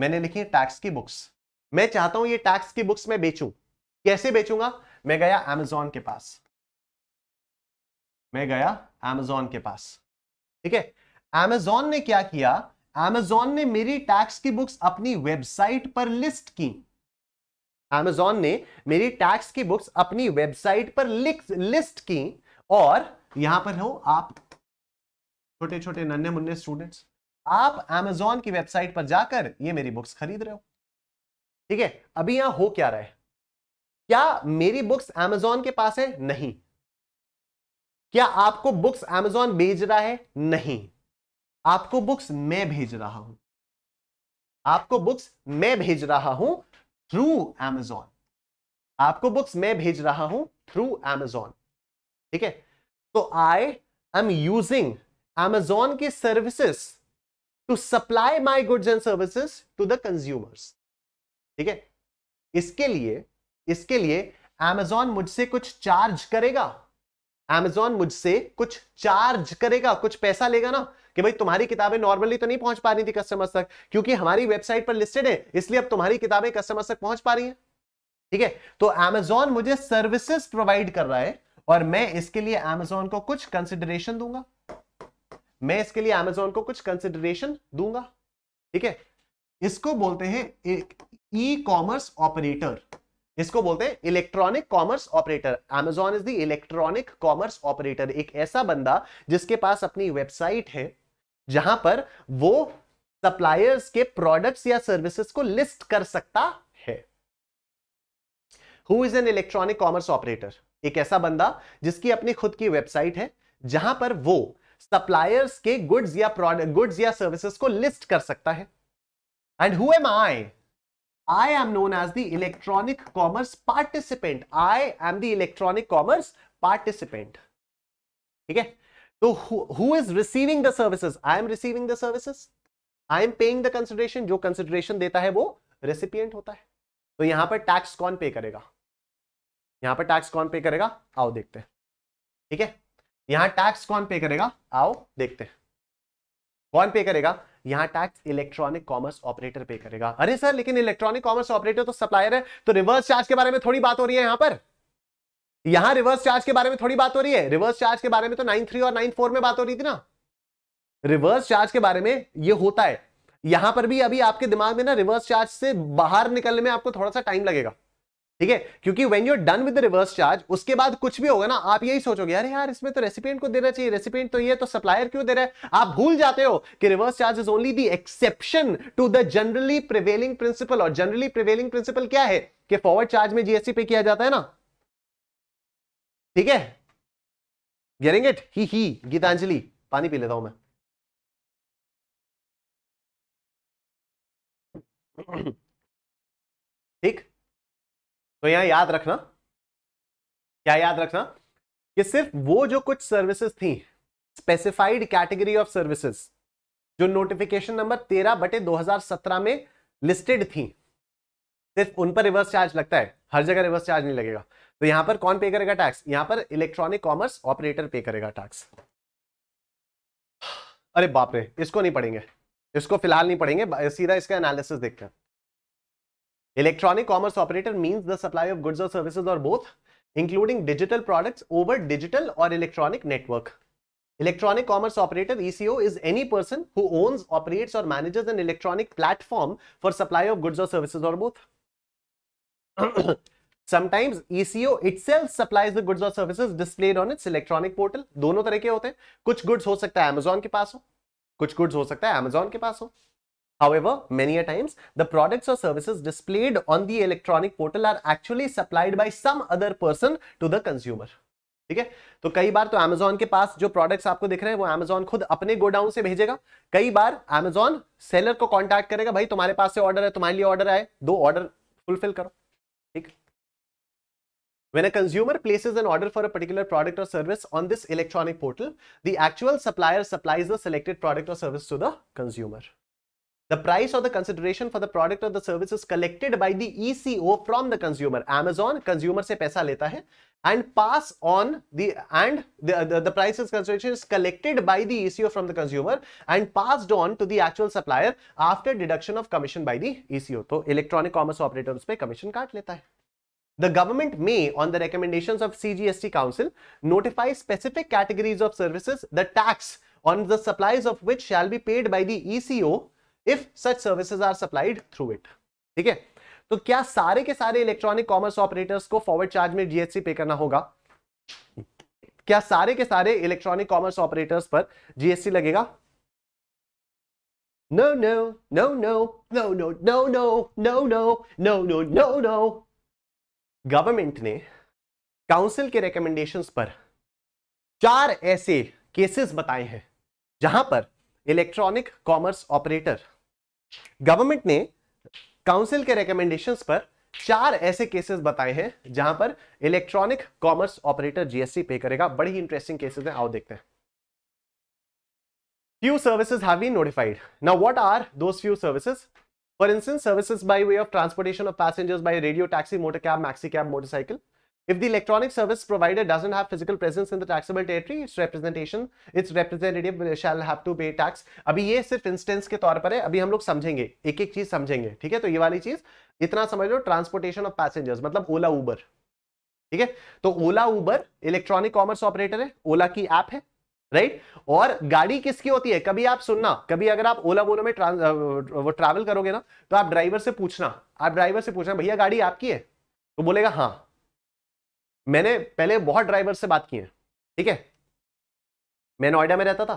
मैंने लिखी टैक्स की बुक्स मैं चाहता हूं ये टैक्स की बुक्स मैं बेचू कैसे बेचूंगा मैं गया एमेजॉन के पास मैं गया एमेजॉन के पास ठीक है एमेजॉन ने क्या किया एमेजॉन ने मेरी टैक्स की बुक्स अपनी वेबसाइट पर लिस्ट की एमेजॉन ने मेरी टैक्स की बुक्स अपनी वेबसाइट पर लिस्ट की और यहां पर हो आप छोटे छोटे नन्हे मुन्ने स्टूडेंट्स आप एमेजॉन की वेबसाइट पर जाकर ये मेरी बुक्स खरीद रहे हो ठीक है अभी यहां हो क्या रहा है क्या मेरी बुक्स एमेजॉन के पास है नहीं क्या आपको बुक्स एमेजॉन भेज रहा है नहीं आपको बुक्स मैं भेज रहा हूं आपको बुक्स मैं भेज रहा हूं थ्रू एमेजॉन आपको बुक्स मैं भेज रहा हूं थ्रू एमेजॉन ठीक है तो आई एम यूजिंग एमेजॉन की services to supply my goods and services to the consumers ठीक है इसके लिए इसके लिए एमेजॉन मुझसे कुछ चार्ज करेगा एमेजॉन मुझसे कुछ चार्ज करेगा कुछ पैसा लेगा ना कि भाई तुम्हारी किताबें नॉर्मली तो नहीं पहुंच पा रही थी कस्टमर्स तक क्योंकि हमारी वेबसाइट पर लिस्टेड है इसलिए अब तुम्हारी किताबें कस्टमर्स तक पहुंच पा रही है ठीक है तो एमेजॉन मुझे सर्विसेस प्रोवाइड कर रहा है और मैं इसके लिए एमेजॉन को कुछ कंसिडरेशन दूंगा मैं इसके लिए एमेजॉन को कुछ कंसिडरेशन दूंगा ठीक है इसको बोलते हैं ई कॉमर्स ऑपरेटर जिसको बोलते हैं electronic commerce operator Amazon is the electronic commerce operator एक ऐसा बंदा जिसके पास अपनी वेबसाइट है जहां पर वो सप्लायर्स के प्रोडक्ट्स या सर्विसेज को लिस्ट कर सकता है who is an electronic commerce operator एक ऐसा बंदा जिसकी अपनी खुद की वेबसाइट है जहां पर वो सप्लायर्स के गुड्स या प्रोडक्ट गुड्स या सर्विसेज को लिस्ट कर सकता है and who am I I am known as the electronic commerce participant. I am the electronic commerce participant. ठीक है तो who is receiving the services I am receiving the services I am paying the consideration जो consideration देता है वो recipient होता है तो यहां पर टैक्स कौन पे करेगा यहां पर टैक्स कौन पे करेगा आओ देखते हैं ठीक है यहां टैक्स कौन पे करेगा आओ देखते हैं कौन पे करेगा यहां टैक्स इलेक्ट्रॉनिक कॉमर्स ऑपरेटर पे करेगा अरे सर लेकिन इलेक्ट्रॉनिक कॉमर्स ऑपरेटर तो सप्लायर है तो रिवर्स चार्ज के बारे में थोड़ी बात हो रही है यहां पर यहां रिवर्स चार्ज के बारे में थोड़ी बात हो रही है रिवर्स चार्ज के बारे में तो नाइन थ्री और नाइन फोर में बात हो रही थी ना रिवर्स चार्ज के बारे में यह होता है यहां पर भी अभी आपके दिमाग में ना रिवर्स चार्ज से बाहर निकलने में आपको थोड़ा सा टाइम लगेगा ठीक है क्योंकि when you done with reverse charge उसके बाद कुछ भी होगा ना आप यही सोचोगे अरे यार इसमें तो रेसिपेंट को देना चाहिए रेसिपेंट तो ये तो सप्लायर क्यों दे रहा है आप भूल जाते हो कि reverse charge is only the exception to the generally prevailing principle और जनरली प्रिवेलिंग प्रिंसिपल क्या है कि फॉरवर्ड चार्ज में जीएसटी पे किया जाता है ना ठीक है गेरिंग इट ही ही गीतांजलि पानी पी लेता हूं मैं तो यहां याद रखना क्या याद रखना कि सिर्फ वो जो कुछ सर्विसेज थी स्पेसिफाइड कैटेगरी ऑफ सर्विसेज जो नोटिफिकेशन नंबर तेरह बटे दो में लिस्टेड थी सिर्फ उन पर रिवर्स चार्ज लगता है हर जगह रिवर्स चार्ज नहीं लगेगा तो यहां पर कौन पे करेगा टैक्स यहां पर इलेक्ट्रॉनिक कॉमर्स ऑपरेटर पे करेगा टैक्स अरे बाप रे इसको नहीं पढ़ेंगे इसको फिलहाल नहीं पढ़ेंगे सीधा इसका एनालिसिस देखते हैं electronic commerce operator means the supply of goods और सर्विसेज और both including digital product over digital और electronic network electronic commerce operator ECO is any person who owns operates और managers an electronic platform for supply of goods और services और both Sometimes ECO itself supplies the goods or services displayed on its electronic portal. दोनों तरह के होते हैं कुछ goods हो सकता है Amazon के पास हो कुछ गुड्स हो सकता है Amazon के पास हो However, many a times, the products or services displayed on the electronic portal are actually supplied by some other person to the consumer. ठीक है तो कई बार तो Amazon के पास जो products आपको दिख रहे हैं वो Amazon खुद अपने गोडाउन से भेजेगा कई बार Amazon सेलर को कांटेक्ट करेगा भाई तुम्हारे पास से ऑर्डर है तुम्हारे लिए ऑर्डर आए दो ऑर्डर फुलफिल करो ठीक When a consumer places an order for a particular product or service on this electronic portal, the actual supplier supplies the selected product or service to the consumer. the price or the consideration for the product or the service is collected by the ECO from the consumer. Amazon consumer se paisa leta hai and pass on the and the, the, the price is consideration is collected by the ECO from the consumer and passed on to the actual supplier after deduction of commission by the ECO. So electronic commerce operator उस commission cut leta hai. The government may, on the recommendations of CGST Council, notify specific categories of services the tax on the supplies of which shall be paid by the ECO if such services are supplied through it ठीक है तो क्या सारे के सारे electronic commerce operators को forward charge में GST pay करना होगा क्या सारे के सारे इलेक्ट्रॉनिक कॉमर्स ऑपरेटर्स पर जीएसटी लगेगा no no no no no no no no no no no no no no government ने काउंसिल के रिकमेंडेशन पर चार ऐसे केसेस बताए हैं जहां पर इलेक्ट्रॉनिक कॉमर्स ऑपरेटर गवर्नमेंट ने काउंसिल के रिकमेंडेशन पर चार ऐसे केसेस बताए हैं जहां पर electronic commerce operator GST pay करेगा बड़ी ही इंटरेस्टिंग केसेस हैं आओ देखते हैं few services have been notified now what are those few services for instance services by way of transportation of passengers by radio taxi motor cab maxi cab motorcycle If the electronic service provider doesn't have physical presence in the taxable territory, its representation, its representative shall have to pay tax. अभी ये सिर्फ instance के तौर पर है अभी हम लोग समझेंगे एक एक चीज समझेंगे ठीक है तो ये वाली चीज इतना समझ लो ट्रांसपोर्टेशन ऑफ पैसेंजर्स मतलब ola uber ठीक है तो ola uber electronic commerce operator है ola की app है राइट और गाड़ी किसकी होती है कभी आप सुनना कभी अगर आप ओला बोलो में वो ट्रैवल करोगे ना तो आप ड्राइवर से पूछना आप ड्राइवर से पूछना भैया गाड़ी आपकी है तो बोलेगा हाँ मैंने पहले बहुत ड्राइवर से बात की है ठीक है मैं नोएडा में रहता था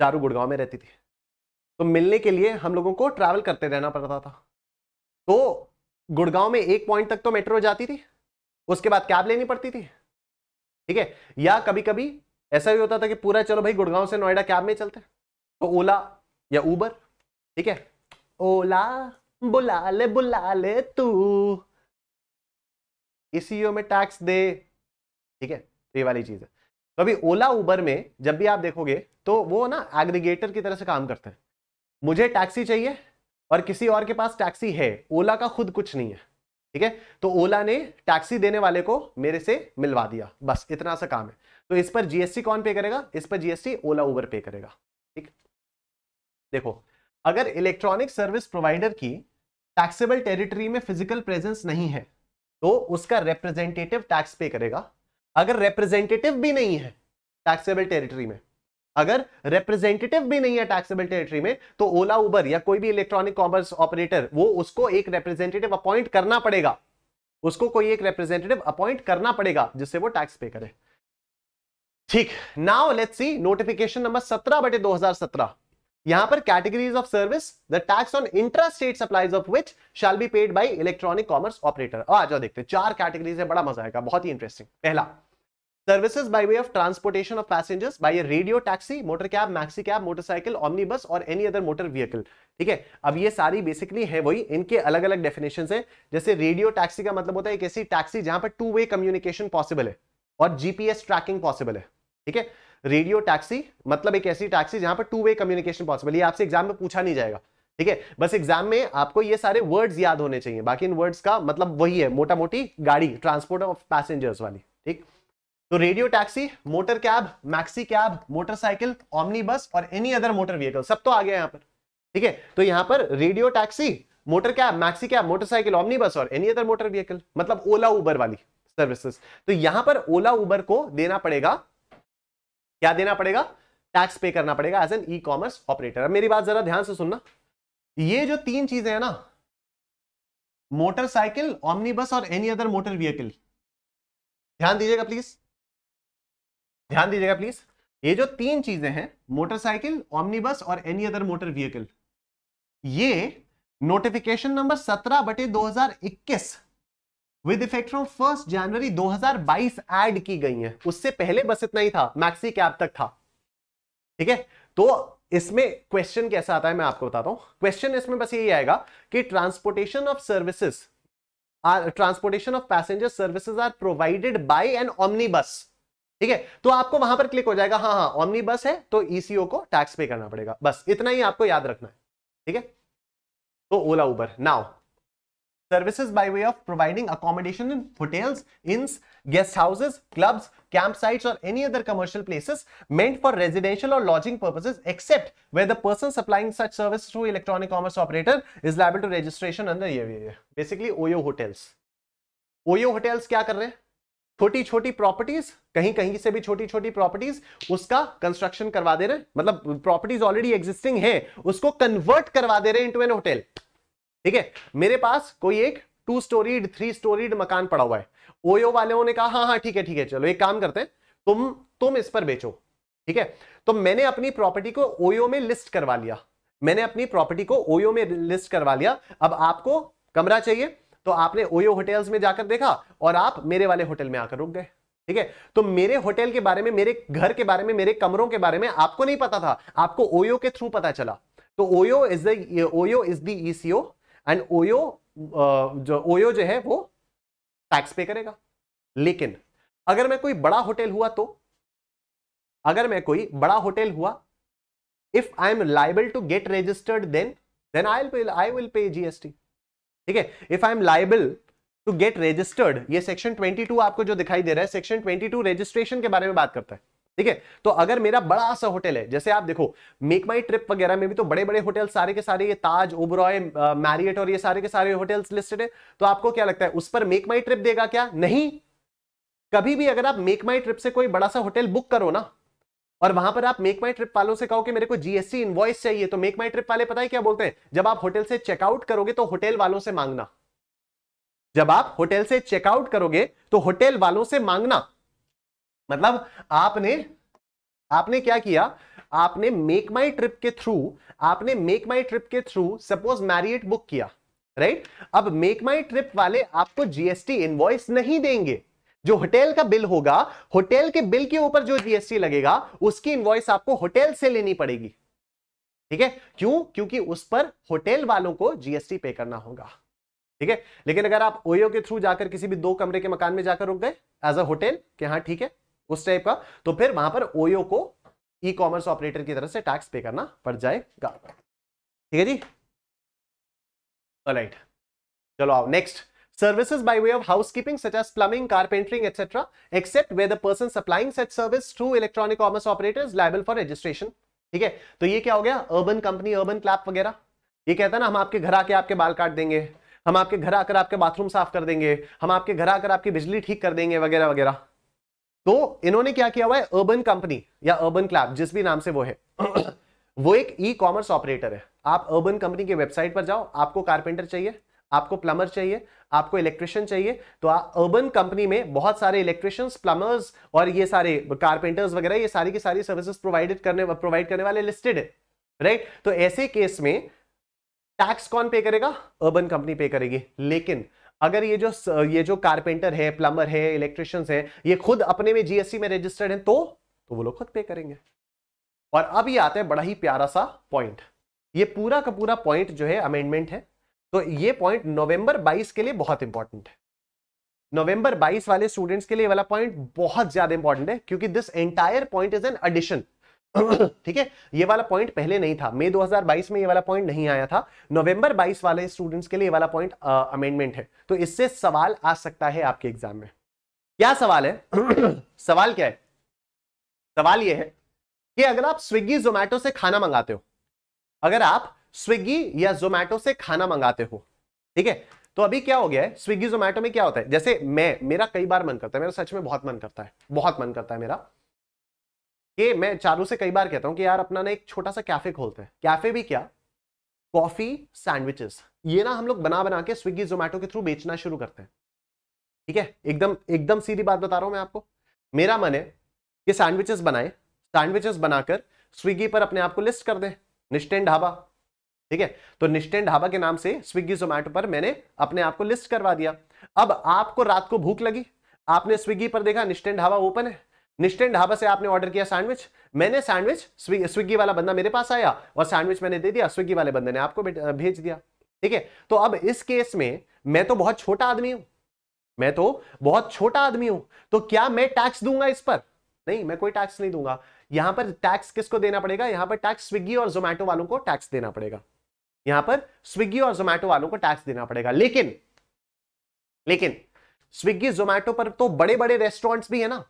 चारू गुड़गांव में रहती थी तो मिलने के लिए हम लोगों को ट्रैवल करते रहना पड़ता था तो गुड़गांव में एक पॉइंट तक तो मेट्रो जाती थी उसके बाद कैब लेनी पड़ती थी ठीक है या कभी कभी ऐसा भी होता था कि पूरा चलो भाई गुड़गांव से नोएडा कैब में चलते तो ओला या उबर ठीक है ओला बुला ले बुला ले तू ईसीओ में टैक्स दे ठीक है तो ये वाली चीज़ है तो अभी ओला उबर में जब भी आप देखोगे तो वो ना एग्रीगेटर की तरह से काम करते हैं मुझे टैक्सी चाहिए और किसी और के पास टैक्सी है ओला का खुद कुछ नहीं है ठीक है तो ओला ने टैक्सी देने वाले को मेरे से मिलवा दिया बस इतना सा काम है तो इस पर जीएसटी कौन पे करेगा इस पर जीएसटी ओला उबर पे करेगा ठीक देखो अगर इलेक्ट्रॉनिक सर्विस प्रोवाइडर की टैक्सेबल टेरिटरी में फिजिकल प्रेजेंस नहीं है तो उसका रिप्रेजेंटेटिव टैक्स पे करेगा अगर रिप्रेजेंटेटिव भी नहीं है टैक्सेबल टेरिटरी में अगर रिप्रेजेंटेटिव भी नहीं है टैक्सेबल टेरिटरी में तो ओला उबर या कोई भी इलेक्ट्रॉनिक कॉमर्स ऑपरेटर वो उसको एक रिप्रेजेंटेटिव अपॉइंट करना पड़ेगा उसको कोई एक रिप्रेजेंटेटिव अपॉइंट करना पड़ेगा जिससे वो टैक्स पे करे ठीक now let's see notification number सत्रह बटे दो हजार सत्रह यहां पर categories of service the tax on inter state supplies of which shall be paid by electronic commerce operator आ जाओ देखते हैं चार कैटेगरीज है बड़ा मजा आएगा बहुत ही इंटरेस्टिंग पहला services by way of transportation of passengers by radio taxi motor cab maxi cab motorcycle omnibus और एनी अदर मोटर व्हीकल ठीक है अब ये सारी बेसिकली है वही इनके अलग अलग डेफिनेशन है जैसे रेडियो टैक्सी का मतलब होता है एक ऐसी टैक्सी जहां पर टू वे कम्युनिकेशन पॉसिबल है और जीपीएस ट्रैकिंग पॉसिबल है ठीक है रेडियो टैक्सी मतलब एक ऐसी टैक्सी जहां पर टू वे कम्युनिकेशन पॉसिबल ये आपसे एग्जाम में पूछा नहीं जाएगा ठीक है बस एग्जाम में आपको ये सारे वर्ड्स याद होने चाहिए बाकी इन वर्ड्स का मतलब वही है मोटा मोटी गाड़ी ट्रांसपोर्ट ऑफ पैसेंजर्स वाली ठीक तो radio taxi motor cab maxi cab motorcycle omnibus और एनी अदर मोटर व्हीकल सब तो आ गया यहाँ पर ठीक है तो यहाँ पर radio taxi motor cab maxi cab motorcycle omnibus और एनी अदर मोटर व्हीकल मतलब ओला उबर वाली सर्विसेस तो यहां पर ओला उबर को देना पड़ेगा क्या देना पड़ेगा टैक्स पे करना पड़ेगा as an e commerce operator अब मेरी बात जरा ध्यान से सुनना ये जो तीन चीजें हैं ना मोटरसाइकिल ऑमनीबस और एनी अदर मोटर व्हीकल ध्यान दीजिएगा प्लीज ध्यान दीजिएगा प्लीज ये जो तीन चीजें हैं मोटरसाइकिल ऑमनीबस और एनी अदर मोटर व्हीकल ये नोटिफिकेशन नंबर सत्रह बटे दो हजार इक्कीस with effect from first January 2022 add की गई है उससे पहले बस इतना ही था मैक्सी कैब तक था ठीक है तो इसमें क्वेश्चन कैसा आता है मैं आपको बताता हूं क्वेश्चन इसमें बस यही आएगा कि transportation of services transportation of passenger services are provided by an omnibus ठीक है तो आपको वहां पर क्लिक हो जाएगा हाँ हाँ ओमनी बस है तो ईसीओ e को टैक्स पे करना पड़ेगा बस इतना ही आपको याद रखना है ठीक है तो Ola Uber now services by way of providing accommodation in hotels, inns, guest houses, clubs, campsites or any other commercial places meant for residential or lodging purposes except where the person supplying such service through electronic commerce operator is liable to registration under yeah Basically OYO hotels. OYO hotels kya kar rahe हैं छोटी छोटी properties कहीं कहीं से भी छोटी छोटी properties उसका कंस्ट्रक्शन करवा दे रहे मतलब प्रॉपर्टीज ऑलरेडी एग्जिस्टिंग है उसको कन्वर्ट करवा दे रहे इनटू एन होटल ठीक है मेरे पास कोई एक टू स्टोरीड थ्री स्टोरीड मकान पड़ा हुआ है ओयो वालों ने कहा हाँ हाँ ठीक है ठीक है चलो एक काम करते हैं तुम तुम इस पर बेचो ठीक है तो मैंने अपनी प्रॉपर्टी को ओयो में लिस्ट करवा लिया मैंने अपनी प्रॉपर्टी को ओयो में लिस्ट करवा लिया अब आपको कमरा चाहिए तो आपने ओयो होटल्स में जाकर देखा और आप मेरे वाले होटल में आकर रुक गए ठीक है तो मेरे होटल के बारे में मेरे घर के बारे में मेरे कमरों के बारे में आपको नहीं पता था आपको ओयो के थ्रू पता चला तो OYO is the OYO is the ECO and OYO uh, जो ओयो जो है वो टैक्स पे करेगा लेकिन अगर मैं कोई बड़ा होटल हुआ तो अगर मैं कोई बड़ा होटल हुआ if I am liable to get registered then then I will I will pay GST ठीक है if I am liable to get registered ये सेक्शन 22 आपको जो दिखाई दे रहा है सेक्शन 22 रजिस्ट्रेशन के बारे में बात करता है ठीक है तो अगर मेरा बड़ा सा होटल है जैसे आप देखो मेक माई ट्रिप वगैरह में भी तो बड़े बड़े होटल सारे के सारे ये ताज ओबरॉय मैरियट और ये सारे के सारे होटल्स लिस्टेड है तो आपको क्या लगता है उस पर मेक माई ट्रिप देगा क्या नहीं कभी भी अगर आप मेक माई ट्रिप से कोई बड़ा सा होटल बुक करो ना और वहां पर आप मेक माई ट्रिप वालों से कहो कि मेरे को जीएसटी इन्वॉइस चाहिए तो मेक माई ट्रिप वाले पता है क्या बोलते हैं जब आप होटल से चेकआउट करोगे तो होटल वालों से मांगना जब आप होटल से चेकआउट करोगे तो होटल वालों से मांगना मतलब आपने आपने क्या किया आपने मेक माई ट्रिप के थ्रू आपने मेक माई ट्रिप के थ्रू सपोज मैरियट बुक किया राइट अब मेक माई ट्रिप वाले आपको जीएसटी इनवॉइस नहीं देंगे जो होटल का बिल होगा होटल के बिल के ऊपर जो जीएसटी लगेगा उसकी इनवॉइस आपको होटल से लेनी पड़ेगी ठीक है क्यों क्योंकि उस पर होटल वालों को जीएसटी पे करना होगा ठीक है लेकिन अगर आप ओयो के थ्रू जाकर किसी भी दो कमरे के मकान में जाकर रुक गए एज अ होटल हाँ ठीक है उस टाइप का तो फिर वहां पर ओयो e को ई कॉमर्स ऑपरेटर की तरफ से टैक्स पे करना पड़ जाएगा ठीक है जी राइट चलो आओ next services by way of housekeeping such as plumbing, carpentering, etc. except where the person supplying such service through electronic commerce operator is liable for registration. ठीक है तो ये क्या हो गया अर्बन कंपनी अर्बन क्लैप वगैरह ये कहता है ना हम आपके घर आके आपके बाल काट देंगे हम आपके घर आकर आपके बाथरूम साफ कर देंगे हम आपके घर आकर आपकी बिजली ठीक कर देंगे वगैरह वगैरह तो इन्होंने क्या किया हुआ है अर्बन कंपनी या अर्बन क्लैब जिस भी नाम से वो है वो एक ई कॉमर्स ऑपरेटर है आप अर्बन कंपनी की वेबसाइट पर जाओ आपको कारपेंटर चाहिए आपको प्लमर चाहिए आपको इलेक्ट्रिशियन चाहिए तो आप अर्बन कंपनी में बहुत सारे इलेक्ट्रिशियंस प्लमर्स और ये सारे कारपेंटर्स वगैरह ये सारी की सारी सर्विसेज प्रोवाइडेड करने प्रोवाइड करने वाले लिस्टेड है राइट तो ऐसे केस में टैक्स कौन पे करेगा अर्बन कंपनी पे करेगी लेकिन अगर ये जो ये जो कारपेंटर है प्लम्बर है इलेक्ट्रिशियंस है ये खुद अपने में जीएसटी में रजिस्टर्ड है तो तो वो लोग खुद पे करेंगे और अब ये आता है बड़ा ही प्यारा सा पॉइंट ये पूरा का पूरा पॉइंट जो है अमेंडमेंट है तो ये पॉइंट नवंबर 22 के लिए बहुत इंपॉर्टेंट है नवंबर 22 वाले स्टूडेंट्स के लिए वाला पॉइंट बहुत ज्यादा इंपॉर्टेंट है क्योंकि this entire point is an addition ठीक है ये वाला पॉइंट पहले नहीं था मई 2022 में ये वाला पॉइंट नहीं आया था नवंबर 22 वाले स्टूडेंट्स के लिए ये वाला पॉइंट अमेंडमेंट है तो इससे सवाल आ सकता है आपके एग्जाम में क्या सवाल है सवाल क्या है सवाल ये है कि अगर आप स्विगी जोमैटो से खाना मंगाते हो अगर आप स्विगी या जोमैटो से खाना मंगाते हो ठीक है तो अभी क्या हो गया है स्विगी जोमैटो में क्या होता है जैसे मैं मेरा कई बार मन करता है मेरा सच में बहुत मन करता है बहुत मन करता है मेरा ये मैं चारू से कई बार कहता हूँ कि यार अपना ना एक छोटा सा कैफे खोलते हैं कैफे भी क्या कॉफी सैंडविचेस ये ना हम लोग बना बना के स्विगी जोमेटो के थ्रू बेचना शुरू करते हैं ठीक है एकदम एकदम सीधी बात बता रहा हूँ मैं आपको मेरा मन है कि सैंडविचेस बनाए सैंडविचेस बनाकर स्विगी पर अपने आप को लिस्ट कर दें निश्टेन ढाबा ठीक है तो निश्टेन ढाबा के नाम से स्विगी जोमेटो पर मैंने अपने आप को लिस्ट करवा दिया अब आपको रात को भूख लगी आपने स्विगी पर देखा निश्टेन ढाबा ओपन है निश्चैन ढाबा से आपने ऑर्डर किया सैंडविच मैंने सैंडविच स्विगी वाला बंदा मेरे पास आया और सैंडविच मैंने दे दिया स्विगी वाले बंदे ने आपको भेज दिया ठीक है तो अब इस केस में मैं तो बहुत छोटा आदमी हूं मैं तो बहुत छोटा आदमी हूं तो क्या मैं टैक्स दूंगा इस पर नहीं मैं कोई टैक्स नहीं दूंगा यहां पर टैक्स किसको देना पड़ेगा यहां पर टैक्स स्विगी और जोमैटो वालों को टैक्स देना पड़ेगा यहां पर स्विगी और जोमैटो वालों को टैक्स देना पड़ेगा लेकिन लेकिन स्विगी जोमैटो पर तो बड़े बड़े रेस्टोरेंट्स भी है ना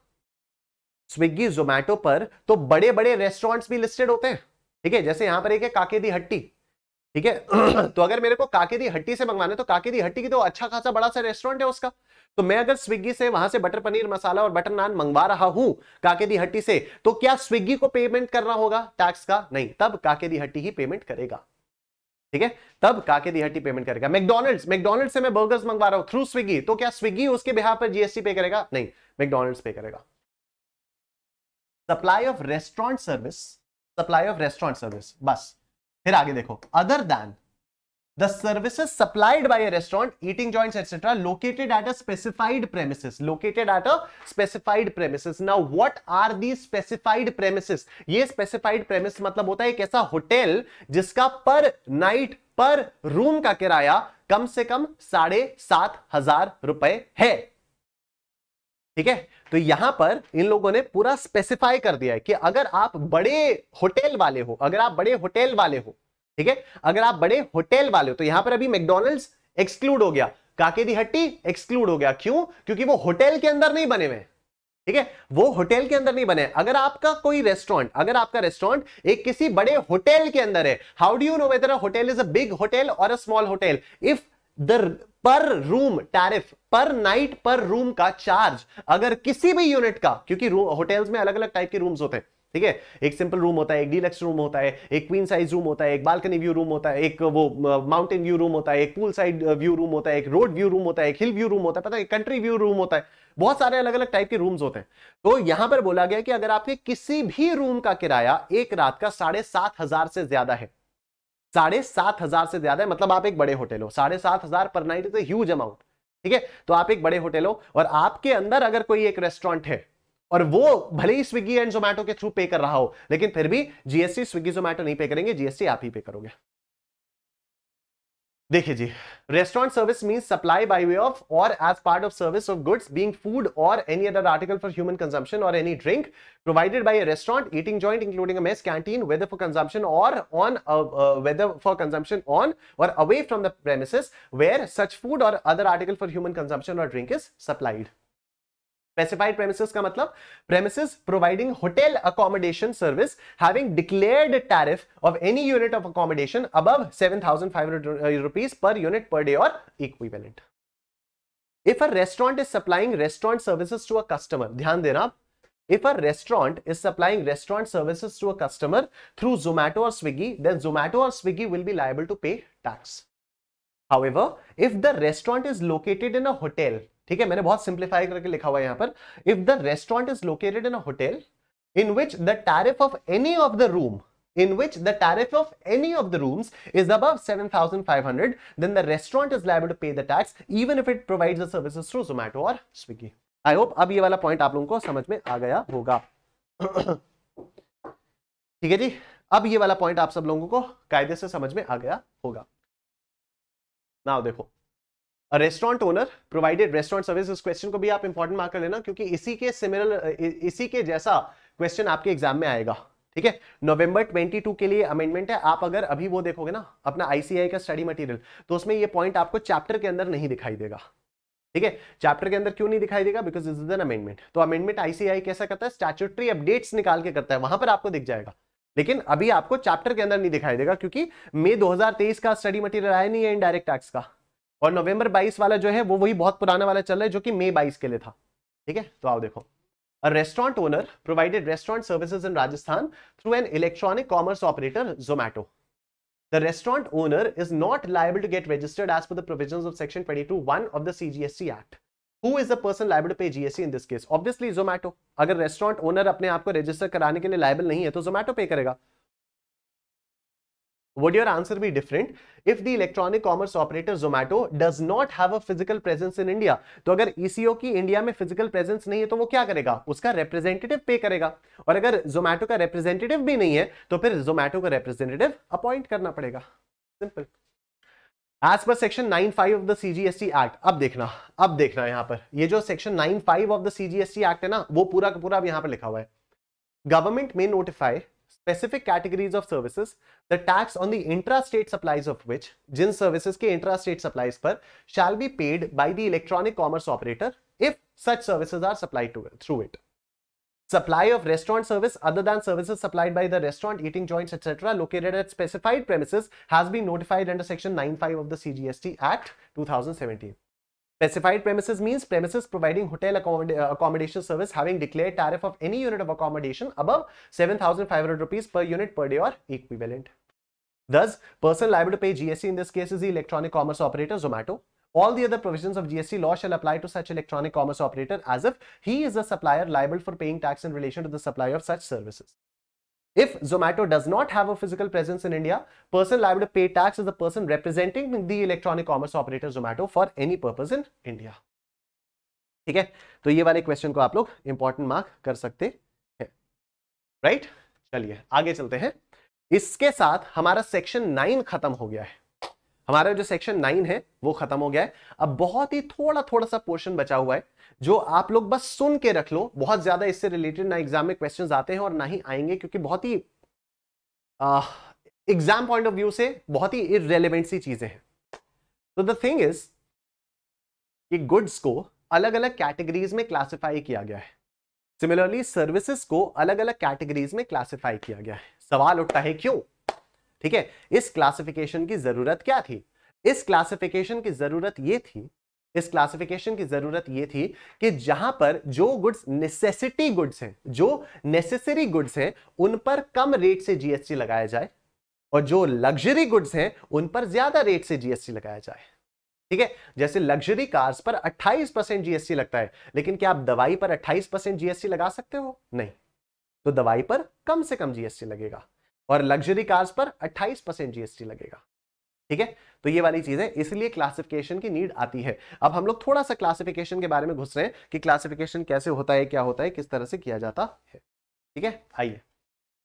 स्विगी जोमैटो पर तो बड़े बड़े रेस्टोरेंट्स भी लिस्टेड होते हैं ठीक है जैसे यहां पर एक है काके दी हट्टी ठीक है तो अगर मेरे को काके दी हट्टी से मंगवाना है तो काके दी हट्टी की तो अच्छा खासा बड़ा सा रेस्टोरेंट है उसका तो मैं अगर स्विगी से वहां से बटर पनीर मसाला और बटर नान मंगवा रहा हूं काके दी हट्टी से तो क्या स्विगी को पेमेंट करना होगा टैक्स का नहीं तब काके दी हट्टी ही पेमेंट करेगा ठीक है तब काके दी हट्टी पेमेंट करेगा मैकडोनल्ड मैकडोनल्ड से मैं बर्गर्स मंगवा रहा हूं थ्रू स्विगी तो क्या स्विगी उसके बिहार पर जीएसटी पे करेगा नहीं मैकडोनल्ड्स पे करेगा supply of restaurant service supply of restaurant service बस फिर आगे देखो other than the service supplied by restaurant eating joint etcetera located at a specified premise located at a specified premise ना what are the specified premise ये specified premise मतलब होता है एक ऐसा होटल जिसका पर नाइट पर रूम का किराया कम से कम साढ़े सात हजार रुपए है ठीक है तो यहां पर इन लोगों ने पूरा स्पेसिफाई कर दिया है कि अगर आप बड़े होटल वाले हो अगर आप बड़े होटल वाले हो ठीक है अगर आप बड़े होटल वाले हो तो यहां पर अभी मैकडोनल्ड एक्सक्लूड हो गया काके दी हट्टी एक्सक्लूड हो गया क्यों क्योंकि वो होटल के अंदर नहीं बने हुए ठीक है वो होटल के अंदर नहीं बने अगर आपका कोई रेस्टोरेंट अगर आपका रेस्टोरेंट एक किसी बड़े होटल के अंदर है how do you know whether hotel is a big hotel और a small hotel if their per room tariff per night per room का चार्ज अगर किसी भी यूनिट का क्योंकि होटल्स में अलग अलग टाइप के रूम्स होते हैं ठीक है एक सिंपल रूम होता है एक डीलक्स रूम होता है एक क्वीन साइज रूम होता है एक बालकनी व्यू रूम होता है एक वो माउंटेन व्यू रूम होता है एक पूल साइड व्यू रूम होता है एक रोड व्यू रूम होता है एक हिल व्यू रूम होता है पता है कंट्री व्यू रूम होता है बहुत सारे अलग अलग टाइप के रूम्स होते हैं तो यहां पर बोला गया कि अगर आपके किसी भी रूम का किराया एक रात का साढ़े सात हजार से ज्यादा है साढ़े सात हजार से ज्यादा मतलब आप एक बड़े होटल हो साढ़े सात हजार पर नाइट इज ह्यूज अमाउंट ठीक है तो आप एक बड़े होटल हो और आपके अंदर अगर कोई एक रेस्टोरेंट है और वो भले ही स्विगी एंड जोमैटो के थ्रू पे कर रहा हो लेकिन फिर भी जीएसटी स्विगी जोमैटो नहीं पे करेंगे जीएसटी आप ही पे करोगे देखिए जी restaurant service mean supply by way of और as part of service of goods being food और any other article for human consumption और any drink provided by a restaurant eating joint including a mess canteen whether for consumption और on whether for consumption on और away from the premise where such food और other article for human consumption और drink is supplied specified premises का मतलब premises providing hotel accommodation service having declared tariff of any unit of accommodation above 7500 rupees per unit per day or equivalent if a restaurant is supplying restaurant services to a customer ध्यान देना if a restaurant is supplying restaurant services to a customer through zomato or swiggy then zomato or swiggy will be liable to pay tax however if the restaurant is located in a hotel ठीक है मैंने बहुत simplify करके लिखा हुआ है यहाँ पर if the restaurant is located in hotel in which the tariff of any of the room in which the tariff of any of the rooms is above 7500 then the restaurant is liable to pay the tax even if it provides the services through zomato or swiggy i hope ab ye wala point aap logon ko samajh mein aa gaya hoga theek hai ji ab ye wala point aap sab logon ko kaide se samajh mein aa gaya hoga now dekho restaurant owner provided restaurant service इस question को भी आप important mark कर लेना क्योंकि इसी के similar इसी के जैसा क्वेश्चन आपके एग्जाम में आएगा ठीक है नवंबर 22 के लिए अमेंडमेंट है आप अगर अभी वो देखोगे ना अपना आईसीआई का स्टडी मटेरियल तो उसमें ये पॉइंट आपको चैप्टर के अंदर नहीं दिखाई देगा ठीक है चैप्टर के अंदर क्यों नहीं दिखाई देगा because is is an amendment तो अमेंडमेंट आईसीआई कैसा करता है स्टैचुटरी अपडेट्स निकाल के करता है वहां पर आपको दिख जाएगा लेकिन अभी आपको चैप्टर के अंदर नहीं दिखाई देगा क्योंकि मई 2023 का स्टडी मटेरियल आया नहीं है इनडायरेक्ट टैक्स का और नवंबर 22 वाला जो है वो वही बहुत पुराना वाला चल रहा है जो कि मई 22 के लिए था ठीक है तो आओ देखो a restaurant owner provided restaurant services in Rajasthan through an electronic commerce operator Zomato the restaurant owner is not liable to get registered as per provision of section twenty of the CGSC act Who is the person liable to pay GST in this case? Obviously, Zomato. अगर restaurant owner अपने आपको register कराने के लिए liable नहीं है तो जोमैटो पे करेगा would your answer be different if the electronic commerce operator zomato does not have a physical presence in india तो अगर ईसीओ e की इंडिया में फिजिकल प्रेजेंस नहीं है तो वो क्या करेगा उसका रिप्रेजेंटेटिव पे करेगा और अगर जोमैटो का रिप्रेजेंटेटिव भी नहीं है तो फिर जोमैटो का रिप्रेजेंटेटिव अपॉइंट करना पड़ेगा simple as per section 95 of the CGST act अब देखना अब देखना यहां पर ये जो section 95 of the CGST act है ना वो पूरा का पूरा अब यहां पर लिखा हुआ है गवर्नमेंट में notify specific categories of services, the tax on the intrastate supplies of which, jin services ke intrastate supplies par, shall be paid by the electronic commerce operator if such services are supplied to, through it. Supply of restaurant service other than services supplied by the restaurant, eating joints, etc. located at specified premises has been notified under section 95 of the CGST Act 2017. Specified premises means premises providing hotel accommod uh, accommodation service having declared tariff of any unit of accommodation above 7,500 rupees per unit per day or equivalent. Thus, person liable to pay GST in this case is the electronic commerce operator Zomato. All the other provisions of GST law shall apply to such electronic commerce operator as if he is a supplier liable for paying tax in relation to the supply of such services. If Zomato does not have a physical presence in India, person liable to pay tax is the person representing the electronic commerce operator Zomato for any purpose in India. ठीक है तो ये वाले question को आप लोग important mark कर सकते हैं राइट right? चलिए आगे चलते हैं इसके साथ हमारा सेक्शन नाइन खत्म हो गया है हमारा जो सेक्शन नाइन है वो खत्म हो गया है अब बहुत ही थोड़ा थोड़ा सा पोर्शन बचा हुआ है जो आप लोग बस सुन के रख लो बहुत ज्यादा इससे रिलेटेड ना एग्जाम में क्वेश्चन आते हैं और ना ही आएंगे क्योंकि बहुत ही एग्जाम पॉइंट ऑफ व्यू से बहुत ही इरेलीवेंट सी चीजें हैं तो द थिंग इज कि गुड्स को अलग अलग कैटेगरीज में क्लासिफाई किया गया है सिमिलरली सर्विसेज को अलग अलग कैटेगरीज में क्लासिफाई किया गया है सवाल उठता है क्यों ठीक है इस क्लासिफिकेशन की जरूरत क्या थी इस क्लासिफिकेशन की जरूरत ये थी इस क्लासिफिकेशन की जरूरत यह थी कि जहां पर जो गुड्स नेसेसिटी गुड्स हैं जो नेसेसरी गुड्स हैं उन पर कम रेट से जीएसटी लगाया जाए और जो लग्जरी गुड्स हैं उन पर ज्यादा रेट से जीएसटी लगाया जाए ठीक है जैसे लग्जरी कार्स पर 28 परसेंट जीएसटी लगता है लेकिन क्या आप दवाई पर 28 परसेंट जीएसटी लगा सकते हो नहीं तो दवाई पर कम से कम जीएसटी लगेगा और लग्जरी कार्स पर 28 परसेंट जीएसटी लगेगा ठीक है तो ये वाली चीज है इसलिए क्लासिफिकेशन की नीड आती है अब हम लोग थोड़ा सा क्लासिफिकेशन के बारे में घुस रहे हैं कि क्लासिफिकेशन कैसे होता है क्या होता है किस तरह से किया जाता है ठीक है आइए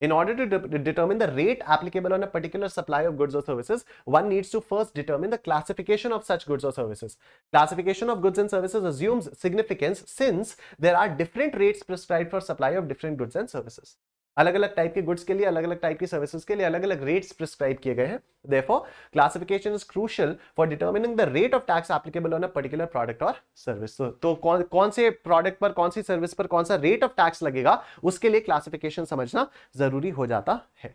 In order to determine the rate applicable on a particular supply of goods or services, one needs to first determine the classification of such goods or services. Classification of goods and services assumes significance since there are different rates prescribed for supply of different goods and services. अलग अलग type के goods के लिए अलग अलग type की services के लिए अलग अलग रेट्स प्रिस्क्राइब किए गए हैं देखो classification is crucial for determining the rate of tax applicable on a particular product और सर्विस तो, तो कौन कौन से प्रोडक्ट पर कौन सी सर्विस पर कौन सा रेट ऑफ टैक्स लगेगा उसके लिए क्लासिफिकेशन समझना जरूरी हो जाता है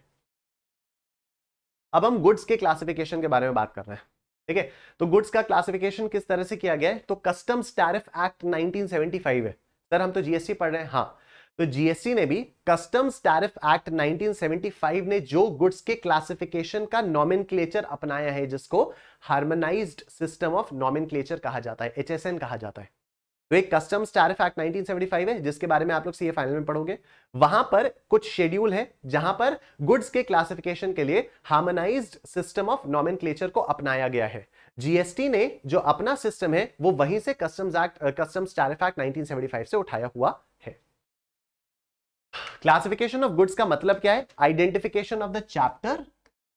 अब हम गुड्स के क्लासिफिकेशन के बारे में बात कर रहे हैं ठीक है तो गुड्स का क्लासिफिकेशन किस तरह से किया गया है तो कस्टम्स टैरिफ एक्ट 1975 है सर हम तो जीएसटी पढ़ रहे हैं हाँ तो जीएसटी ने भी कस्टम्स टैरिफ एक्ट 1975 ने जो गुड्स के क्लासिफिकेशन का नॉमिन अपनाया है जिसको हार्मोनाइज्ड सिस्टम ऑफ नॉमिन कहा जाता है एचएसएन कहा जाता है तो एक कस्टम्स टैरिफ एक्ट 1975 है जिसके बारे में आप लोग सीए फाइनल में पढ़ोगे वहां पर कुछ शेड्यूल है जहां पर गुड्स के क्लासिफिकेशन के लिए हार्मोनाइज्ड सिस्टम ऑफ नॉमिन को अपनाया गया है जीएसटी ने जो अपना सिस्टम है वो वहीं से customs act customs tariff act 1975 से उठाया हुआ है क्लासिफिकेशन ऑफ गुड्स का मतलब क्या है identification of the chapter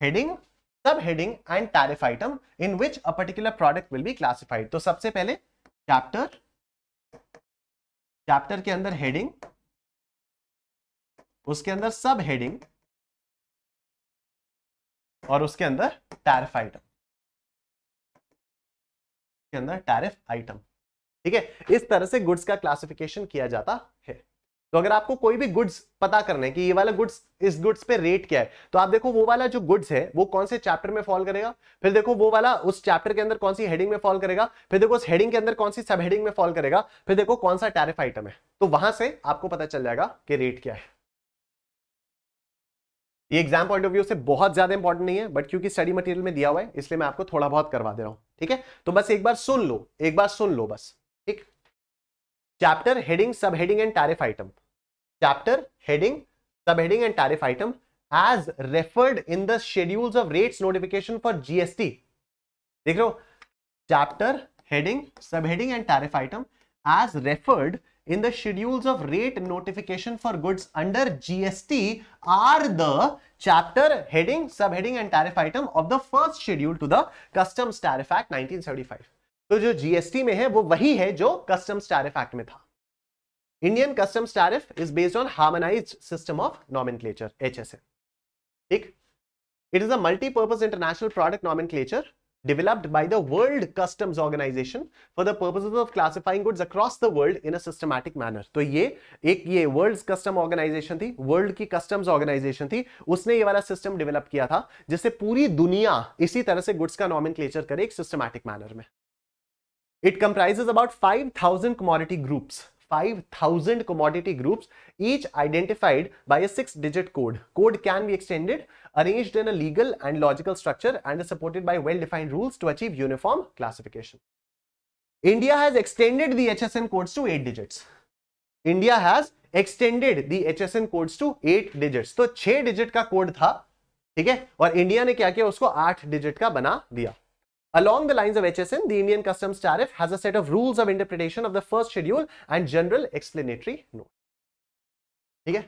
heading subheading and tariff item in which a particular product will be classified तो सबसे पहले चैप्टर चैप्टर के अंदर हेडिंग उसके अंदर सब हेडिंग और उसके अंदर टैरिफ आइटम के अंदर टैरिफ आइटम ठीक है इस तरह से गुड्स का क्लासिफिकेशन किया जाता है तो अगर आपको कोई भी गुड्स पता करने कि ये वाला गुड्स इस गुड्स पे रेट क्या है तो आप देखो वो वाला जो गुड्स है वो कौन से चैप्टर में फॉल करेगा फिर देखो वो वाला उस चैप्टर के अंदर कौन सी हेडिंग में फॉल करेगा फिर देखो उस हेडिंग के अंदर कौन सी सब हेडिंग में फॉल करेगा फिर देखो कौन सा टैरिफ आइटम है तो वहां से आपको पता चल जाएगा कि रेट क्या है ये एग्जाम पॉइंट ऑफ व्यू से बहुत ज्यादा इंपॉर्टेंट नहीं है बट क्योंकि स्टडी मटेरियल में दिया हुआ है इसलिए मैं आपको थोड़ा बहुत करवा दे रहा हूं ठीक है तो बस एक बार सुन लो एक बार सुन लो बस ठीक chapter heading subheading and tariff item chapter, heading, subheading and tariff item as referred in the schedules of rates notification for GST. देख रहे हो chapter, heading, subheading and tariff item as referred in the schedules of rate notification for goods under GST are the chapter, heading, subheading and tariff item of the first schedule to the Customs Tariff Act 1975. तो जो GST में है वो वही है जो customs tariff act में था Indian customs tariff is based on harmonize system of nomen nomenclature HSN ठीक it is a multipurpose international product nomenclature developed by the World Customs Organization for the purposes of classifying goods across the world in a systematic manner. to ye ek ye world's Custom Organization thi World ki Customs Organization thi usne ye wala system develop kiya tha jisse puri duniya isi tarah se goods ka nomenclature kare ek systematic manner mein it comprises about 5000 commodity groups 5,000 commodity groups, each identified by a six-digit code. Code can be extended, arranged in a legal and logical structure, and is supported by well-defined rules to achieve uniform classification. India has extended the HSN codes to eight digits. India has extended the HSN codes to eight digits. so 6 digit ka code tha theek hai aur India ne kya kiya usko 8 digit ka bana diya Along the lines of HSN, the Indian customs tariff has a set of rules of interpretation of the first schedule and general explanatory notes. Okay?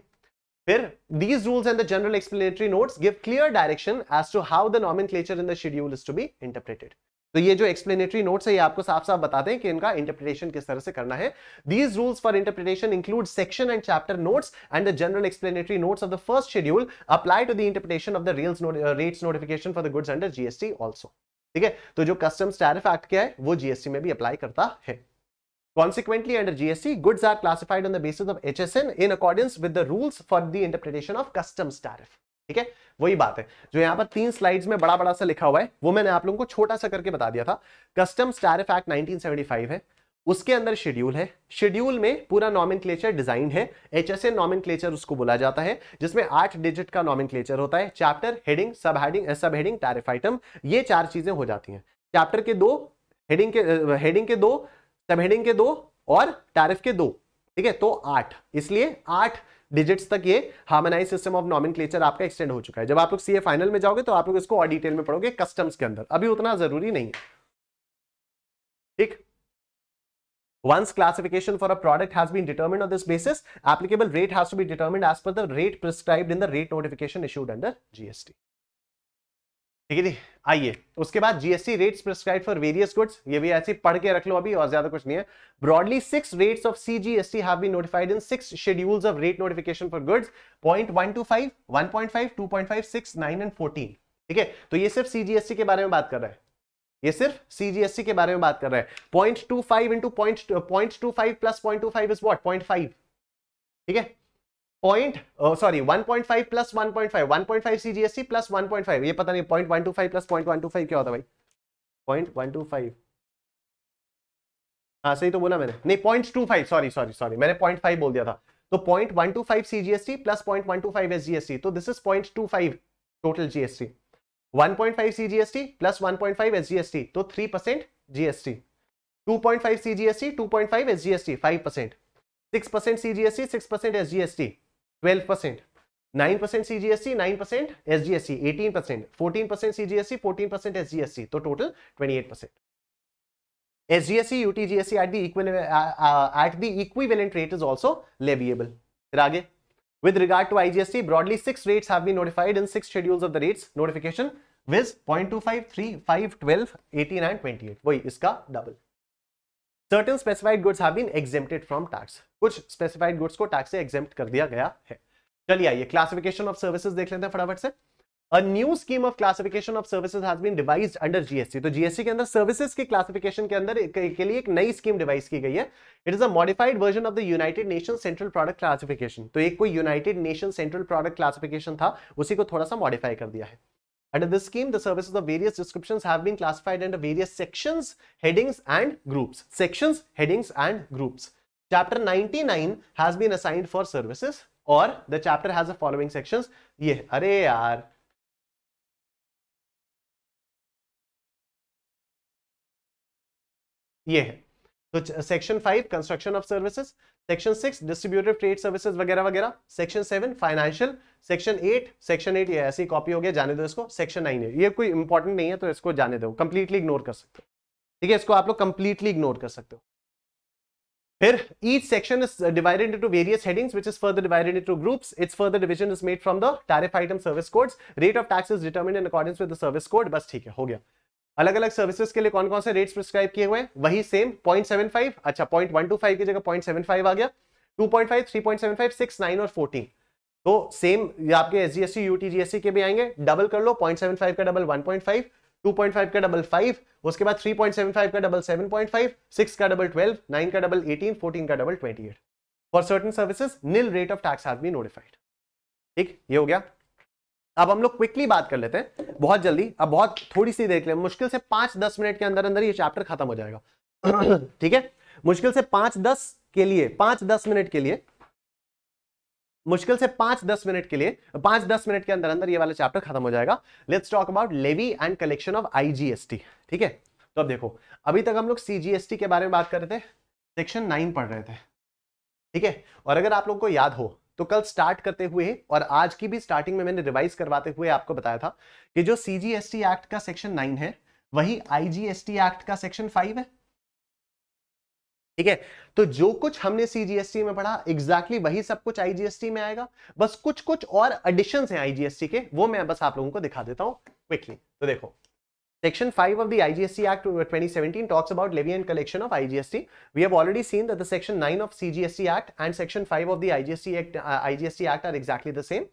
Then, these rules and the general explanatory notes give clear direction as to how the nomenclature in the schedule is to be interpreted. So, these explanatory notes say, you have to tell you how to interpretation. Kis These rules for interpretation include section and chapter notes and the general explanatory notes of the first schedule apply to the interpretation of the uh, rates notification for the goods under GST also. ठीक है तो जो customs tariff act क्या है वो GST में भी apply करता है Consequently, under GST, goods are classified on the basis of HSN in accordance with the rules for the interpretation of customs tariff. ठीक है वही बात है जो यहाँ पर तीन स्लाइड्स में बड़ा बड़ा सा लिखा हुआ है वो मैंने आप लोगों को छोटा सा करके बता दिया था कस्टम्स टैरिफ एक्ट 1975 है उसके अंदर शेड्यूल है शेड्यूल में पूरा नॉमिन क्लेचर डिजाइन है एच एस उसको बोला जाता है जिसमें आठ डिजिट का नॉमिन होता है chapter heading subheading subheading tariff item ये चार चीजें हो जाती हैं चैप्टर के दो हेडिंग के हेडिंग के दो सब हेडिंग के दो और टैरिफ के दो ठीक है तो आठ इसलिए आठ डिजिट्स तक ये हार्मोनाइज सिस्टम ऑफ नॉमिन आपका एक्सटेंड हो चुका है जब आप लोग सीए फाइनल में जाओगे तो आप लोग इसको और डिटेल में पढ़ोगे कस्टम्स के अंदर अभी उतना जरूरी नहीं है ठीक Once classification for a product has been determined on this basis, applicable rate has to be determined as per the rate prescribed in the rate notification issued under GST. ठीक है जी आइए उसके बाद GST rates prescribe for various goods ये भी ऐसे पढ़ के रख लो अभी और ज्यादा कुछ नहीं है broadly six rates of CGST have been notified in six schedules of rate notification for goods point one two five one point five two point five six nine and fourteen ठीक है तो ये सिर्फ सीजीएसटी के बारे में बात कर रहा है ये सिर्फ सीजीएससी e के बारे में बात कर रहे हैं point two five into point point two five plus point two five is what point five ठीक है point sorry one point five plus one point five one point five CGST plus one point five ये पता नहीं point one two five plus point one two five क्या होता भाई point one two five हाँ सही तो बोला मैंने नहीं point two five sorry sorry sorry मैंने पॉइंट फाइव बोल दिया था तो point one two five CGST plus point one two five SGST तो this is point two five total GST 1.5 CGST plus 1.5 SGST तो 3 percent GST 2.5 CGST 2.5 SGST 5 percent six percent CGST six percent SGST twelve percent nine percent CGST nine percent SGST eighteen percent fourteen percent CGST fourteen percent SGST तो total twenty eight percent SGST, UTGST at the equivalent uh, uh, at the equivalent rate is also levyable. फिर आगे With regard to IGST, broadly six rates have been notified in six schedules of the rates notification viz point two five three five twelve eighteen and twenty वही इसका double certain specified goods have been exempted from tax कुछ specified goods को tax से exempt कर दिया गया है चलिए आइए क्लासिफिकेशन ऑफ सर्विसेज देख लेते हैं फटाफट से A new scheme of classification of services has been devised under GST. So GST के अंदर services की classification के अंदर के लिए एक नई scheme devised की गई है. It is a modified version of the United Nations Central Product Classification. तो एक कोई United Nations Central Product Classification था, उसी को थोड़ा सा modify कर दिया है. Under this scheme, the services of various descriptions have been classified under various sections, headings, and groups. Sections, headings, and groups. Chapter 99 has been assigned for services, or the chapter has the following sections. ये अरे यार ये है तो section five construction of services section six distributive trade services वगैरह वगैरह section seven financial section eight section eight ये ऐसी कॉपी हो गया जाने दो इसको सेक्शन नाइन है ये कोई इंपॉर्टेंट नहीं है तो इसको जाने दो कंप्लीटली इग्नोर कर सकते हो ठीक है इसको आप लोग कंप्लीटली इग्नोर कर सकते हो फिर each section is divided into various headings which is further divided into groups its further division is made from the tariff item service codes rate of tax is determined in according with the service code बस ठीक है हो गया अलग अलग services के लिए कौन कौन से रेट्स प्रिस्क्राइब किए हुए वही सेम 0.75 अच्छा 0.125 की जगह 0.75 आ गया 2.5 3.75 6 नाइन और 14 तो सेम ये आपके एस जी यूटीजीएससी के भी आएंगे डबल कर लो 0.75 का डबल 1.5 2.5 का डबल 5 उसके बाद 3.75 का डबल 7.5 6 का डबल 12 9 का डबल 18 14 का double 28 for certain services nil rate of tax have been notified ठीक ये हो गया अब हम लोग क्विकली बात कर लेते हैं बहुत जल्दी अब बहुत थोड़ी सी देख ले मुश्किल से पांच दस मिनट के अंदर अंदर ये चैप्टर खत्म हो जाएगा ठीक है मुश्किल से पांच दस के लिए पांच दस मिनट के लिए मुश्किल से पांच दस मिनट के लिए पांच दस मिनट के अंदर अंदर ये वाला चैप्टर खत्म हो जाएगा let's talk about levy and collection of IGST ठीक है तो अब देखो अभी तक हम लोग सीजीएसटी के बारे में बात कर रहे थे सेक्शन नाइन पढ़ रहे थे ठीक है और अगर आप लोग को याद हो तो कल स्टार्ट करते हुए और आज की भी स्टार्टिंग में मैंने रिवाइज करवाते हुए आपको बताया था कि जो सीजीएसटी एक्ट का सेक्शन नाइन है वही आईजीएसटी एक्ट का सेक्शन फाइव है ठीक है तो जो कुछ हमने सीजीएसटी में पढ़ा एग्जैक्टली exactly वही सब कुछ आईजीएसटी में आएगा बस कुछ कुछ और एडिशन है आईजीएसटी के वो मैं बस आप लोगों को दिखा देता हूं क्विकली तो देखो Section 5 of the IGST Act uh, 2017 talks about levy and collection of IGST. We have already seen that the Section 9 of CGST Act and Section 5 of the IGST Act, uh, IGST Act are exactly the same.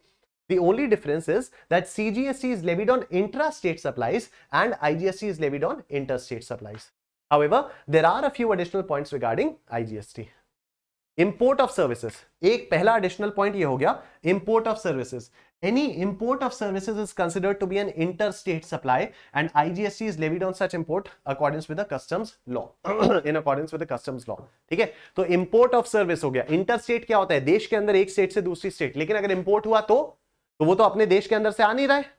The only difference is that CGST is levied on intra-state supplies and IGST is levied on interstate supplies. However, there are a few additional points regarding IGST. Import of services. एक पहला additional point ये हो गया import of services. Any import of services is considered to be an interstate supply and IGST is levied on such import accordance with the customs law. in accordance with the customs law. theek hai to import of service ho gaya interstate kya hota hai desh ke andar ek state se dusri state lekin agar import hua to to wo to apne desh ke andar se aa nahi raha hai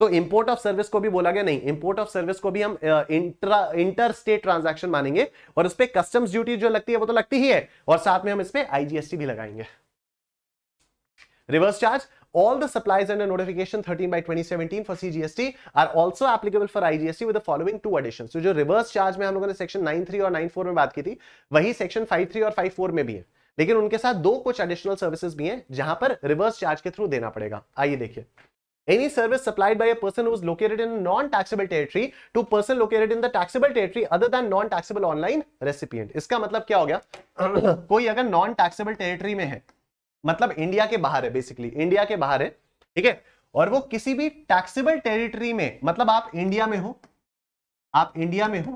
तो import of service को भी बोला गया नहीं import of service को भी हम intra inter state transaction मानेंगे और उस पर कस्टम्स ड्यूटी जो लगती है वो तो लगती ही है और साथ में हम इस पर आईजीएसटी भी लगाएंगे reverse charge All the supplies under notification 13 by 2017 for CGST are also applicable for IGST with the following two additions. so, जो reverse charge में हम लोगों ने section 93 और 94 में बात की थी वही section 53 और 54 में भी है लेकिन उनके साथ दो कुछ additional services भी हैं जहां पर reverse charge के through देना पड़ेगा आइए देखिए any service supplied by a person who is located in non-taxable territory to person located in the taxable territory other than non-taxable online recipient इसका मतलब क्या हो गया कोई अगर non-taxable territory में है मतलब इंडिया के बाहर है बेसिकली इंडिया के बाहर है ठीक है और वो किसी भी टैक्सेबल टेरिटरी में मतलब आप इंडिया में हो आप इंडिया में हो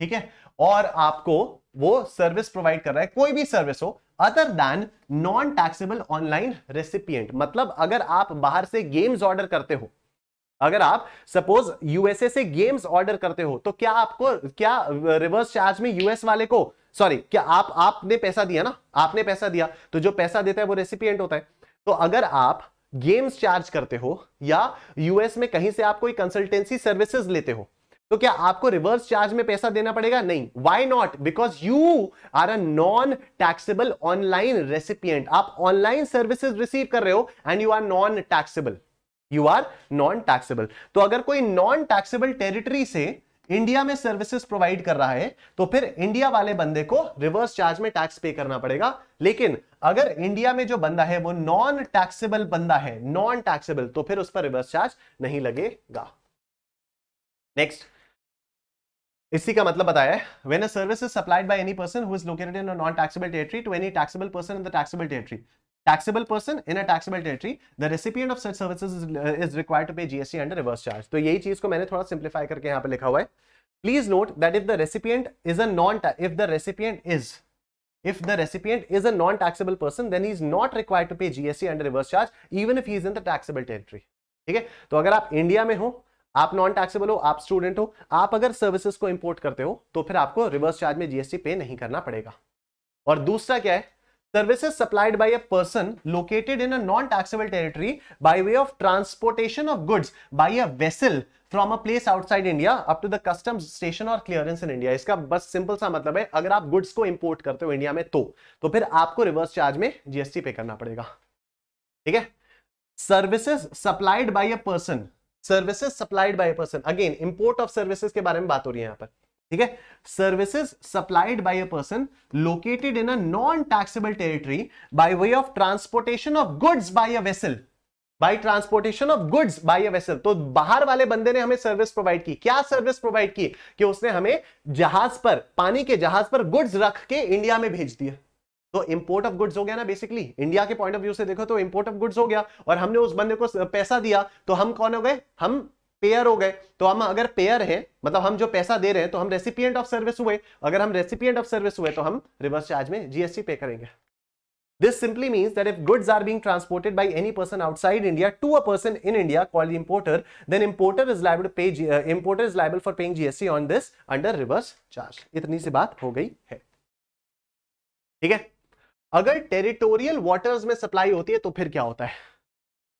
ठीक है और आपको वो सर्विस प्रोवाइड कर रहा है कोई भी सर्विस हो other than non taxable online recipient मतलब अगर आप बाहर से गेम्स ऑर्डर करते हो अगर आप सपोज यूएसए से गेम्स ऑर्डर करते हो तो क्या आपको क्या रिवर्स uh, चार्ज में यूएस वाले को सॉरी क्या आप आपने पैसा दिया ना आपने पैसा दिया तो जो पैसा देता है वो रेसिपिएंट होता है तो अगर आप गेम्स चार्ज करते हो या यूएस में कहीं से आप कोई कंसल्टेंसी सर्विसेज लेते हो तो क्या आपको रिवर्स चार्ज में पैसा देना पड़ेगा नहीं why not because you are a non taxable online recipient आप ऑनलाइन सर्विसेज रिसीव कर रहे हो and you are non taxable you are non taxable तो अगर कोई नॉन टैक्सेबल टेरिटरी से इंडिया में सर्विसेज प्रोवाइड कर रहा है तो फिर इंडिया वाले बंदे को रिवर्स चार्ज में टैक्स पे करना पड़ेगा लेकिन अगर इंडिया में जो बंदा है वो नॉन टैक्सेबल बंदा है नॉन टैक्सेबल तो फिर उस पर रिवर्स चार्ज नहीं लगेगा नेक्स्ट इसी का मतलब बताया when when a service is supplied by any person who is located in a non taxable territory to any taxable person in the taxable territory taxable person in a taxable territory the recipient of such services is, uh, is required to pay gst and a reverse charge to yahi cheez ko maine thoda simplify karke yahan pe likha hua hai please note that if the recipient is a non if the recipient is if the recipient is a non taxable person then he is not required to pay gst and a reverse charge even if he is in the taxable territory ठीक है तो अगर आप India में हो आप non taxable हो आप स्टूडेंट हो आप अगर सर्विसेज को इंपोर्ट करते हो तो फिर आपको रिवर्स चार्ज में जीएसटी पे नहीं करना पड़ेगा और दूसरा क्या है services supplied by a person located in a non-taxable territory by way of transportation of goods by a vessel from a place outside India up to the customs station or clearance in India. इसका बस simple सा मतलब है अगर आप goods को import करते हो इंडिया में तो तो फिर आपको रिवर्स चार्ज में जीएसटी पे करना पड़ेगा ठीक है services supplied by a person services supplied by a person again import of services के बारे में बात हो रही है यहां पर ठीक है services supplied by a person located in a non taxable territory by way of transportation of goods by a vessel by transportation of goods by a vessel तो बाहर वाले बंदे ने हमें सर्विस प्रोवाइड की क्या सर्विस प्रोवाइड की कि उसने हमें जहाज पर पानी के जहाज पर गुड्स रख के इंडिया में भेज दिया तो इंपोर्ट ऑफ गुड्स हो गया ना बेसिकली इंडिया के पॉइंट ऑफ व्यू से देखो तो इंपोर्ट ऑफ गुड्स हो गया और हमने उस बंदे को पैसा दिया तो हम कौन हो गए हम पेयर हो गए तो हम अगर पेयर है मतलब हम जो पैसा दे रहे हैं तो हम रेसिपियंट ऑफ सर्विस हुए अगर हम रेसिपियंट ऑफ सर्विस हुए तो हम रिवर्स चार्ज में जीएसटी पे करेंगे this simply means that if goods are being transported by any person outside India to a person in India called importer then importer is liable pay importer is liable for paying GST on this under reverse charge इतनी सी बात हो गई है ठीक है अगर territorial waters में सप्लाई होती है तो फिर क्या होता है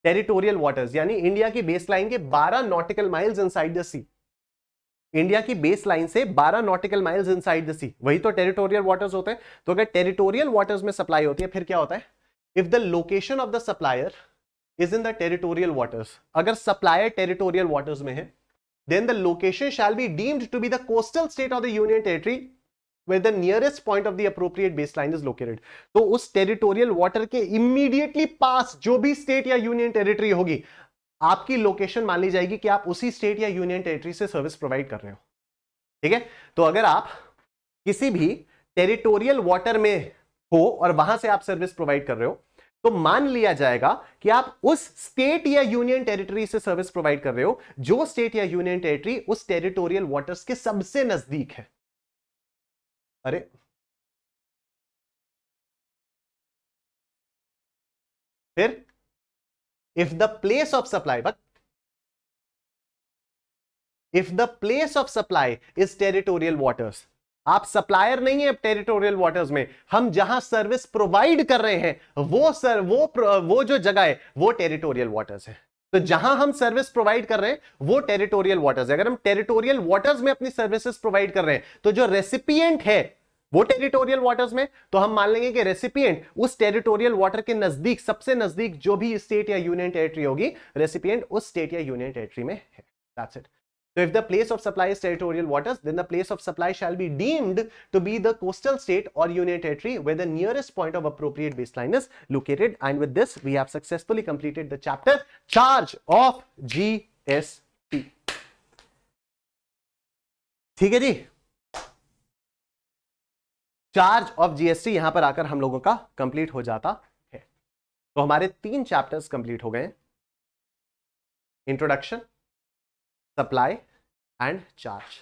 टेरिटोरियल वाटर्स यानी इंडिया की बेस लाइन के 12 nautical miles inside the sea India की बेस लाइन से 12 nautical miles inside the sea वही तो टेरिटोरियल वाटर्स होते हैं तो अगर टेरिटोरियल वाटर्स में सप्लाई होती है फिर क्या होता है if the location of the supplier is in the territorial waters अगर सप्लायर टेरिटोरियल वाटर्स में है then the location shall be deemed to be the coastal state of the union territory where the nearest point of the appropriate baseline is located. तो उस territorial water के immediately पास जो भी state या union territory होगी आपकी location मान ली जाएगी कि आप उसी स्टेट या यूनियन टेरिटरी से सर्विस प्रोवाइड कर रहे हो ठीक है तो अगर आप किसी भी टेरिटोरियल वॉटर में हो और वहां से आप सर्विस प्रोवाइड कर रहे हो तो मान लिया जाएगा कि आप उस स्टेट या यूनियन टेरिटरी से सर्विस प्रोवाइड कर रहे हो जो स्टेट या यूनियन टेरिटरी उस टेरिटोरियल वाटर्स के सबसे नजदीक है अरे फिर if the place of supply but if the place of supply is territorial waters आप सप्लायर नहीं है टेरिटोरियल वाटर्स में हम जहां सर्विस प्रोवाइड कर रहे हैं वो सर वो वो जो जगह है वो टेरिटोरियल वाटर्स है तो जहां हम सर्विस प्रोवाइड कर रहे हैं वो टेरिटोरियल वाटर्स अगर हम टेरिटोरियल वाटर्स में अपनी सर्विसेज प्रोवाइड कर रहे हैं तो जो रेसिपियंट है वो टेरिटोरियल वाटर्स में तो हम मान लेंगे कि रेसिपिएंट उस टेरिटोरियल वाटर के नजदीक सबसे नजदीक जो भी स्टेट या यूनियन टेरिटरी होगी रेसिपिएंट उस स्टेट या यूनियन टेरिटरी में है that's it So if the place of supply is territorial waters, then the place of supply shall be deemed to be the coastal state or union territory where the nearest point of appropriate baseline is located. And with this, we have successfully completed the chapter charge of GST. ठीक है जी charge of GST यहां पर आकर हम लोगों का complete हो जाता है तो हमारे तीन चैप्टर्स कंप्लीट हो गए इंट्रोडक्शन सप्लाई एंड चार्ज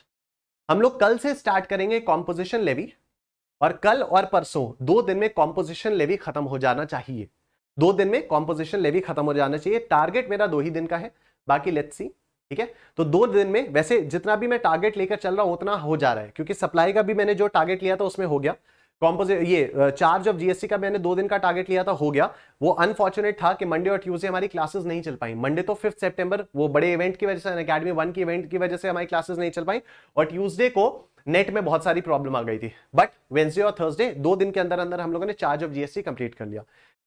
हम लोग कल से स्टार्ट करेंगे कॉम्पोजिशन लेवी और कल और परसों दो दिन में कॉम्पोजिशन लेवी खत्म हो जाना चाहिए दो दिन में कॉम्पोजिशन लेवी खत्म हो जाना चाहिए टारगेट मेरा दो ही दिन का है बाकी लेट्स सी ठीक है तो दो दिन में वैसे जितना भी मैं टारगेट लेकर चल रहा हूं उतना हो जा रहा है क्योंकि सप्लाई का भी मैंने जो टारगेट लिया था उसमें हो गया कॉम्पोजिट ये चार्ज ऑफ जीएसटी का मैंने दो दिन का टारगेट लिया था हो गया वो अनफॉर्चुनेट था कि मंडे और ट्यूजडे हमारी क्लासेस नहीं चल पाई मंडे तो फिफ्थ सेप्टेम्बर वो बड़े इवेंट की वजह से अकेडमी वन की इवेंट की वजह से हमारी क्लासेस नहीं चल पाई और ट्यूजडे को नेट में बहुत सारी प्रॉब्लम आ गई थी बट वेंसडे और थर्सडे दो दिन के अंदर अंदर हम लोगों ने चार्ज ऑफ जीएसटी कंप्लीट कर लिया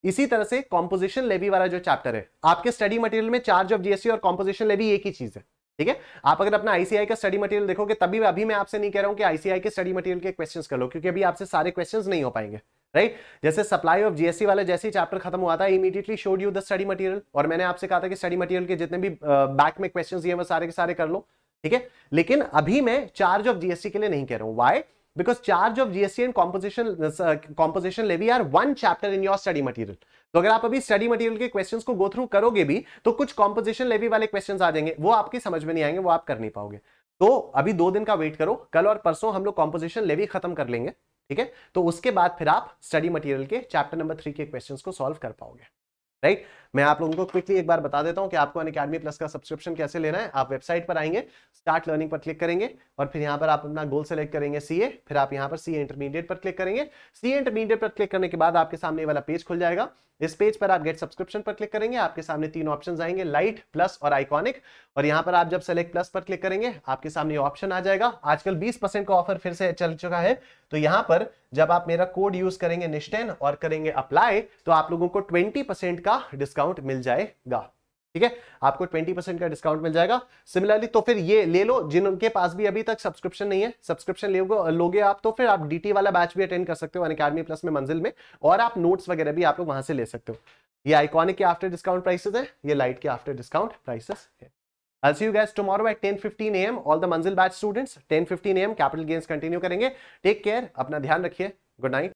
इसी तरह से कॉम्पोजिशन लेवी वाला जो चैप्टर है आपके स्टडी मटेरियल में चार्ज ऑफ जीएसटी और कॉम्पोजिशन लेवी एक ही चीज है ठीक है आप अगर अपना आईसीआई का स्टडी मटेरियल देखोगे तभी अभी मैं आपसे नहीं कह रहा हूं कि आईसीआई के स्टडी मटेरियल के क्वेश्चन कर लो क्योंकि अभी आपसे सारे क्वेश्चन नहीं हो पाएंगे राइट जैसे सप्लाई ऑफ जीएससी वाला जैसे ही चैप्टर खत्म हुआ था immediately showed you the study material और मैंने आपसे कहा था कि स्टडी मटीरियल के जितने भी बैक में क्वेश्चन दिए वो सारे के सारे कर लो ठीक है लेकिन अभी मैं चार्ज ऑफ जीएससी के लिए नहीं कह रहा हूं why because charge of GST and composition composition levy are one chapter in your study material तो अगर आप अभी स्टडी मटेरियल के क्वेश्चंस को गो थ्रू करोगे भी तो कुछ कॉम्पोजिशन लेवी वाले क्वेश्चंस आ जाएंगे वो आपकी समझ में नहीं आएंगे वो आप कर नहीं पाओगे तो अभी दो दिन का वेट करो कल और परसों हम लोग कॉम्पोजिशन लेवी खत्म कर लेंगे ठीक है तो उसके बाद फिर आप स्टडी मटीरियल के चैप्टर नंबर थ्री के क्वेश्चन को सोल्व कर पाओगे राइट मैं आप लोगों को क्विकली एक बार बता देता हूँ कि आपको अन अकेडमी प्लस का सब्सक्रिप्शन कैसे लेना है आप वेबसाइट पर आएंगे स्टार्ट लर्निंग पर क्लिक करेंगे और फिर यहाँ पर आप अपना गोल सेलेक्ट करेंगे सी फिर आप यहाँ पर सी इंटरमीडिएट पर क्लिक करेंगे सी इंटरमीडिएट पर क्लिक करने के बाद आपके सामने वाला पेज खुल जाएगा इस पेज पर आप गेट सब्सक्रिप्शन पर क्लिक करेंगे आपके सामने तीन ऑप्शन आएंगे लाइट प्लस और आइकॉनिक और यहाँ पर आप जब सेलेक्ट प्लस पर क्लिक करेंगे आपके सामने ऑप्शन आ जाएगा आजकल 20 परसेंट का ऑफर फिर से चल चुका है तो यहाँ पर जब आप मेरा कोड यूज करेंगे निश्चय और करेंगे अप्लाई तो आप लोगों को ट्वेंटी परसेंट का डिस्काउंट डिस्काउंट मिल जाएगा ठीक है आपको 20 परसेंट का डिस्काउंट मिल जाएगा सिमिलरली तो फिर ये ले लो जिनके पास भी अभी तक सब्सक्रिप्शन नहीं है सब्सक्रिप्शन लोगे लो आप तो फिर आप डीटी वाला बैच भी अटेंड कर सकते हो अकेडमी प्लस में मंजिल में और आप नोट्स वगैरह भी आप लोग वहां से ले सकते हो ये आइकॉनिक के आफ्टर डिस्काउंट प्राइसेस है ये लाइट के आफ्टर डिस्काउंट प्राइसेस है I'll see you guys tomorrow at 10:15 a.m. All the Manzil batch students, 10:15 a.m. Capital Gains continue करेंगे. Take care. अपना ध्यान रखिए. Good night.